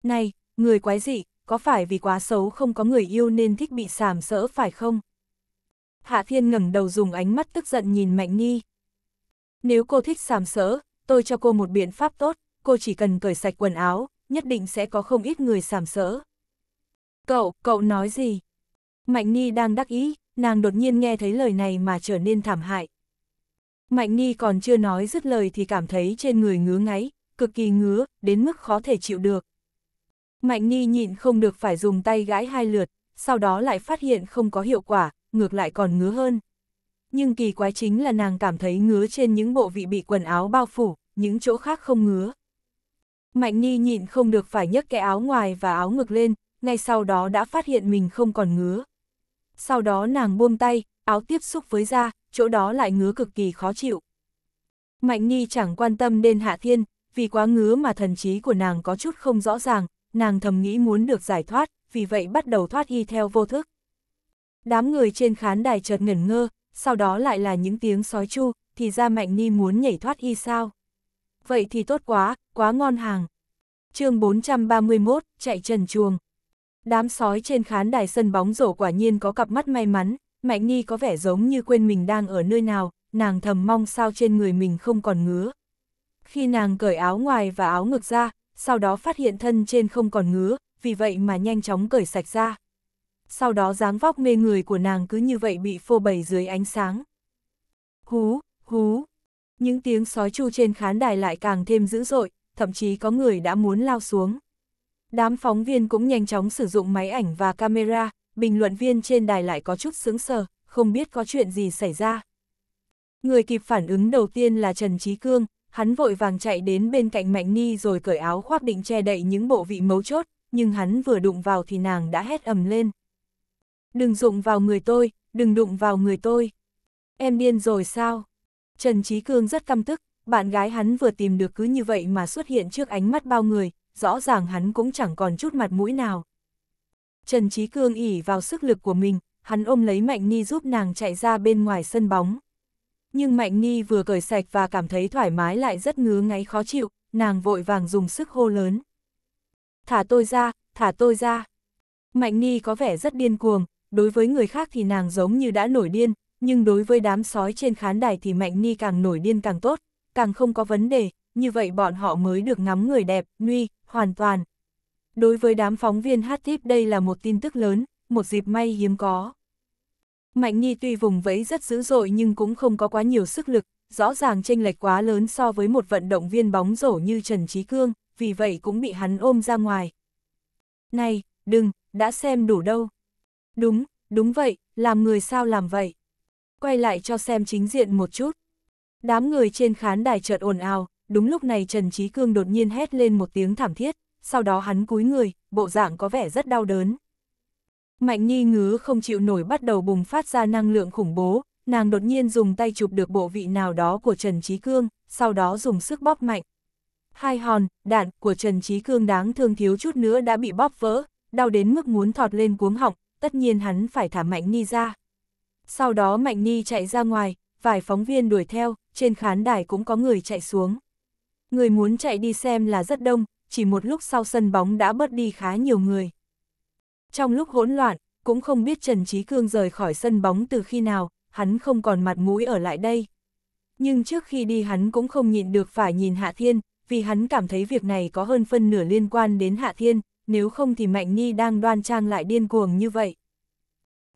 Này, người quái dị, có phải vì quá xấu không có người yêu nên thích bị sảm sỡ phải không? Hạ Thiên ngẩng đầu dùng ánh mắt tức giận nhìn Mạnh Nhi. Nếu cô thích sàm sỡ, tôi cho cô một biện pháp tốt, cô chỉ cần cởi sạch quần áo, nhất định sẽ có không ít người sàm sỡ. Cậu, cậu nói gì? Mạnh Ni đang đắc ý, nàng đột nhiên nghe thấy lời này mà trở nên thảm hại. Mạnh Ni còn chưa nói dứt lời thì cảm thấy trên người ngứa ngáy, cực kỳ ngứa, đến mức khó thể chịu được. Mạnh Ni nhịn không được phải dùng tay gãi hai lượt, sau đó lại phát hiện không có hiệu quả, ngược lại còn ngứa hơn nhưng kỳ quái chính là nàng cảm thấy ngứa trên những bộ vị bị quần áo bao phủ, những chỗ khác không ngứa. Mạnh Nhi nhịn không được phải nhấc cái áo ngoài và áo ngực lên, ngay sau đó đã phát hiện mình không còn ngứa. Sau đó nàng buông tay, áo tiếp xúc với da, chỗ đó lại ngứa cực kỳ khó chịu. Mạnh Nhi chẳng quan tâm đến Hạ Thiên, vì quá ngứa mà thần trí của nàng có chút không rõ ràng, nàng thầm nghĩ muốn được giải thoát, vì vậy bắt đầu thoát y theo vô thức. Đám người trên khán đài chợt ngẩn ngơ, sau đó lại là những tiếng sói chu, thì ra Mạnh Ni muốn nhảy thoát y sao. Vậy thì tốt quá, quá ngon hàng. chương 431, chạy trần chuồng. Đám sói trên khán đài sân bóng rổ quả nhiên có cặp mắt may mắn, Mạnh Ni có vẻ giống như quên mình đang ở nơi nào, nàng thầm mong sao trên người mình không còn ngứa. Khi nàng cởi áo ngoài và áo ngực ra, sau đó phát hiện thân trên không còn ngứa, vì vậy mà nhanh chóng cởi sạch ra sau đó dáng vóc mê người của nàng cứ như vậy bị phô bày dưới ánh sáng. Hú, hú, những tiếng sói chu trên khán đài lại càng thêm dữ dội, thậm chí có người đã muốn lao xuống. Đám phóng viên cũng nhanh chóng sử dụng máy ảnh và camera, bình luận viên trên đài lại có chút sững sờ, không biết có chuyện gì xảy ra. Người kịp phản ứng đầu tiên là Trần Trí Cương, hắn vội vàng chạy đến bên cạnh Mạnh Ni rồi cởi áo khoác định che đậy những bộ vị mấu chốt, nhưng hắn vừa đụng vào thì nàng đã hét ầm lên. Đừng rụng vào người tôi, đừng đụng vào người tôi. Em điên rồi sao? Trần Trí Cương rất căm tức, bạn gái hắn vừa tìm được cứ như vậy mà xuất hiện trước ánh mắt bao người, rõ ràng hắn cũng chẳng còn chút mặt mũi nào. Trần Trí Cương ỉ vào sức lực của mình, hắn ôm lấy Mạnh Ni giúp nàng chạy ra bên ngoài sân bóng. Nhưng Mạnh Ni vừa cởi sạch và cảm thấy thoải mái lại rất ngứa ngáy khó chịu, nàng vội vàng dùng sức hô lớn. Thả tôi ra, thả tôi ra. Mạnh Ni có vẻ rất điên cuồng, đối với người khác thì nàng giống như đã nổi điên, nhưng đối với đám sói trên khán đài thì Mạnh Ni càng nổi điên càng tốt, càng không có vấn đề, như vậy bọn họ mới được ngắm người đẹp, nuy, hoàn toàn. Đối với đám phóng viên hát tiếp đây là một tin tức lớn, một dịp may hiếm có. Mạnh ni tuy vùng vẫy rất dữ dội nhưng cũng không có quá nhiều sức lực, rõ ràng chênh lệch quá lớn so với một vận động viên bóng rổ như Trần Trí Cương, vì vậy cũng bị hắn ôm ra ngoài. Này, đừng, đã xem đủ đâu. Đúng, đúng vậy, làm người sao làm vậy? Quay lại cho xem chính diện một chút. Đám người trên khán đài chợt ồn ào, đúng lúc này Trần Trí Cương đột nhiên hét lên một tiếng thảm thiết, sau đó hắn cúi người, bộ dạng có vẻ rất đau đớn. Mạnh Nhi ngứa không chịu nổi bắt đầu bùng phát ra năng lượng khủng bố, nàng đột nhiên dùng tay chụp được bộ vị nào đó của Trần Trí Cương, sau đó dùng sức bóp mạnh. Hai hòn, đạn của Trần Trí Cương đáng thương thiếu chút nữa đã bị bóp vỡ, đau đến mức muốn thọt lên cuống họng, tất nhiên hắn phải thả Mạnh Ni ra. Sau đó Mạnh Ni chạy ra ngoài, vài phóng viên đuổi theo, trên khán đài cũng có người chạy xuống. Người muốn chạy đi xem là rất đông, chỉ một lúc sau sân bóng đã bớt đi khá nhiều người. Trong lúc hỗn loạn, cũng không biết Trần Trí Cương rời khỏi sân bóng từ khi nào, hắn không còn mặt mũi ở lại đây. Nhưng trước khi đi hắn cũng không nhịn được phải nhìn Hạ Thiên, vì hắn cảm thấy việc này có hơn phân nửa liên quan đến Hạ Thiên, nếu không thì Mạnh Ni đang đoan trang lại điên cuồng như vậy.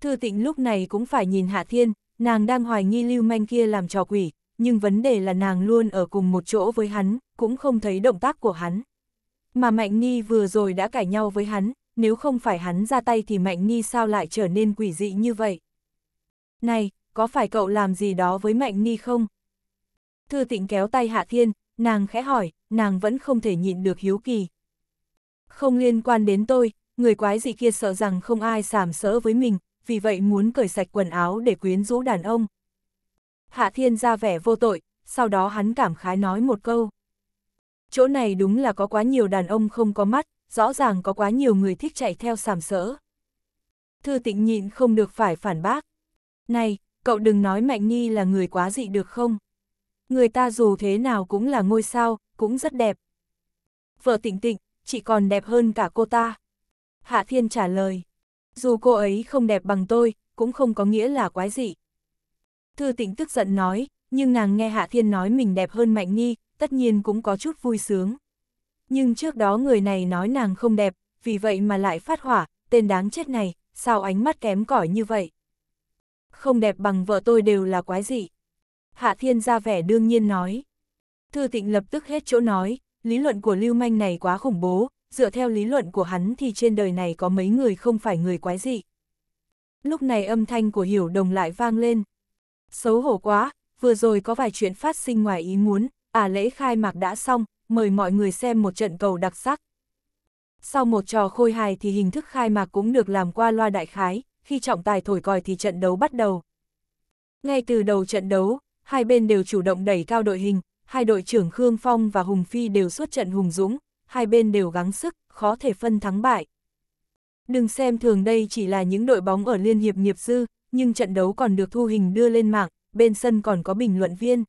Thư tịnh lúc này cũng phải nhìn Hạ Thiên, nàng đang hoài nghi lưu manh kia làm trò quỷ, nhưng vấn đề là nàng luôn ở cùng một chỗ với hắn, cũng không thấy động tác của hắn. Mà Mạnh Ni vừa rồi đã cãi nhau với hắn, nếu không phải hắn ra tay thì Mạnh Ni sao lại trở nên quỷ dị như vậy? Này, có phải cậu làm gì đó với Mạnh Ni không? Thư tịnh kéo tay Hạ Thiên, nàng khẽ hỏi, nàng vẫn không thể nhịn được hiếu kỳ, không liên quan đến tôi, người quái dị kia sợ rằng không ai sàm sỡ với mình, vì vậy muốn cởi sạch quần áo để quyến rũ đàn ông. Hạ Thiên ra vẻ vô tội, sau đó hắn cảm khái nói một câu. Chỗ này đúng là có quá nhiều đàn ông không có mắt, rõ ràng có quá nhiều người thích chạy theo sàm sỡ. Thư tịnh nhịn không được phải phản bác. Này, cậu đừng nói Mạnh nhi là người quá dị được không? Người ta dù thế nào cũng là ngôi sao, cũng rất đẹp. Vợ tịnh tịnh, chỉ còn đẹp hơn cả cô ta. Hạ Thiên trả lời, dù cô ấy không đẹp bằng tôi, cũng không có nghĩa là quái dị. Thư tĩnh tức giận nói, nhưng nàng nghe Hạ Thiên nói mình đẹp hơn Mạnh Nhi, tất nhiên cũng có chút vui sướng. Nhưng trước đó người này nói nàng không đẹp, vì vậy mà lại phát hỏa, tên đáng chết này, sao ánh mắt kém cỏi như vậy? Không đẹp bằng vợ tôi đều là quái dị. Hạ Thiên ra vẻ đương nhiên nói. Thư Tịnh lập tức hết chỗ nói, lý luận của lưu manh này quá khủng bố, dựa theo lý luận của hắn thì trên đời này có mấy người không phải người quái dị. Lúc này âm thanh của hiểu đồng lại vang lên. Xấu hổ quá, vừa rồi có vài chuyện phát sinh ngoài ý muốn, à lễ khai mạc đã xong, mời mọi người xem một trận cầu đặc sắc. Sau một trò khôi hài thì hình thức khai mạc cũng được làm qua loa đại khái, khi trọng tài thổi còi thì trận đấu bắt đầu. Ngay từ đầu trận đấu, hai bên đều chủ động đẩy cao đội hình, hai đội trưởng Khương Phong và Hùng Phi đều xuất trận hùng dũng, hai bên đều gắng sức, khó thể phân thắng bại. Đừng xem thường đây chỉ là những đội bóng ở Liên hiệp nghiệp dư, nhưng trận đấu còn được thu hình đưa lên mạng, bên sân còn có bình luận viên.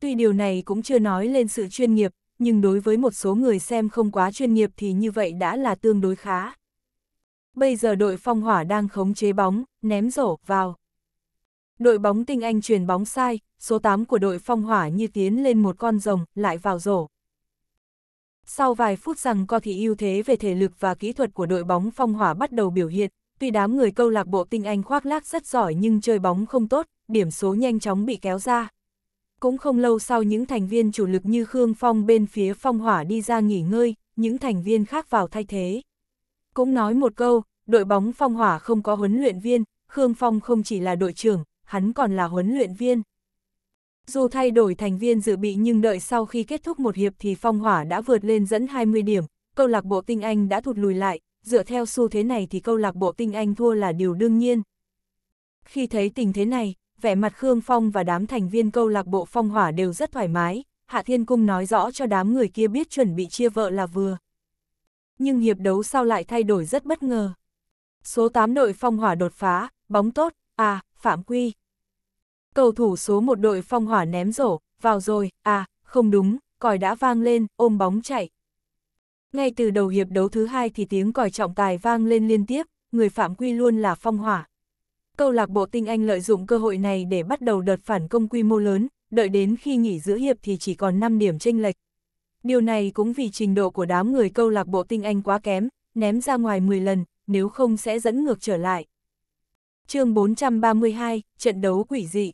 Tuy điều này cũng chưa nói lên sự chuyên nghiệp, nhưng đối với một số người xem không quá chuyên nghiệp thì như vậy đã là tương đối khá. Bây giờ đội phong hỏa đang khống chế bóng, ném rổ vào. Đội bóng tinh anh truyền bóng sai, số 8 của đội phong hỏa như tiến lên một con rồng, lại vào rổ. Sau vài phút rằng co thì ưu thế về thể lực và kỹ thuật của đội bóng phong hỏa bắt đầu biểu hiện, tuy đám người câu lạc bộ tinh anh khoác lác rất giỏi nhưng chơi bóng không tốt, điểm số nhanh chóng bị kéo ra. Cũng không lâu sau những thành viên chủ lực như Khương Phong bên phía phong hỏa đi ra nghỉ ngơi, những thành viên khác vào thay thế. Cũng nói một câu, đội bóng phong hỏa không có huấn luyện viên, Khương Phong không chỉ là đội trưởng, hắn còn là huấn luyện viên. Dù thay đổi thành viên dự bị nhưng đợi sau khi kết thúc một hiệp thì phong hỏa đã vượt lên dẫn 20 điểm, câu lạc bộ tinh anh đã thụt lùi lại, dựa theo xu thế này thì câu lạc bộ tinh anh thua là điều đương nhiên. Khi thấy tình thế này, vẻ mặt Khương Phong và đám thành viên câu lạc bộ phong hỏa đều rất thoải mái, Hạ Thiên Cung nói rõ cho đám người kia biết chuẩn bị chia vợ là vừa. Nhưng hiệp đấu sau lại thay đổi rất bất ngờ. Số 8 đội phong hỏa đột phá, bóng tốt, à, phạm quy. Cầu thủ số một đội phong hỏa ném rổ, vào rồi, à, không đúng, còi đã vang lên, ôm bóng chạy. Ngay từ đầu hiệp đấu thứ hai thì tiếng còi trọng tài vang lên liên tiếp, người phạm quy luôn là phong hỏa. Câu lạc bộ tinh Anh lợi dụng cơ hội này để bắt đầu đợt phản công quy mô lớn, đợi đến khi nghỉ giữa hiệp thì chỉ còn 5 điểm tranh lệch. Điều này cũng vì trình độ của đám người câu lạc bộ tinh Anh quá kém, ném ra ngoài 10 lần, nếu không sẽ dẫn ngược trở lại chương 432, trận đấu quỷ dị.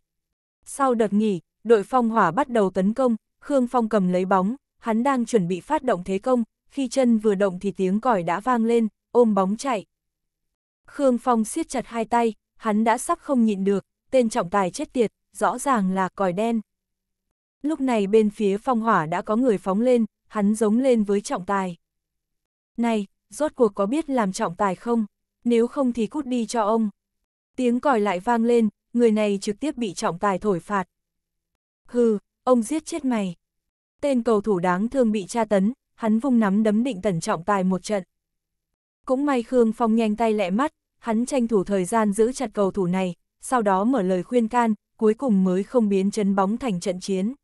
Sau đợt nghỉ, đội phong hỏa bắt đầu tấn công, Khương Phong cầm lấy bóng, hắn đang chuẩn bị phát động thế công, khi chân vừa động thì tiếng còi đã vang lên, ôm bóng chạy. Khương Phong siết chặt hai tay, hắn đã sắp không nhịn được, tên trọng tài chết tiệt, rõ ràng là còi đen. Lúc này bên phía phong hỏa đã có người phóng lên, hắn giống lên với trọng tài. Này, rốt cuộc có biết làm trọng tài không? Nếu không thì cút đi cho ông. Tiếng còi lại vang lên, người này trực tiếp bị trọng tài thổi phạt. Hừ, ông giết chết mày. Tên cầu thủ đáng thương bị tra tấn, hắn vung nắm đấm định tẩn trọng tài một trận. Cũng may Khương Phong nhanh tay lẹ mắt, hắn tranh thủ thời gian giữ chặt cầu thủ này, sau đó mở lời khuyên can, cuối cùng mới không biến chấn bóng thành trận chiến.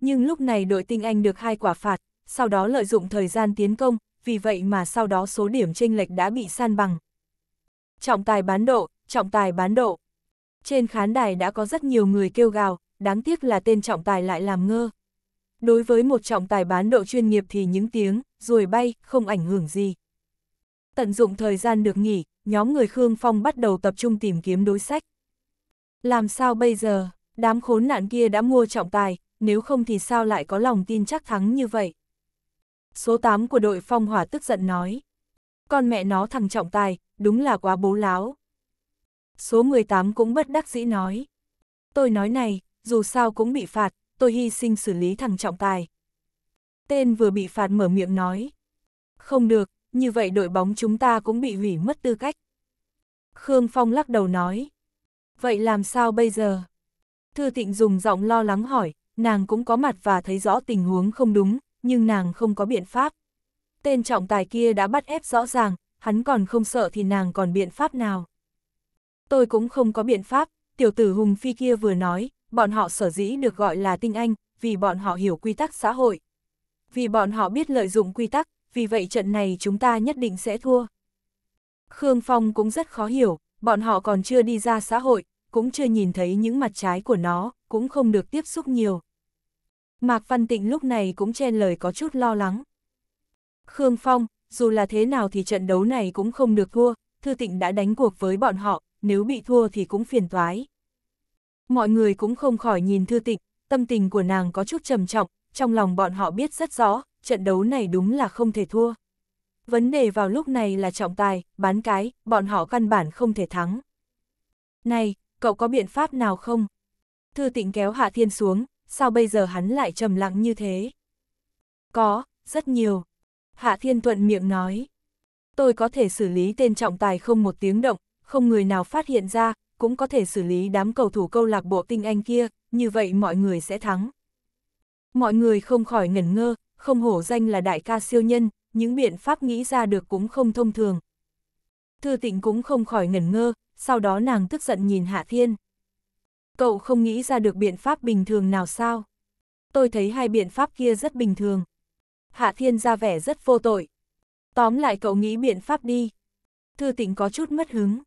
Nhưng lúc này đội tinh Anh được hai quả phạt, sau đó lợi dụng thời gian tiến công, vì vậy mà sau đó số điểm chênh lệch đã bị san bằng. Trọng tài bán độ, trọng tài bán độ. Trên khán đài đã có rất nhiều người kêu gào, đáng tiếc là tên trọng tài lại làm ngơ. Đối với một trọng tài bán độ chuyên nghiệp thì những tiếng, rồi bay, không ảnh hưởng gì. Tận dụng thời gian được nghỉ, nhóm người Khương Phong bắt đầu tập trung tìm kiếm đối sách. Làm sao bây giờ, đám khốn nạn kia đã mua trọng tài, nếu không thì sao lại có lòng tin chắc thắng như vậy? Số 8 của đội Phong Hỏa tức giận nói. Con mẹ nó thằng trọng tài, đúng là quá bố láo số 18 cũng bất đắc dĩ nói. Tôi nói này, dù sao cũng bị phạt, tôi hy sinh xử lý thằng trọng tài. Tên vừa bị phạt mở miệng nói. Không được, như vậy đội bóng chúng ta cũng bị hủy mất tư cách. Khương Phong lắc đầu nói. Vậy làm sao bây giờ? Thư Tịnh dùng giọng lo lắng hỏi, nàng cũng có mặt và thấy rõ tình huống không đúng, nhưng nàng không có biện pháp. Tên trọng tài kia đã bắt ép rõ ràng, hắn còn không sợ thì nàng còn biện pháp nào. Tôi cũng không có biện pháp, tiểu tử Hùng Phi kia vừa nói, bọn họ sở dĩ được gọi là tinh anh, vì bọn họ hiểu quy tắc xã hội. Vì bọn họ biết lợi dụng quy tắc, vì vậy trận này chúng ta nhất định sẽ thua. Khương Phong cũng rất khó hiểu, bọn họ còn chưa đi ra xã hội, cũng chưa nhìn thấy những mặt trái của nó, cũng không được tiếp xúc nhiều. Mạc Văn Tịnh lúc này cũng chen lời có chút lo lắng. Khương Phong, dù là thế nào thì trận đấu này cũng không được thua, Thư Tịnh đã đánh cuộc với bọn họ, nếu bị thua thì cũng phiền toái. Mọi người cũng không khỏi nhìn thư tịch, tâm tình của nàng có chút trầm trọng, trong lòng bọn họ biết rất rõ, trận đấu này đúng là không thể thua. Vấn đề vào lúc này là trọng tài, bán cái, bọn họ căn bản không thể thắng. Này, cậu có biện pháp nào không? Thư tịnh kéo Hạ Thiên xuống, sao bây giờ hắn lại trầm lặng như thế? Có, rất nhiều. Hạ Thiên thuận miệng nói. Tôi có thể xử lý tên trọng tài không một tiếng động, không người nào phát hiện ra, cũng có thể xử lý đám cầu thủ câu lạc bộ tinh anh kia, như vậy mọi người sẽ thắng. Mọi người không khỏi ngẩn ngơ, không hổ danh là đại ca siêu nhân, những biện pháp nghĩ ra được cũng không thông thường. Thư tịnh cũng không khỏi ngẩn ngơ, sau đó nàng tức giận nhìn Hạ Thiên. Cậu không nghĩ ra được biện pháp bình thường nào sao? Tôi thấy hai biện pháp kia rất bình thường. Hạ Thiên ra vẻ rất vô tội. Tóm lại cậu nghĩ biện pháp đi. Thư tịnh có chút mất hứng.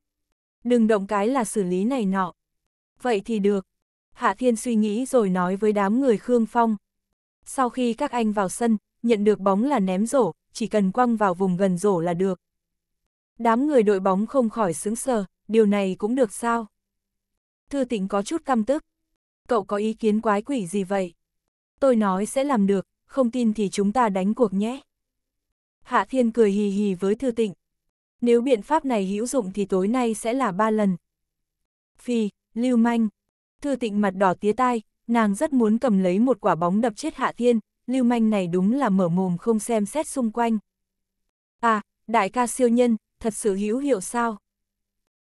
Đừng động cái là xử lý này nọ. Vậy thì được. Hạ Thiên suy nghĩ rồi nói với đám người Khương Phong. Sau khi các anh vào sân, nhận được bóng là ném rổ, chỉ cần quăng vào vùng gần rổ là được. Đám người đội bóng không khỏi sướng sờ, điều này cũng được sao? Thư tịnh có chút căm tức. Cậu có ý kiến quái quỷ gì vậy? Tôi nói sẽ làm được, không tin thì chúng ta đánh cuộc nhé. Hạ Thiên cười hì hì với Thư Tịnh, nếu biện pháp này hữu dụng thì tối nay sẽ là ba lần. Phi, lưu manh. Thư tịnh mặt đỏ tía tai, nàng rất muốn cầm lấy một quả bóng đập chết hạ thiên, lưu manh này đúng là mở mồm không xem xét xung quanh. À, đại ca siêu nhân, thật sự hữu hiệu sao?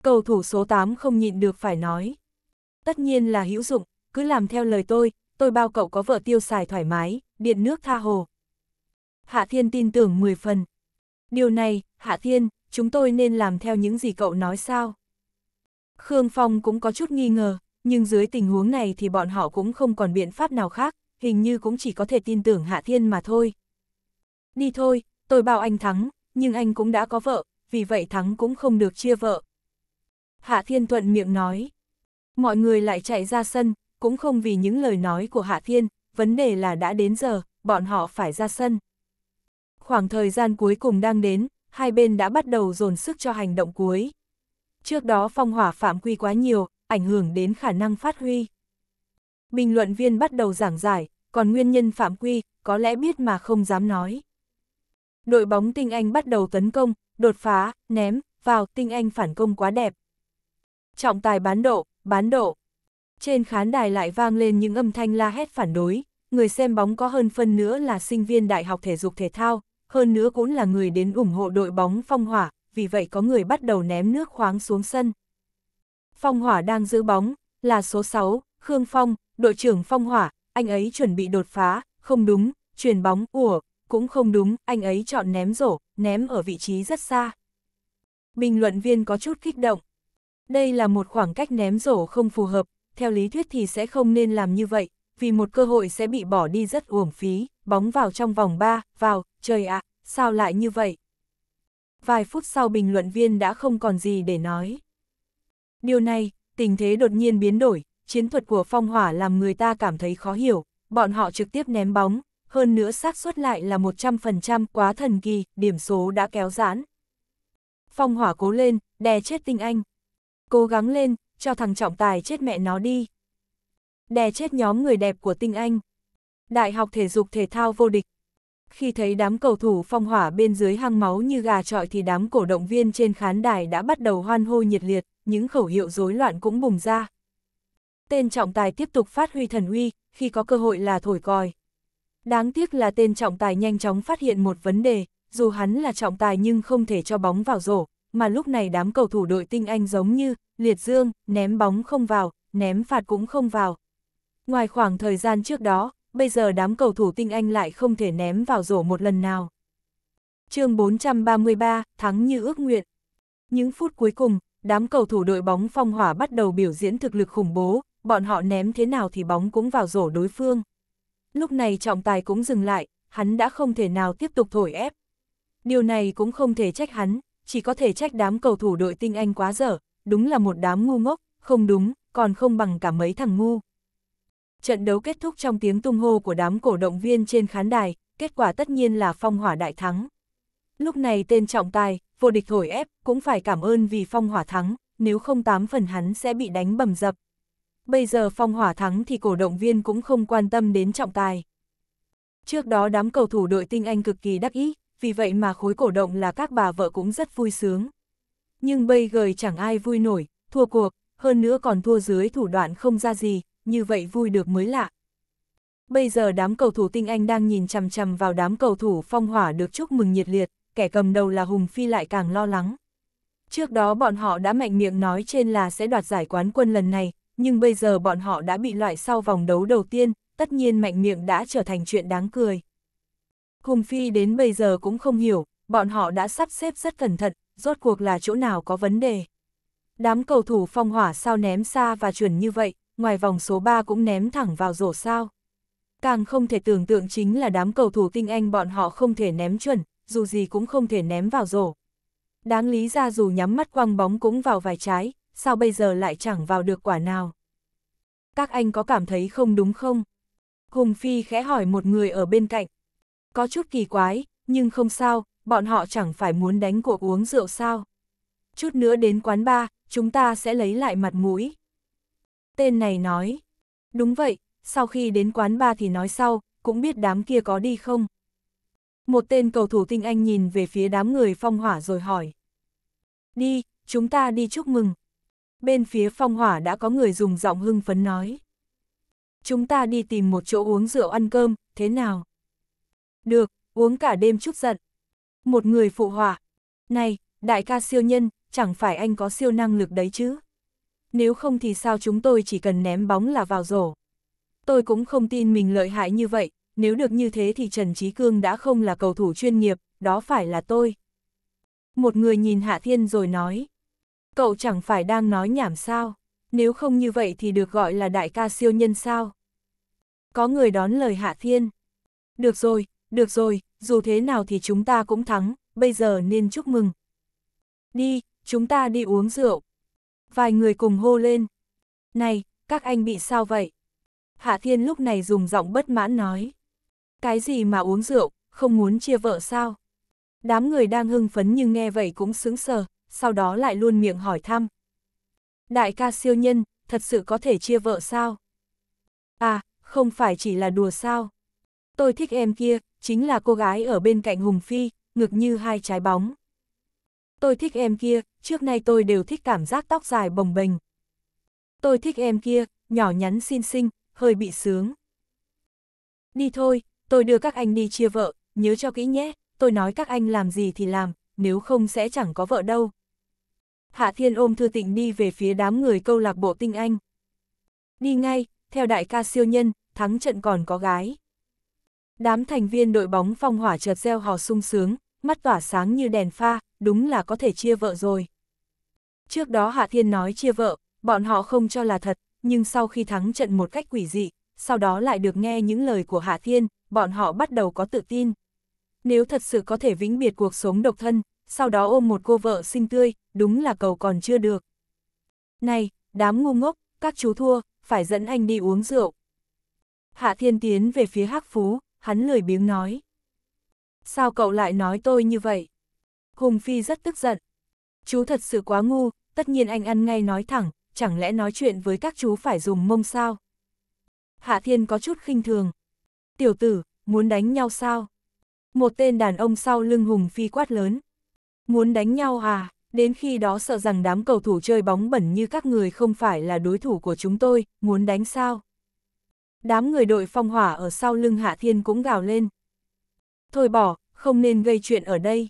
Cầu thủ số 8 không nhịn được phải nói. Tất nhiên là hữu dụng, cứ làm theo lời tôi, tôi bao cậu có vợ tiêu xài thoải mái, điện nước tha hồ. Hạ Thiên tin tưởng 10 phần. Điều này, Hạ Thiên, chúng tôi nên làm theo những gì cậu nói sao? Khương Phong cũng có chút nghi ngờ, nhưng dưới tình huống này thì bọn họ cũng không còn biện pháp nào khác, hình như cũng chỉ có thể tin tưởng Hạ Thiên mà thôi. Đi thôi, tôi bảo anh thắng, nhưng anh cũng đã có vợ, vì vậy thắng cũng không được chia vợ. Hạ Thiên thuận miệng nói. Mọi người lại chạy ra sân, cũng không vì những lời nói của Hạ Thiên, vấn đề là đã đến giờ, bọn họ phải ra sân. Khoảng thời gian cuối cùng đang đến, hai bên đã bắt đầu dồn sức cho hành động cuối. Trước đó phong hỏa phạm quy quá nhiều, ảnh hưởng đến khả năng phát huy. Bình luận viên bắt đầu giảng giải, còn nguyên nhân phạm quy, có lẽ biết mà không dám nói. Đội bóng tinh Anh bắt đầu tấn công, đột phá, ném, vào, tinh Anh phản công quá đẹp. Trọng tài bán độ, bán độ. Trên khán đài lại vang lên những âm thanh la hét phản đối, người xem bóng có hơn phân nữa là sinh viên Đại học Thể dục Thể thao, hơn nữa cũng là người đến ủng hộ đội bóng phong hỏa, vì vậy có người bắt đầu ném nước khoáng xuống sân. Phong hỏa đang giữ bóng, là số 6, Khương Phong, đội trưởng phong hỏa, anh ấy chuẩn bị đột phá, không đúng, truyền bóng, ủa, cũng không đúng, anh ấy chọn ném rổ, ném ở vị trí rất xa. Bình luận viên có chút kích động. Đây là một khoảng cách ném rổ không phù hợp, theo lý thuyết thì sẽ không nên làm như vậy, vì một cơ hội sẽ bị bỏ đi rất uổng phí bóng vào trong vòng 3, vào, trời ạ, à, sao lại như vậy? Vài phút sau bình luận viên đã không còn gì để nói. Điều này, tình thế đột nhiên biến đổi, chiến thuật của phong hỏa làm người ta cảm thấy khó hiểu, bọn họ trực tiếp ném bóng, hơn nữa xác suất lại là 100% quá thần kỳ, điểm số đã kéo giãn. Phong hỏa cố lên, đè chết tinh anh. Cố gắng lên, cho thằng trọng tài chết mẹ nó đi. Đè chết nhóm người đẹp của tinh anh đại học thể dục thể thao vô địch. Khi thấy đám cầu thủ phong hỏa bên dưới hang máu như gà trọi thì đám cổ động viên trên khán đài đã bắt đầu hoan hô nhiệt liệt, những khẩu hiệu rối loạn cũng bùng ra. Tên trọng tài tiếp tục phát huy thần uy, khi có cơ hội là thổi còi. Đáng tiếc là tên trọng tài nhanh chóng phát hiện một vấn đề, dù hắn là trọng tài nhưng không thể cho bóng vào rổ, mà lúc này đám cầu thủ đội tinh Anh giống như liệt dương, ném bóng không vào, ném phạt cũng không vào. Ngoài khoảng thời gian trước đó, bây giờ đám cầu thủ tinh Anh lại không thể ném vào rổ một lần nào. chương 433, thắng như ước nguyện. Những phút cuối cùng, đám cầu thủ đội bóng phong hỏa bắt đầu biểu diễn thực lực khủng bố, bọn họ ném thế nào thì bóng cũng vào rổ đối phương. Lúc này trọng tài cũng dừng lại, hắn đã không thể nào tiếp tục thổi ép. Điều này cũng không thể trách hắn, chỉ có thể trách đám cầu thủ đội tinh Anh quá dở, đúng là một đám ngu ngốc, không đúng, còn không bằng cả mấy thằng ngu trận đấu kết thúc trong tiếng tung hô của đám cổ động viên trên khán đài, kết quả tất nhiên là phong hỏa đại thắng. Lúc này tên trọng tài, vô địch thổi ép, cũng phải cảm ơn vì phong hỏa thắng, nếu không tám phần hắn sẽ bị đánh bầm dập. Bây giờ phong hỏa thắng thì cổ động viên cũng không quan tâm đến trọng tài. Trước đó đám cầu thủ đội tinh Anh cực kỳ đắc ý, vì vậy mà khối cổ động là các bà vợ cũng rất vui sướng. Nhưng bây giờ chẳng ai vui nổi, thua cuộc, hơn nữa còn thua dưới thủ đoạn không ra gì, như vậy vui được mới lạ. Bây giờ đám cầu thủ tinh Anh đang nhìn chằm chằm vào đám cầu thủ phong hỏa được chúc mừng nhiệt liệt, kẻ cầm đầu là Hùng Phi lại càng lo lắng. Trước đó bọn họ đã mạnh miệng nói trên là sẽ đoạt giải quán quân lần này, nhưng bây giờ bọn họ đã bị loại sau vòng đấu đầu tiên, tất nhiên mạnh miệng đã trở thành chuyện đáng cười. Hùng Phi đến bây giờ cũng không hiểu, bọn họ đã sắp xếp rất cẩn thận, rốt cuộc là chỗ nào có vấn đề. Đám cầu thủ phong hỏa sao ném xa và chuẩn như vậy, ngoài vòng số 3 cũng ném thẳng vào rổ sao. Càng không thể tưởng tượng chính là đám cầu thủ tinh anh bọn họ không thể ném chuẩn, dù gì cũng không thể ném vào rổ. Đáng lý ra dù nhắm mắt quăng bóng cũng vào vài trái, sao bây giờ lại chẳng vào được quả nào. Các anh có cảm thấy không đúng không? Hùng Phi khẽ hỏi một người ở bên cạnh. Có chút kỳ quái, nhưng không sao, bọn họ chẳng phải muốn đánh cuộc uống rượu sao. Chút nữa đến quán bar, chúng ta sẽ lấy lại mặt mũi. Tên này nói. Đúng vậy, sau khi đến quán ba thì nói sau, cũng biết đám kia có đi không. Một tên cầu thủ tinh anh nhìn về phía đám người phong hỏa rồi hỏi. Đi, chúng ta đi chúc mừng. Bên phía phong hỏa đã có người dùng giọng hưng phấn nói. Chúng ta đi tìm một chỗ uống rượu ăn cơm, thế nào? Được, uống cả đêm chút giận. Một người phụ hỏa. Này, đại ca siêu nhân, chẳng phải anh có siêu năng lực đấy chứ? nếu không thì sao chúng tôi chỉ cần ném bóng là vào rổ. Tôi cũng không tin mình lợi hại như vậy, nếu được như thế thì Trần Trí Cương đã không là cầu thủ chuyên nghiệp, đó phải là tôi. Một người nhìn Hạ Thiên rồi nói, cậu chẳng phải đang nói nhảm sao, nếu không như vậy thì được gọi là đại ca siêu nhân sao. Có người đón lời Hạ Thiên. Được rồi, được rồi, dù thế nào thì chúng ta cũng thắng, bây giờ nên chúc mừng. Đi, chúng ta đi uống rượu. Vài người cùng hô lên. Này, các anh bị sao vậy? Hạ Thiên lúc này dùng giọng bất mãn nói. Cái gì mà uống rượu, không muốn chia vợ sao? Đám người đang hưng phấn nhưng nghe vậy cũng sững sờ, sau đó lại luôn miệng hỏi thăm. Đại ca siêu nhân, thật sự có thể chia vợ sao? À, không phải chỉ là đùa sao? Tôi thích em kia, chính là cô gái ở bên cạnh Hùng Phi, ngực như hai trái bóng. Tôi thích em kia, trước nay tôi đều thích cảm giác tóc dài bồng bềnh. Tôi thích em kia, nhỏ nhắn xinh xinh, hơi bị sướng. Đi thôi, tôi đưa các anh đi chia vợ, nhớ cho kỹ nhé, tôi nói các anh làm gì thì làm, nếu không sẽ chẳng có vợ đâu. Hạ Thiên ôm Thư Tịnh đi về phía đám người câu lạc bộ tinh anh. Đi ngay, theo đại ca siêu nhân, thắng trận còn có gái. Đám thành viên đội bóng phong hỏa chợt reo hò sung sướng, mắt tỏa sáng như đèn pha, đúng là có thể chia vợ rồi. Trước đó Hạ Thiên nói chia vợ, bọn họ không cho là thật, nhưng sau khi thắng trận một cách quỷ dị, sau đó lại được nghe những lời của Hạ Thiên, bọn họ bắt đầu có tự tin. Nếu thật sự có thể vĩnh biệt cuộc sống độc thân, sau đó ôm một cô vợ xinh tươi, đúng là cầu còn chưa được. Này, đám ngu ngốc, các chú thua, phải dẫn anh đi uống rượu. Hạ Thiên tiến về phía Hắc Phú, hắn lười biếng nói. Sao cậu lại nói tôi như vậy? Hùng Phi rất tức giận. Chú thật sự quá ngu, tất nhiên anh ăn ngay nói thẳng, chẳng lẽ nói chuyện với các chú phải dùng mông sao? Hạ Thiên có chút khinh thường. Tiểu tử, muốn đánh nhau sao? Một tên đàn ông sau lưng Hùng Phi quát lớn. Muốn đánh nhau à? Đến khi đó sợ rằng đám cầu thủ chơi bóng bẩn như các người không phải là đối thủ của chúng tôi, muốn đánh sao? Đám người đội phong hỏa ở sau lưng Hạ Thiên cũng gào lên. Thôi bỏ, không nên gây chuyện ở đây.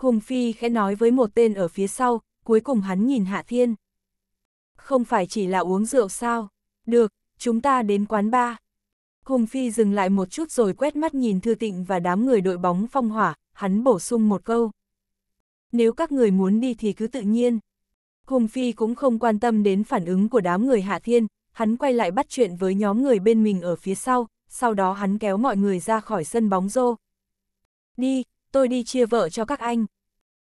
Hùng Phi khẽ nói với một tên ở phía sau, cuối cùng hắn nhìn Hạ Thiên. Không phải chỉ là uống rượu sao? Được, chúng ta đến quán ba. Hùng Phi dừng lại một chút rồi quét mắt nhìn Thư Tịnh và đám người đội bóng phong hỏa, hắn bổ sung một câu. Nếu các người muốn đi thì cứ tự nhiên. Hùng Phi cũng không quan tâm đến phản ứng của đám người Hạ Thiên, hắn quay lại bắt chuyện với nhóm người bên mình ở phía sau, sau đó hắn kéo mọi người ra khỏi sân bóng rô. Đi, tôi đi chia vợ cho các anh.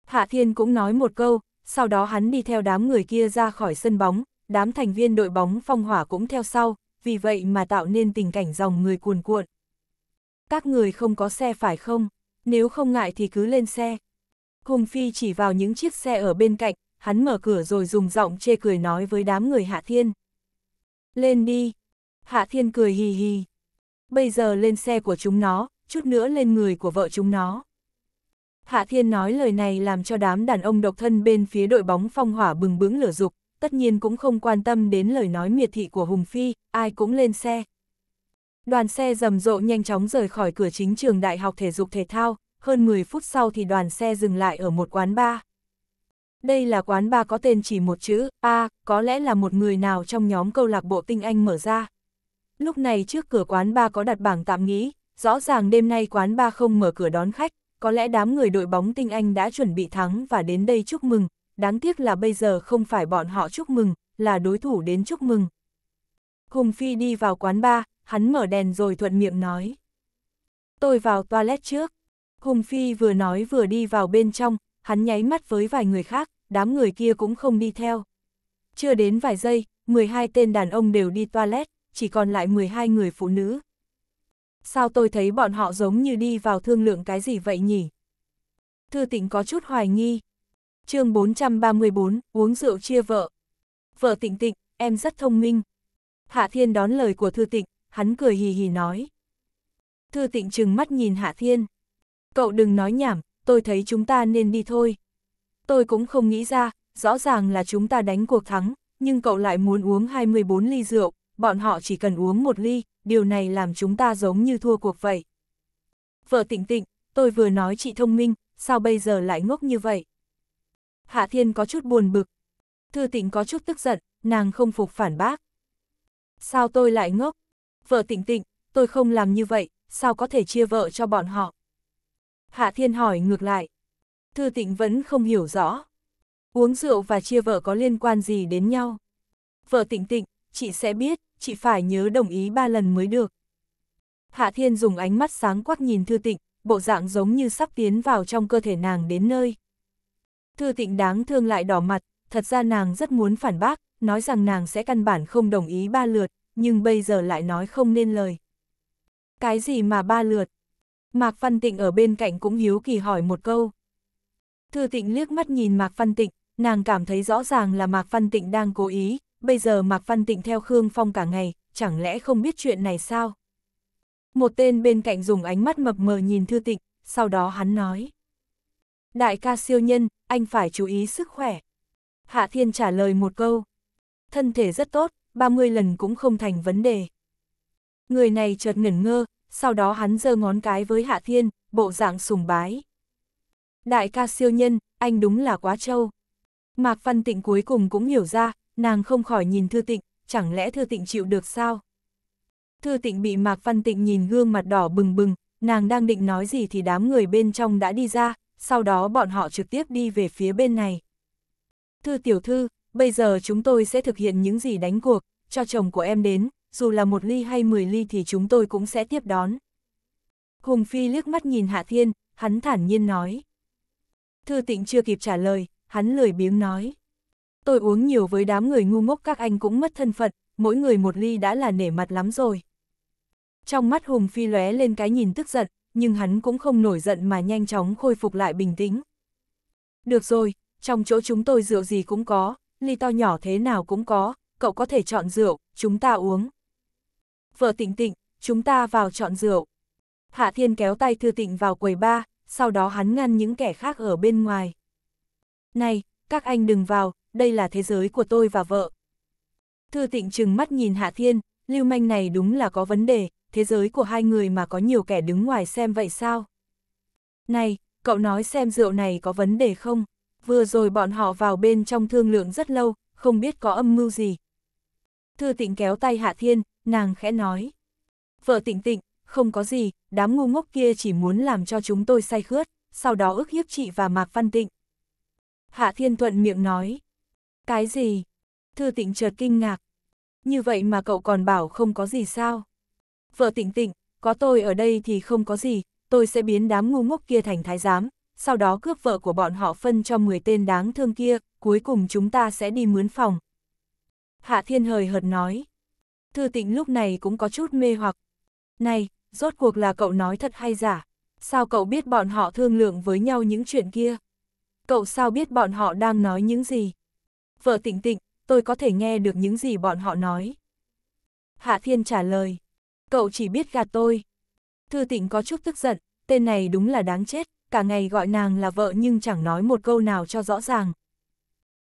Hạ Thiên cũng nói một câu, sau đó hắn đi theo đám người kia ra khỏi sân bóng, đám thành viên đội bóng phong hỏa cũng theo sau, vì vậy mà tạo nên tình cảnh dòng người cuồn cuộn. Các người không có xe phải không? Nếu không ngại thì cứ lên xe. Hùng Phi chỉ vào những chiếc xe ở bên cạnh, hắn mở cửa rồi dùng giọng chê cười nói với đám người Hạ Thiên. Lên đi. Hạ Thiên cười hì hì. Bây giờ lên xe của chúng nó, chút nữa lên người của vợ chúng nó. Hạ Thiên nói lời này làm cho đám đàn ông độc thân bên phía đội bóng phong hỏa bừng bướng lửa dục, tất nhiên cũng không quan tâm đến lời nói miệt thị của Hùng Phi, ai cũng lên xe. Đoàn xe rầm rộ nhanh chóng rời khỏi cửa chính trường Đại học Thể dục Thể thao, hơn 10 phút sau thì đoàn xe dừng lại ở một quán bar. Đây là quán bar có tên chỉ một chữ, A, có lẽ là một người nào trong nhóm câu lạc bộ tinh anh mở ra. Lúc này trước cửa quán bar có đặt bảng tạm nghỉ, rõ ràng đêm nay quán bar không mở cửa đón khách, có lẽ đám người đội bóng tinh Anh đã chuẩn bị thắng và đến đây chúc mừng, đáng tiếc là bây giờ không phải bọn họ chúc mừng, là đối thủ đến chúc mừng. Hùng Phi đi vào quán bar, hắn mở đèn rồi thuận miệng nói. Tôi vào toilet trước. Hùng Phi vừa nói vừa đi vào bên trong, hắn nháy mắt với vài người khác, đám người kia cũng không đi theo. Chưa đến vài giây, 12 tên đàn ông đều đi toilet, chỉ còn lại 12 người phụ nữ sao tôi thấy bọn họ giống như đi vào thương lượng cái gì vậy nhỉ? Thư tịnh có chút hoài nghi. chương 434, uống rượu chia vợ. Vợ tịnh tịnh, em rất thông minh. Hạ Thiên đón lời của Thư tịnh, hắn cười hì hì nói. Thư tịnh trừng mắt nhìn Hạ Thiên. Cậu đừng nói nhảm, tôi thấy chúng ta nên đi thôi. Tôi cũng không nghĩ ra, rõ ràng là chúng ta đánh cuộc thắng, nhưng cậu lại muốn uống 24 ly rượu, bọn họ chỉ cần uống một ly, điều này làm chúng ta giống như thua cuộc vậy. Vợ tịnh tịnh, tôi vừa nói chị thông minh, sao bây giờ lại ngốc như vậy? Hạ Thiên có chút buồn bực. Thư tịnh có chút tức giận, nàng không phục phản bác. Sao tôi lại ngốc? Vợ tịnh tịnh, tôi không làm như vậy, sao có thể chia vợ cho bọn họ? Hạ Thiên hỏi ngược lại. Thư tịnh vẫn không hiểu rõ. Uống rượu và chia vợ có liên quan gì đến nhau? Vợ tịnh tịnh, chị sẽ biết, chị phải nhớ đồng ý ba lần mới được. Hạ Thiên dùng ánh mắt sáng quắc nhìn Thư Tịnh, bộ dạng giống như sắp tiến vào trong cơ thể nàng đến nơi. Thư Tịnh đáng thương lại đỏ mặt, thật ra nàng rất muốn phản bác, nói rằng nàng sẽ căn bản không đồng ý ba lượt, nhưng bây giờ lại nói không nên lời. Cái gì mà ba lượt? Mạc Văn Tịnh ở bên cạnh cũng hiếu kỳ hỏi một câu. Thư Tịnh liếc mắt nhìn Mạc Văn Tịnh, nàng cảm thấy rõ ràng là Mạc Văn Tịnh đang cố ý, bây giờ Mạc Văn Tịnh theo Khương Phong cả ngày, chẳng lẽ không biết chuyện này sao? Một tên bên cạnh dùng ánh mắt mập mờ nhìn Thư Tịnh, sau đó hắn nói. Đại ca siêu nhân, anh phải chú ý sức khỏe. Hạ Thiên trả lời một câu. Thân thể rất tốt, 30 lần cũng không thành vấn đề. Người này chợt ngẩn ngơ, sau đó hắn giơ ngón cái với Hạ Thiên, bộ dạng sùng bái. Đại ca siêu nhân, anh đúng là quá trâu. Mạc Văn Tịnh cuối cùng cũng hiểu ra, nàng không khỏi nhìn Thư Tịnh, chẳng lẽ Thư Tịnh chịu được sao? Thư Tịnh bị Mạc Văn Tịnh nhìn gương mặt đỏ bừng bừng, nàng đang định nói gì thì đám người bên trong đã đi ra, sau đó bọn họ trực tiếp đi về phía bên này. Thư tiểu thư, bây giờ chúng tôi sẽ thực hiện những gì đánh cuộc, cho chồng của em đến, dù là một ly hay 10 ly thì chúng tôi cũng sẽ tiếp đón. Hùng Phi liếc mắt nhìn Hạ Thiên, hắn thản nhiên nói. Thư tịnh chưa kịp trả lời, hắn lười biếng nói tôi uống nhiều với đám người ngu ngốc các anh cũng mất thân phận, mỗi người một ly đã là nể mặt lắm rồi. Trong mắt Hùng Phi lóe lên cái nhìn tức giận, nhưng hắn cũng không nổi giận mà nhanh chóng khôi phục lại bình tĩnh. Được rồi, trong chỗ chúng tôi rượu gì cũng có, ly to nhỏ thế nào cũng có, cậu có thể chọn rượu, chúng ta uống. Vợ tịnh tịnh, chúng ta vào chọn rượu. Hạ Thiên kéo tay Thư Tịnh vào quầy ba, sau đó hắn ngăn những kẻ khác ở bên ngoài. Này, các anh đừng vào, đây là thế giới của tôi và vợ. Thư tịnh trừng mắt nhìn Hạ Thiên, lưu manh này đúng là có vấn đề, thế giới của hai người mà có nhiều kẻ đứng ngoài xem vậy sao? Này, cậu nói xem rượu này có vấn đề không? Vừa rồi bọn họ vào bên trong thương lượng rất lâu, không biết có âm mưu gì. Thư tịnh kéo tay Hạ Thiên, nàng khẽ nói. Vợ tịnh tịnh, không có gì, đám ngu ngốc kia chỉ muốn làm cho chúng tôi say khướt, sau đó ức hiếp chị và Mạc Văn Tịnh. Hạ Thiên Thuận miệng nói. Cái gì? Thư tịnh chợt kinh ngạc. Như vậy mà cậu còn bảo không có gì sao? Vợ tịnh tịnh, có tôi ở đây thì không có gì, tôi sẽ biến đám ngu ngốc kia thành thái giám, sau đó cướp vợ của bọn họ phân cho 10 tên đáng thương kia, cuối cùng chúng ta sẽ đi mướn phòng. Hạ Thiên hời hợt nói. Thư tịnh lúc này cũng có chút mê hoặc. Này, rốt cuộc là cậu nói thật hay giả? Sao cậu biết bọn họ thương lượng với nhau những chuyện kia? Cậu sao biết bọn họ đang nói những gì? vợ tịnh tịnh, tôi có thể nghe được những gì bọn họ nói. Hạ Thiên trả lời, cậu chỉ biết gạt tôi. Thư tịnh có chút tức giận, tên này đúng là đáng chết, cả ngày gọi nàng là vợ nhưng chẳng nói một câu nào cho rõ ràng.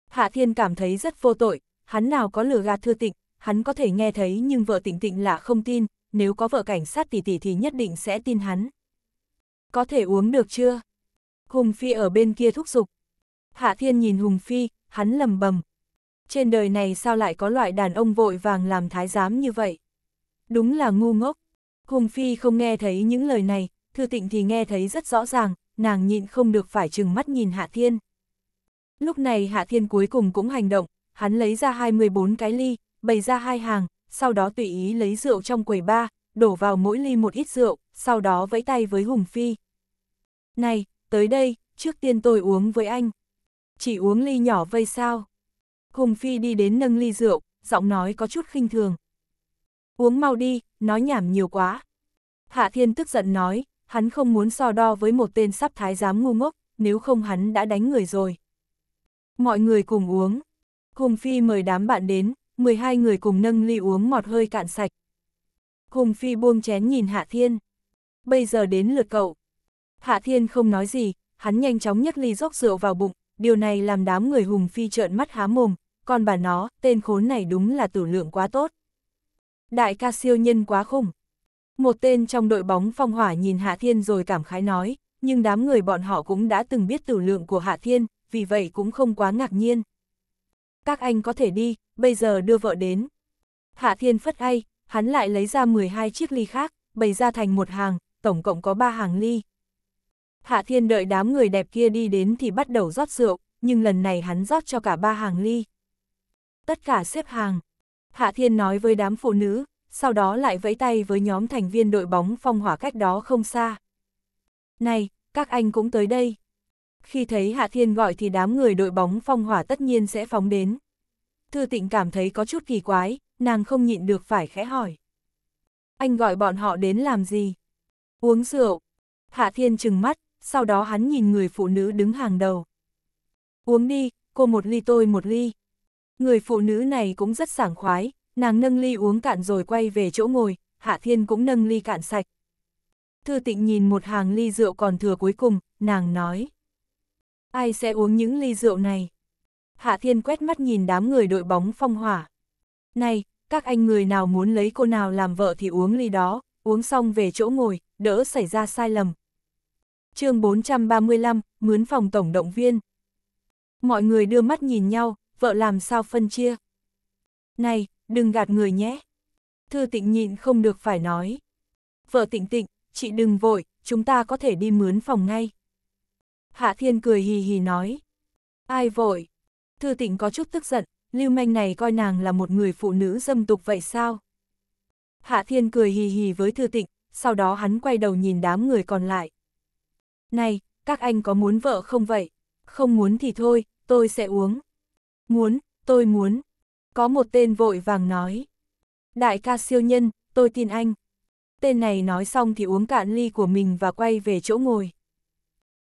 Hạ Thiên cảm thấy rất vô tội, hắn nào có lừa gạt thư tịnh, hắn có thể nghe thấy nhưng vợ tịnh tịnh là không tin, nếu có vợ cảnh sát tỷ tỷ thì nhất định sẽ tin hắn. Có thể uống được chưa? Hùng Phi ở bên kia thúc giục. Hạ Thiên nhìn Hùng Phi, hắn lầm bầm. Trên đời này sao lại có loại đàn ông vội vàng làm thái giám như vậy? Đúng là ngu ngốc. Hùng Phi không nghe thấy những lời này, Thư Tịnh thì nghe thấy rất rõ ràng, nàng nhịn không được phải chừng mắt nhìn Hạ Thiên. Lúc này Hạ Thiên cuối cùng cũng hành động, hắn lấy ra 24 cái ly, bày ra hai hàng, sau đó tùy ý lấy rượu trong quầy ba, đổ vào mỗi ly một ít rượu, sau đó vẫy tay với Hùng Phi. Này, tới đây, trước tiên tôi uống với anh. Chỉ uống ly nhỏ vây sao. Hùng Phi đi đến nâng ly rượu, giọng nói có chút khinh thường. Uống mau đi, nói nhảm nhiều quá. Hạ Thiên tức giận nói, hắn không muốn so đo với một tên sắp thái giám ngu ngốc, nếu không hắn đã đánh người rồi. Mọi người cùng uống. Hùng Phi mời đám bạn đến, 12 người cùng nâng ly uống mọt hơi cạn sạch. Hùng Phi buông chén nhìn Hạ Thiên. Bây giờ đến lượt cậu. Hạ Thiên không nói gì, hắn nhanh chóng nhấc ly rót rượu vào bụng, điều này làm đám người Hùng Phi trợn mắt há mồm, còn bà nó, tên khốn này đúng là tử lượng quá tốt. Đại ca siêu nhân quá khủng. Một tên trong đội bóng phong hỏa nhìn Hạ Thiên rồi cảm khái nói, nhưng đám người bọn họ cũng đã từng biết tử lượng của Hạ Thiên, vì vậy cũng không quá ngạc nhiên. Các anh có thể đi, bây giờ đưa vợ đến. Hạ Thiên phất hay, hắn lại lấy ra 12 chiếc ly khác, bày ra thành một hàng, tổng cộng có 3 hàng ly. Hạ Thiên đợi đám người đẹp kia đi đến thì bắt đầu rót rượu, nhưng lần này hắn rót cho cả ba hàng ly. Tất cả xếp hàng. Hạ Thiên nói với đám phụ nữ, sau đó lại vẫy tay với nhóm thành viên đội bóng phong hỏa cách đó không xa. Này, các anh cũng tới đây. Khi thấy Hạ Thiên gọi thì đám người đội bóng phong hỏa tất nhiên sẽ phóng đến. Thư tịnh cảm thấy có chút kỳ quái, nàng không nhịn được phải khẽ hỏi. Anh gọi bọn họ đến làm gì? Uống rượu. Hạ Thiên trừng mắt, sau đó hắn nhìn người phụ nữ đứng hàng đầu. Uống đi, cô một ly tôi một ly. Người phụ nữ này cũng rất sảng khoái, nàng nâng ly uống cạn rồi quay về chỗ ngồi, Hạ Thiên cũng nâng ly cạn sạch. Thư tịnh nhìn một hàng ly rượu còn thừa cuối cùng, nàng nói. Ai sẽ uống những ly rượu này? Hạ Thiên quét mắt nhìn đám người đội bóng phong hỏa. Này, các anh người nào muốn lấy cô nào làm vợ thì uống ly đó, uống xong về chỗ ngồi, đỡ xảy ra sai lầm, chương 435, mướn phòng tổng động viên. Mọi người đưa mắt nhìn nhau, vợ làm sao phân chia. Này, đừng gạt người nhé. Thư tịnh nhịn không được phải nói. Vợ tịnh tịnh, chị đừng vội, chúng ta có thể đi mướn phòng ngay. Hạ Thiên cười hì hì nói. Ai vội? Thư tịnh có chút tức giận, lưu manh này coi nàng là một người phụ nữ dâm tục vậy sao? Hạ Thiên cười hì hì với Thư tịnh, sau đó hắn quay đầu nhìn đám người còn lại này, các anh có muốn vợ không vậy? Không muốn thì thôi, tôi sẽ uống. Muốn, tôi muốn. Có một tên vội vàng nói. Đại ca siêu nhân, tôi tin anh. Tên này nói xong thì uống cạn ly của mình và quay về chỗ ngồi.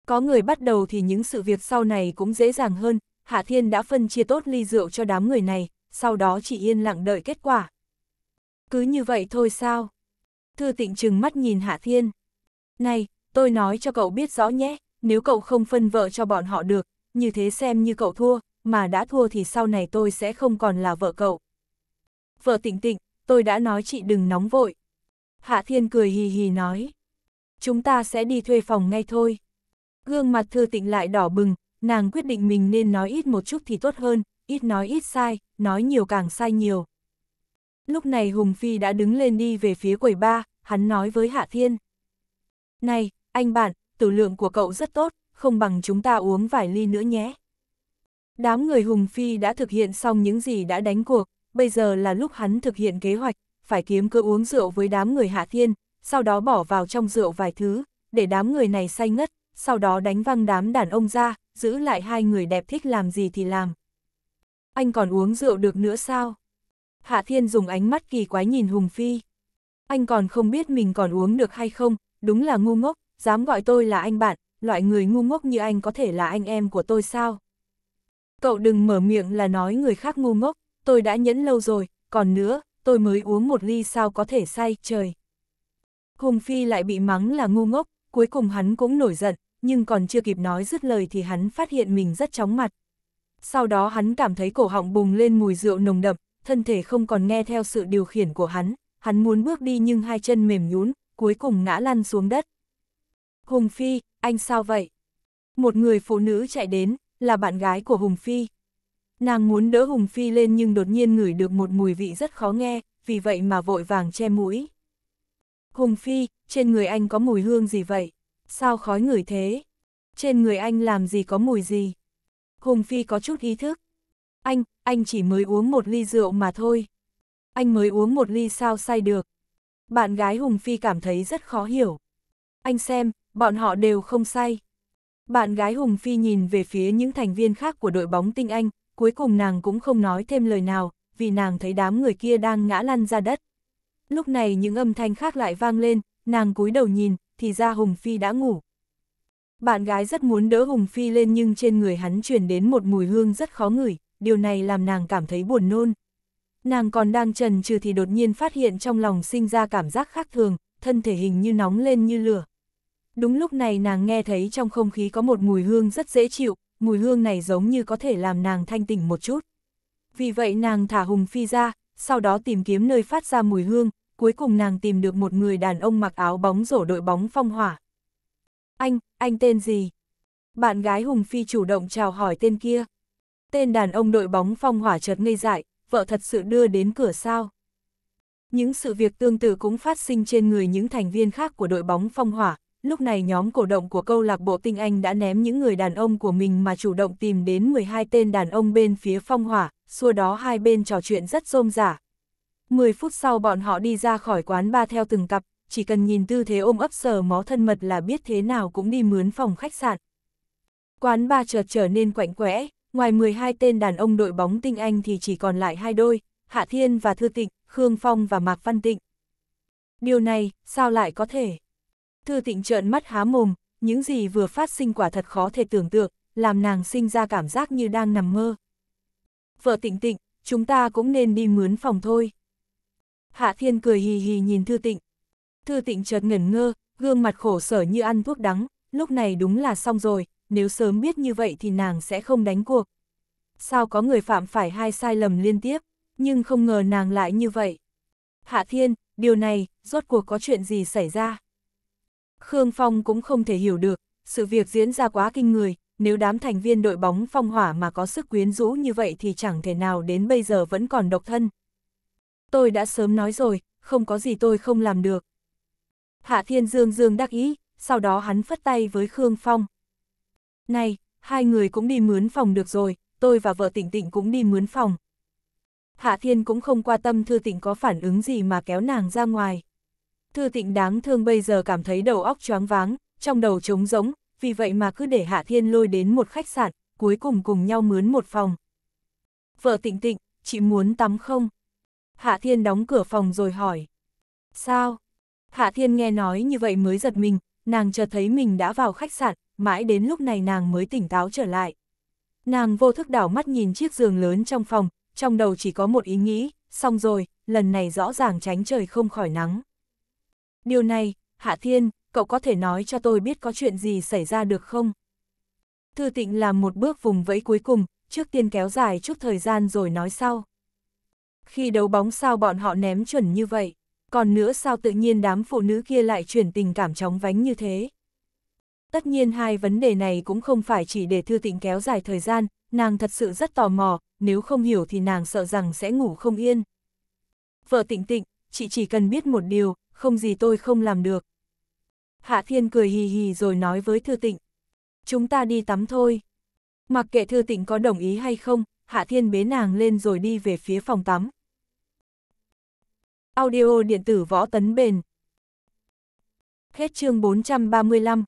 Có người bắt đầu thì những sự việc sau này cũng dễ dàng hơn, Hạ Thiên đã phân chia tốt ly rượu cho đám người này, sau đó chỉ yên lặng đợi kết quả. Cứ như vậy thôi sao? Thư tịnh trừng mắt nhìn Hạ Thiên. Này, tôi nói cho cậu biết rõ nhé, nếu cậu không phân vợ cho bọn họ được, như thế xem như cậu thua, mà đã thua thì sau này tôi sẽ không còn là vợ cậu. Vợ tịnh tịnh, tôi đã nói chị đừng nóng vội. Hạ Thiên cười hì hì nói. Chúng ta sẽ đi thuê phòng ngay thôi. Gương mặt thư tịnh lại đỏ bừng, nàng quyết định mình nên nói ít một chút thì tốt hơn, ít nói ít sai, nói nhiều càng sai nhiều. Lúc này Hùng Phi đã đứng lên đi về phía quầy ba, hắn nói với Hạ Thiên. Này, anh bạn, tử lượng của cậu rất tốt, không bằng chúng ta uống vài ly nữa nhé. Đám người Hùng Phi đã thực hiện xong những gì đã đánh cuộc, bây giờ là lúc hắn thực hiện kế hoạch, phải kiếm cơ uống rượu với đám người Hạ Thiên, sau đó bỏ vào trong rượu vài thứ, để đám người này say ngất, sau đó đánh văng đám đàn ông ra, giữ lại hai người đẹp thích làm gì thì làm. Anh còn uống rượu được nữa sao? Hạ Thiên dùng ánh mắt kỳ quái nhìn Hùng Phi. Anh còn không biết mình còn uống được hay không, đúng là ngu ngốc, dám gọi tôi là anh bạn, loại người ngu ngốc như anh có thể là anh em của tôi sao? Cậu đừng mở miệng là nói người khác ngu ngốc, tôi đã nhẫn lâu rồi, còn nữa, tôi mới uống một ly sao có thể say, trời. Hùng Phi lại bị mắng là ngu ngốc, cuối cùng hắn cũng nổi giận, nhưng còn chưa kịp nói dứt lời thì hắn phát hiện mình rất chóng mặt. Sau đó hắn cảm thấy cổ họng bùng lên mùi rượu nồng đậm, thân thể không còn nghe theo sự điều khiển của hắn, hắn muốn bước đi nhưng hai chân mềm nhún, cuối cùng ngã lăn xuống đất. Hùng Phi, anh sao vậy? Một người phụ nữ chạy đến, là bạn gái của Hùng Phi. Nàng muốn đỡ Hùng Phi lên nhưng đột nhiên ngửi được một mùi vị rất khó nghe, vì vậy mà vội vàng che mũi. Hùng Phi, trên người anh có mùi hương gì vậy? Sao khói ngửi thế? Trên người anh làm gì có mùi gì? Hùng Phi có chút ý thức. Anh, anh chỉ mới uống một ly rượu mà thôi. Anh mới uống một ly sao say được. Bạn gái Hùng Phi cảm thấy rất khó hiểu. Anh xem, Bọn họ đều không say. Bạn gái Hùng Phi nhìn về phía những thành viên khác của đội bóng tinh Anh, cuối cùng nàng cũng không nói thêm lời nào, vì nàng thấy đám người kia đang ngã lăn ra đất. Lúc này những âm thanh khác lại vang lên, nàng cúi đầu nhìn, thì ra Hùng Phi đã ngủ. Bạn gái rất muốn đỡ Hùng Phi lên nhưng trên người hắn truyền đến một mùi hương rất khó ngửi, điều này làm nàng cảm thấy buồn nôn. Nàng còn đang trần trừ thì đột nhiên phát hiện trong lòng sinh ra cảm giác khác thường, thân thể hình như nóng lên như lửa. Đúng lúc này nàng nghe thấy trong không khí có một mùi hương rất dễ chịu, mùi hương này giống như có thể làm nàng thanh tỉnh một chút. Vì vậy nàng thả Hùng Phi ra, sau đó tìm kiếm nơi phát ra mùi hương, cuối cùng nàng tìm được một người đàn ông mặc áo bóng rổ đội bóng phong hỏa. Anh, anh tên gì? Bạn gái Hùng Phi chủ động chào hỏi tên kia. Tên đàn ông đội bóng phong hỏa chợt ngây dại, vợ thật sự đưa đến cửa sao. Những sự việc tương tự cũng phát sinh trên người những thành viên khác của đội bóng phong hỏa, Lúc này nhóm cổ động của câu lạc bộ tinh Anh đã ném những người đàn ông của mình mà chủ động tìm đến 12 tên đàn ông bên phía phong hỏa, xua đó hai bên trò chuyện rất rôm rả 10 phút sau bọn họ đi ra khỏi quán ba theo từng cặp, chỉ cần nhìn tư thế ôm ấp sờ mó thân mật là biết thế nào cũng đi mướn phòng khách sạn. Quán ba chợt trở nên quạnh quẽ, ngoài 12 tên đàn ông đội bóng tinh Anh thì chỉ còn lại hai đôi, Hạ Thiên và Thư Tịnh, Khương Phong và Mạc Văn Tịnh. Điều này, sao lại có thể? Thư tịnh trợn mắt há mồm, những gì vừa phát sinh quả thật khó thể tưởng tượng, làm nàng sinh ra cảm giác như đang nằm mơ. Vợ Tịnh Tịnh, chúng ta cũng nên đi mướn phòng thôi. Hạ Thiên cười hì hì nhìn Thư Tịnh. Thư Tịnh chợt ngẩn ngơ, gương mặt khổ sở như ăn thuốc đắng, lúc này đúng là xong rồi, nếu sớm biết như vậy thì nàng sẽ không đánh cuộc. Sao có người phạm phải hai sai lầm liên tiếp, nhưng không ngờ nàng lại như vậy. Hạ Thiên, điều này, rốt cuộc có chuyện gì xảy ra? Khương Phong cũng không thể hiểu được, sự việc diễn ra quá kinh người, nếu đám thành viên đội bóng phong hỏa mà có sức quyến rũ như vậy thì chẳng thể nào đến bây giờ vẫn còn độc thân. Tôi đã sớm nói rồi, không có gì tôi không làm được. Hạ Thiên Dương Dương đắc ý, sau đó hắn phất tay với Khương Phong. Này, hai người cũng đi mướn phòng được rồi, tôi và vợ tỉnh tỉnh cũng đi mướn phòng. Hạ Thiên cũng không qua tâm Thư Tịnh có phản ứng gì mà kéo nàng ra ngoài. Thư Tịnh đáng thương bây giờ cảm thấy đầu óc choáng váng, trong đầu trống rỗng, vì vậy mà cứ để Hạ Thiên lôi đến một khách sạn, cuối cùng cùng nhau mướn một phòng. Vợ Tịnh Tịnh, chị muốn tắm không? Hạ Thiên đóng cửa phòng rồi hỏi. Sao? Hạ Thiên nghe nói như vậy mới giật mình, nàng chợt thấy mình đã vào khách sạn, mãi đến lúc này nàng mới tỉnh táo trở lại. Nàng vô thức đảo mắt nhìn chiếc giường lớn trong phòng, trong đầu chỉ có một ý nghĩ, xong rồi, lần này rõ ràng tránh trời không khỏi nắng. Điều này, Hạ Thiên, cậu có thể nói cho tôi biết có chuyện gì xảy ra được không? Thư tịnh làm một bước vùng vẫy cuối cùng, trước tiên kéo dài chút thời gian rồi nói sau. Khi đấu bóng sao bọn họ ném chuẩn như vậy, còn nữa sao tự nhiên đám phụ nữ kia lại chuyển tình cảm chóng vánh như thế? Tất nhiên hai vấn đề này cũng không phải chỉ để Thư Tịnh kéo dài thời gian, nàng thật sự rất tò mò, nếu không hiểu thì nàng sợ rằng sẽ ngủ không yên. Vợ Tịnh Tịnh, chị chỉ cần biết một điều, không gì tôi không làm được. Hạ Thiên cười hì hì rồi nói với Thư Tịnh. Chúng ta đi tắm thôi. Mặc kệ Thư Tịnh có đồng ý hay không, Hạ Thiên bế nàng lên rồi đi về phía phòng tắm. Audio điện tử võ tấn bền. Hết chương 435